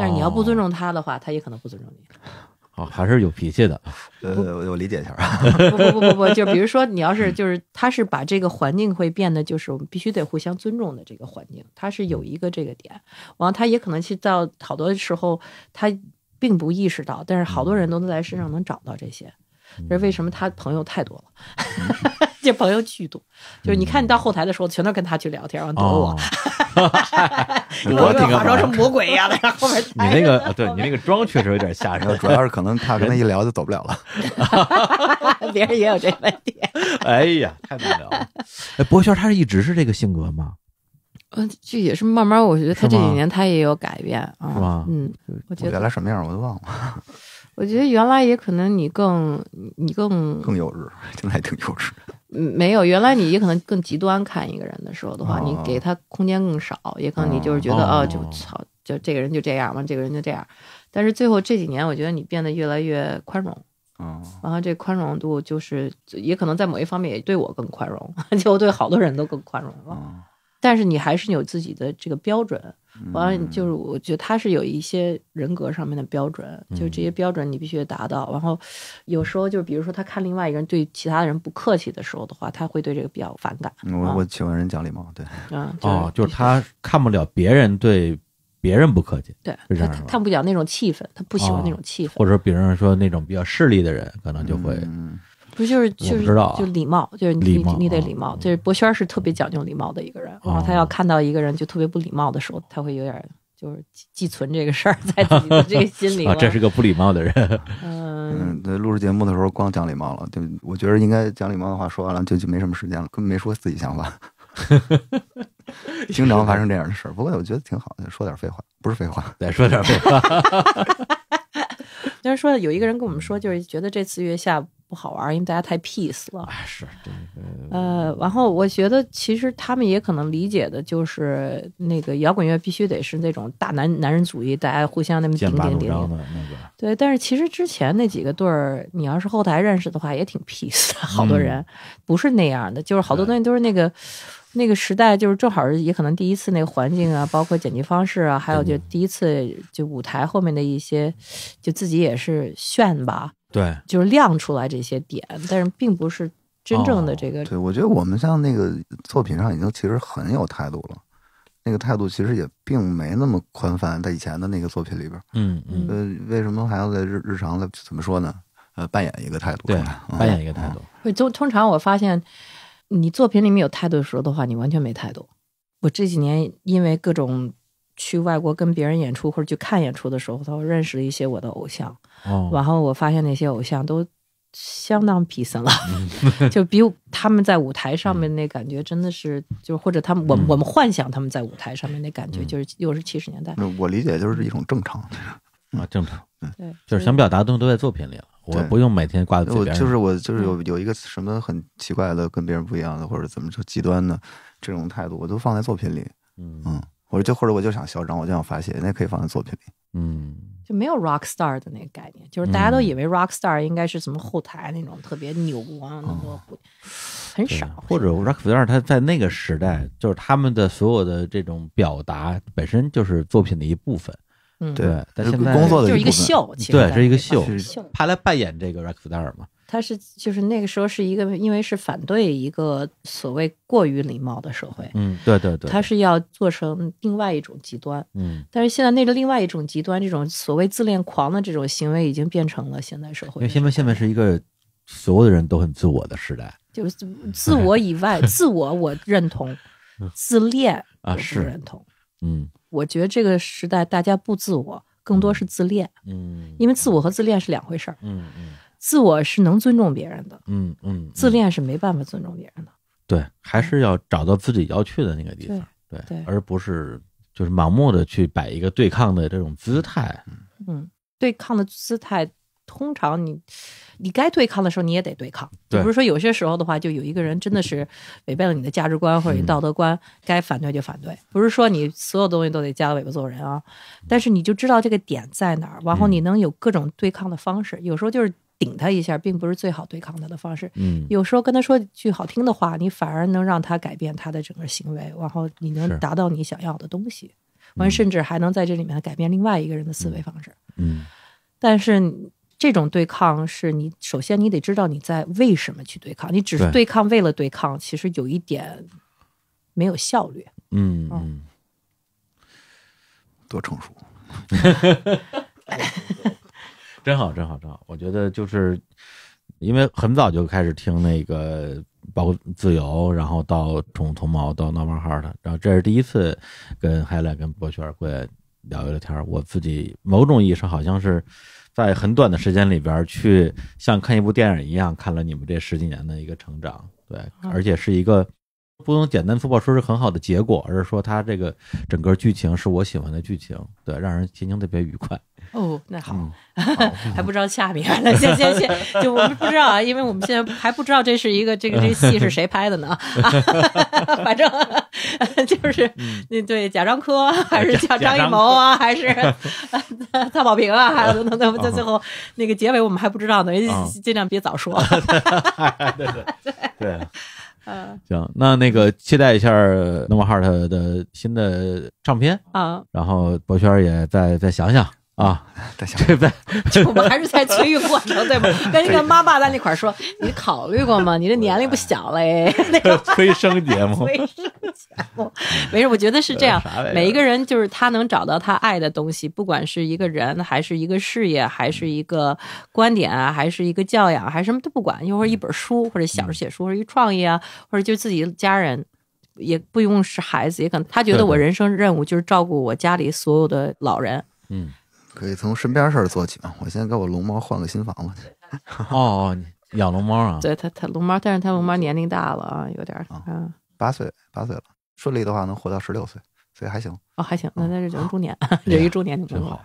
但是你要不尊重他的话，他也可能不尊重你。哦，还是有脾气的。呃，我理解一下啊。不不不不，就比如说，你要是就是，他是把这个环境会变得就是我们必须得互相尊重的这个环境，他是有一个这个点。完，他也可能去到好多时候，他并不意识到，但是好多人都在身上能找到这些。这是为什么他朋友太多了，这朋友巨多。就是你看，你到后台的时候，全都跟他去聊天，完躲我。我化妆成魔鬼一样的，后面你那个对你那个妆确实有点吓人，主要是可能他跟他一聊就走不了了。别人也有这问题。哎呀，太难聊。了。哎，博轩他是一直是这个性格吗？嗯，这也是慢慢，我觉得他这几年他也有改变啊。嗯，我原来什么样我都忘了。我觉得原来也可能你更你更更幼稚，现 在还挺幼稚。嗯，没有，原来你也可能更极端看一个人的时候的话，你给他空间更少，也可能你就是觉得哦，就操，就这个人就这样嘛，这个人就这样。但是最后这几年，我觉得你变得越来越宽容嗯，然后这宽容度就是也可能在某一方面也对我更宽容，就对好多人都更宽容了。但是你还是有自己的这个标准。完了，就是，我觉得他是有一些人格上面的标准，就这些标准你必须得达到。然后，有时候就是，比如说他看另外一个人对其他人不客气的时候的话，他会对这个比较反感。我我请问人讲礼貌，对，啊，就是他看不了别人对别人不客气，对，他看不了那种气氛，他不喜欢那种气氛。或者说，比如说那种比较势利的人，可能就会。不就是就是就礼貌，就是你你得礼貌。就是博轩是特别讲究礼貌的一个人，然后他要看到一个人就特别不礼貌的时候，他会有点就是寄存这个事儿在自己的这个心里。啊，这是个不礼貌的人。嗯对，录制节目的时候光讲礼貌了，就我觉得应该讲礼貌的话说完了就就没什么时间了，根本没说自己想法。经常发生这样的事儿，不过我觉得挺好，的，说点废话不是废话，再说点废话。就是说有一个人跟我们说，就是觉得这次月下。不好玩，因为大家太 peace 了。哎，是，呃，然后我觉得其实他们也可能理解的就是那个摇滚乐必须得是那种大男男人主义，大家互相那么顶顶顶。那个。对，但是其实之前那几个队儿，你要是后台认识的话，也挺 peace，的，好多人不是那样的，就是好多东西都是那个那个时代，就是正好是也可能第一次那个环境啊，包括剪辑方式啊，还有就第一次就舞台后面的一些，就自己也是炫吧。对，就是亮出来这些点，但是并不是真正的这个。对，我觉得我们像那个作品上已经其实很有态度了，那个态度其实也并没那么宽泛，在以前的那个作品里边。嗯嗯。呃，为什么还要在日日常的怎么说呢？呃，扮演一个态度，对，扮演一个态度。会就通常我发现，你作品里面有态度的时候的话，你完全没态度。我这几年因为各种。去外国跟别人演出或者去看演出的时候，他认识了一些我的偶像。哦，然后我发现那些偶像都相当 peace 了，就比他们在舞台上面那感觉真的是，就是或者他们我我们幻想他们在舞台上面那感觉，就是又是七十年代。我理解就是一种正常，啊，正常，对，就是想表达的东西都在作品里了，我不用每天挂在嘴边。就是我就是有有一个什么很奇怪的、跟别人不一样的或者怎么说极端的这种态度，我都放在作品里，嗯。我说就或者我就想嚣张，我就想发泄，那可以放在作品里。嗯，就没有 rock star 的那个概念，就是大家都以为 rock star 应该是什么后台那种特别牛啊，那么、种很少。或者 rock star 他在那个时代，就是他们的所有的这种表达本身就是作品的一部分。嗯，对，但是工作的一个秀，对，是一个秀，他来扮演这个 rock star 嘛。他是就是那个时候是一个，因为是反对一个所谓过于礼貌的社会。嗯，对对对。他是要做成另外一种极端。嗯，但是现在那个另外一种极端，这种所谓自恋狂的这种行为，已经变成了现代社会。因为现在现在是一个所有的人都很自我的时代。就是自我以外，自我我认同，自恋啊是认同。嗯，我觉得这个时代大家不自我，更多是自恋。嗯，因为自我和自恋是两回事儿。嗯嗯。自我是能尊重别人的，嗯嗯，自恋是没办法尊重别人的。对，还是要找到自己要去的那个地方，对，而不是就是盲目的去摆一个对抗的这种姿态。嗯，对抗的姿态，通常你，你该对抗的时候你也得对抗。不是说有些时候的话，就有一个人真的是违背了你的价值观或者道德观，该反对就反对。不是说你所有东西都得夹着尾巴做人啊，但是你就知道这个点在哪儿，然后你能有各种对抗的方式。有时候就是。顶他一下，并不是最好对抗他的方式。嗯，有时候跟他说句好听的话，你反而能让他改变他的整个行为，然后你能达到你想要的东西，完甚至还能在这里面改变另外一个人的思维方式。嗯，但是这种对抗是你首先你得知道你在为什么去对抗，你只是对抗为了对抗，其实有一点没有效率。嗯，多成熟。真好，真好，真好！我觉得就是，因为很早就开始听那个，包括自由，然后到宠物同谋，到闹 a 号的，然后这是第一次跟海亮、跟博轩过来聊一聊天儿。我自己某种意义上好像是在很短的时间里边去像看一部电影一样，看了你们这十几年的一个成长，对，而且是一个不能简单粗暴说是很好的结果，而是说它这个整个剧情是我喜欢的剧情，对，让人心情特别愉快。哦，那好，还不知道下面那先先先，就我们不知道啊，因为我们现在还不知道这是一个这个这戏是谁拍的呢。反正就是那对贾樟柯还是叫张艺谋啊，还是汤 宝平啊，还有等等等，最后那个结尾我们还不知道呢，尽量别早说。对对对，嗯，行，那那个期待一下诺瓦尔特的新的唱片啊，然后博轩也再再想想。啊，对不对？就我们还是在催域过程，对吗？跟一个妈爸在那块儿说，你考虑过吗？你这年龄不小了哎。那个生节目，催生节目，没事。我觉得是这样，每一个人就是他能找到他爱的东西，不管是一个人，还是一个事业，还是一个观点啊，还是一个教养，还是什么都不管，又或者一本书，或者想着写书，或者一创意啊，或者就自己家人，也不用是孩子，也可能他觉得我人生任务就是照顾我家里所有的老人。嗯。可以从身边事儿做起嘛，我先给我龙猫换个新房子去。哦 哦，养龙猫啊？对，它它龙猫，但是它龙猫年龄大了啊，有点儿啊，八岁八岁了，顺利的话能活到十六岁，所以还行。哦，还行，那那是有中年，有 一中年，就挺好。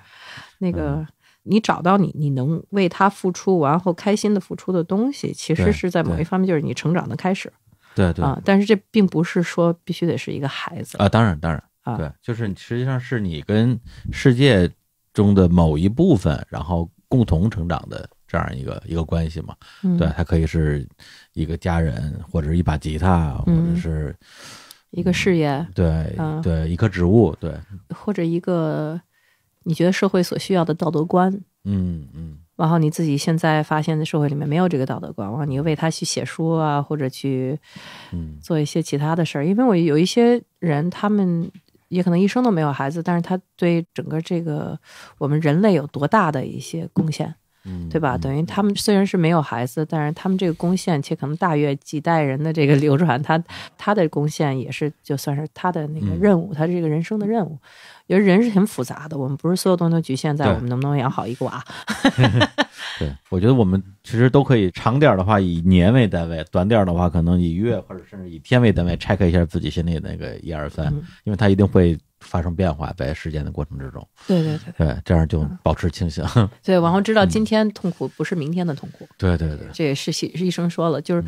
那个你找到你，你能为他付出，然后开心的付出的东西，其实是在某一方面就是你成长的开始。对对啊，但是这并不是说必须得是一个孩子啊，当然当然，对，就是实际上是你跟世界。中的某一部分，然后共同成长的这样一个一个关系嘛，对，它可以是一个家人，或者是一把吉他，或者是一个事业，对，对，一棵植物，对，或者一个你觉得社会所需要的道德观，嗯嗯，然后你自己现在发现的社会里面没有这个道德观，然后你为他去写书啊，或者去做一些其他的事儿，因为我有一些人他们。也可能一生都没有孩子，但是他对整个这个我们人类有多大的一些贡献，嗯，对吧？等于他们虽然是没有孩子，但是他们这个贡献，且可能大约几代人的这个流传，他他的贡献也是就算是他的那个任务，他这个人生的任务。因为人是很复杂的，我们不是所有东西都局限在我们能不能养好一个娃。对，我觉得我们其实都可以长点的话，以年为单位；短点的话，可能以月或者甚至以天为单位拆开一下自己心里那个一二三，因为它一定会发生变化在时间的过程之中。对对对，对，这样就保持清醒。对，然后知道今天痛苦不是明天的痛苦。对对对，这也是医生说了，就是。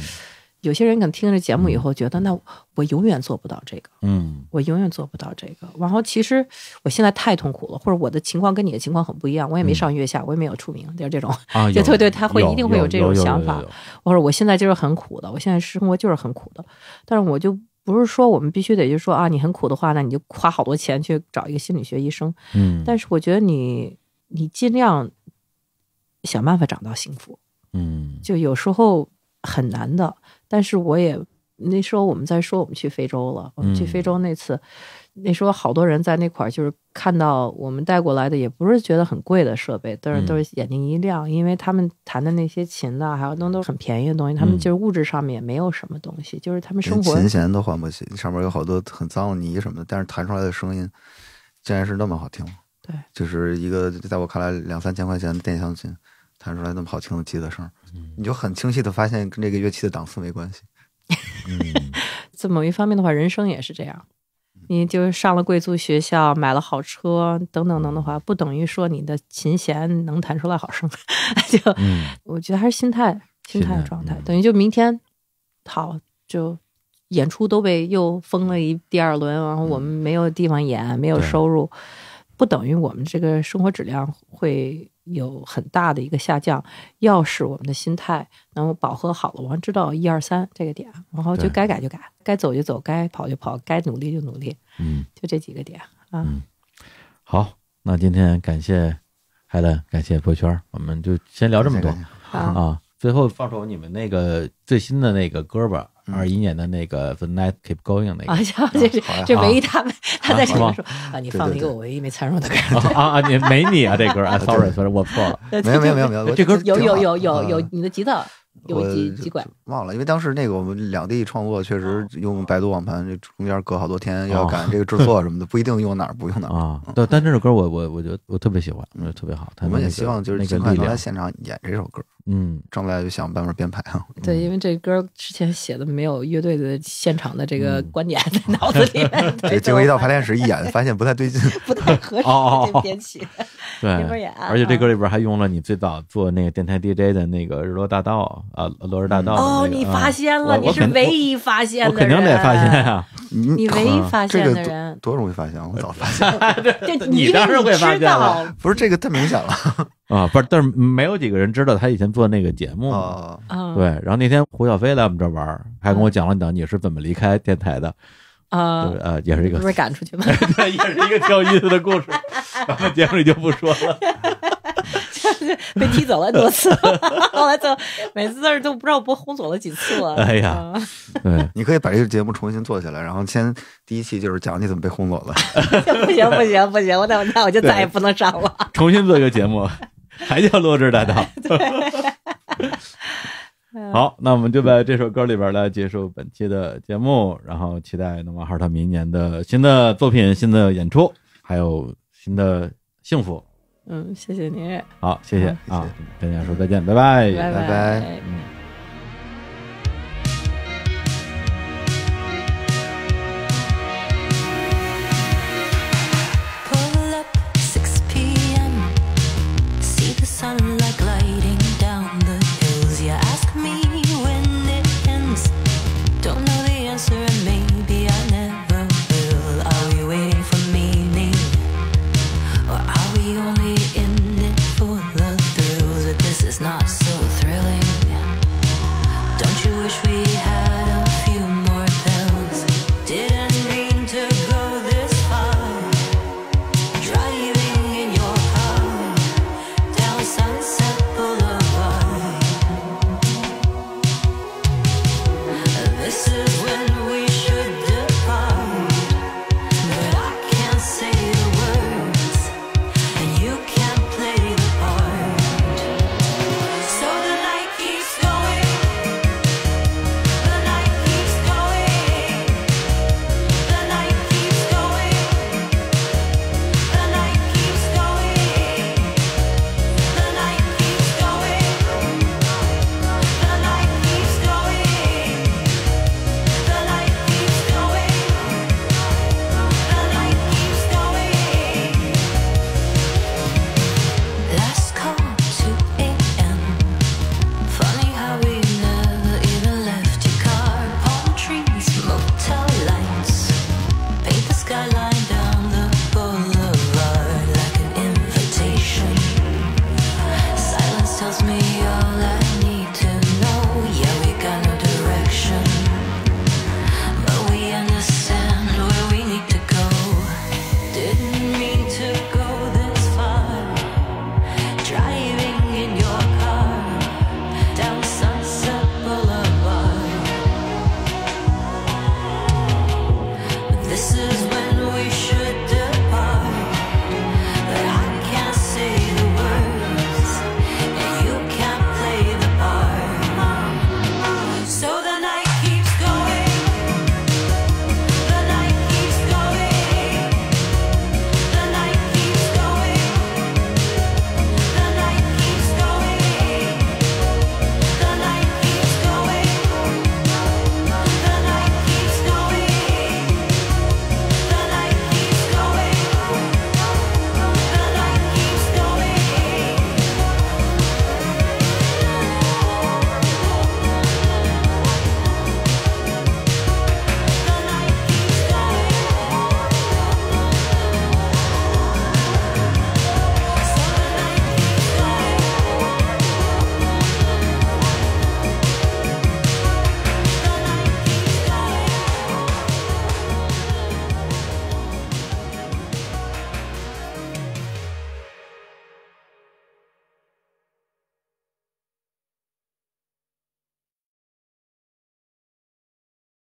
有些人可能听了节目以后觉得，那我永远做不到这个，嗯，我永远做不到这个。然后其实我现在太痛苦了，或者我的情况跟你的情况很不一样，我也没上月下，我也没有出名，就是这种。啊，对对，他会一定会有这种想法。我说我现在就是很苦的，我现在生活就是很苦的。但是我就不是说我们必须得就说啊，你很苦的话，那你就花好多钱去找一个心理学医生。嗯，但是我觉得你你尽量想办法找到幸福。嗯，就有时候很难的。但是我也那时候我们在说我们去非洲了，我们去非洲那次，那时候好多人在那块儿就是看到我们带过来的也不是觉得很贵的设备，但是都是眼睛一亮，因为他们弹的那些琴呐，还有那都是很便宜的东西，他们就是物质上面也没有什么东西，就是他们生活琴弦都换不起，上面有好多很脏的泥什么的，但是弹出来的声音竟然是那么好听，对，就是一个在我看来两三千块钱的电箱琴，弹出来那么好听的吉他声。你就很清晰的发现，跟这个乐器的档次没关系。在 某一方面的话，人生也是这样。你就上了贵族学校，买了好车，等等等的话，不等于说你的琴弦能弹出来好声。就我觉得还是心态、心态状态，等于就明天好，就演出都被又封了一第二轮，然后我们没有地方演，没有收入，不等于我们这个生活质量会。有很大的一个下降，要是我们的心态能够饱和好了，我知道一二三这个点，然后就该改就改，该走就走，该跑就跑，该努力就努力，嗯，就这几个点啊。嗯，好，那今天感谢海伦，感谢博圈，我们就先聊这么多啊。最后放首你们那个最新的那个歌吧，二一年的那个《The Night Keep Going》那个。啊，这是、这唯一他他在唱说啊，你放了一个我唯一没参说的。啊啊，你没你啊这歌啊 s o r r y sorry，我错了。没有没有没有，这歌有有有有有你的吉他，有吉吉管。忘了，因为当时那个我们两地创作，确实用百度网盘，中间隔好多天要赶这个制作什么的，不一定用哪，不用哪啊。但但这首歌我我我觉得我特别喜欢，我觉得特别好。我们也希望就是尽快能在现场演这首歌。嗯，正在就想办法编排啊。对，因为这歌之前写的没有乐队的现场的这个观点在脑子里。对，结果一到排练室一演，发现不太对劲，不太合适，得编曲。对，而且这歌里边还用了你最早做那个电台 DJ 的那个日落大道啊，落日大道。哦，你发现了，你是唯一发现的人。我肯定得发现啊！你你唯一发现的人，多容易发现，我早发现。了。你当然会发现了，不是这个太明显了 啊！不是，但是没有几个人知道他以前做那个节目。对，然后那天胡小飞来我们这玩，还跟我讲了讲你是怎么离开电台的啊啊，也是一个是赶出去吗？对，也是一个挺有意思的故事。节目里就不说了。被踢走了多次，后来都每次都是都不知道被轰走了几次了。哎呀，对，你可以把这个节目重新做起来，然后先第一期就是讲你怎么被轰走了。不行不行不行，我再我我就再也不能上了。重新做一个节目，还叫落日大道。对，好，那我们就在这首歌里边来结束本期的节目，然后期待那瓦尔他明年的新的作品、新的演出，还有新的幸福。嗯，谢谢您。好，谢谢啊，跟大家说再见，拜拜，拜拜。嗯。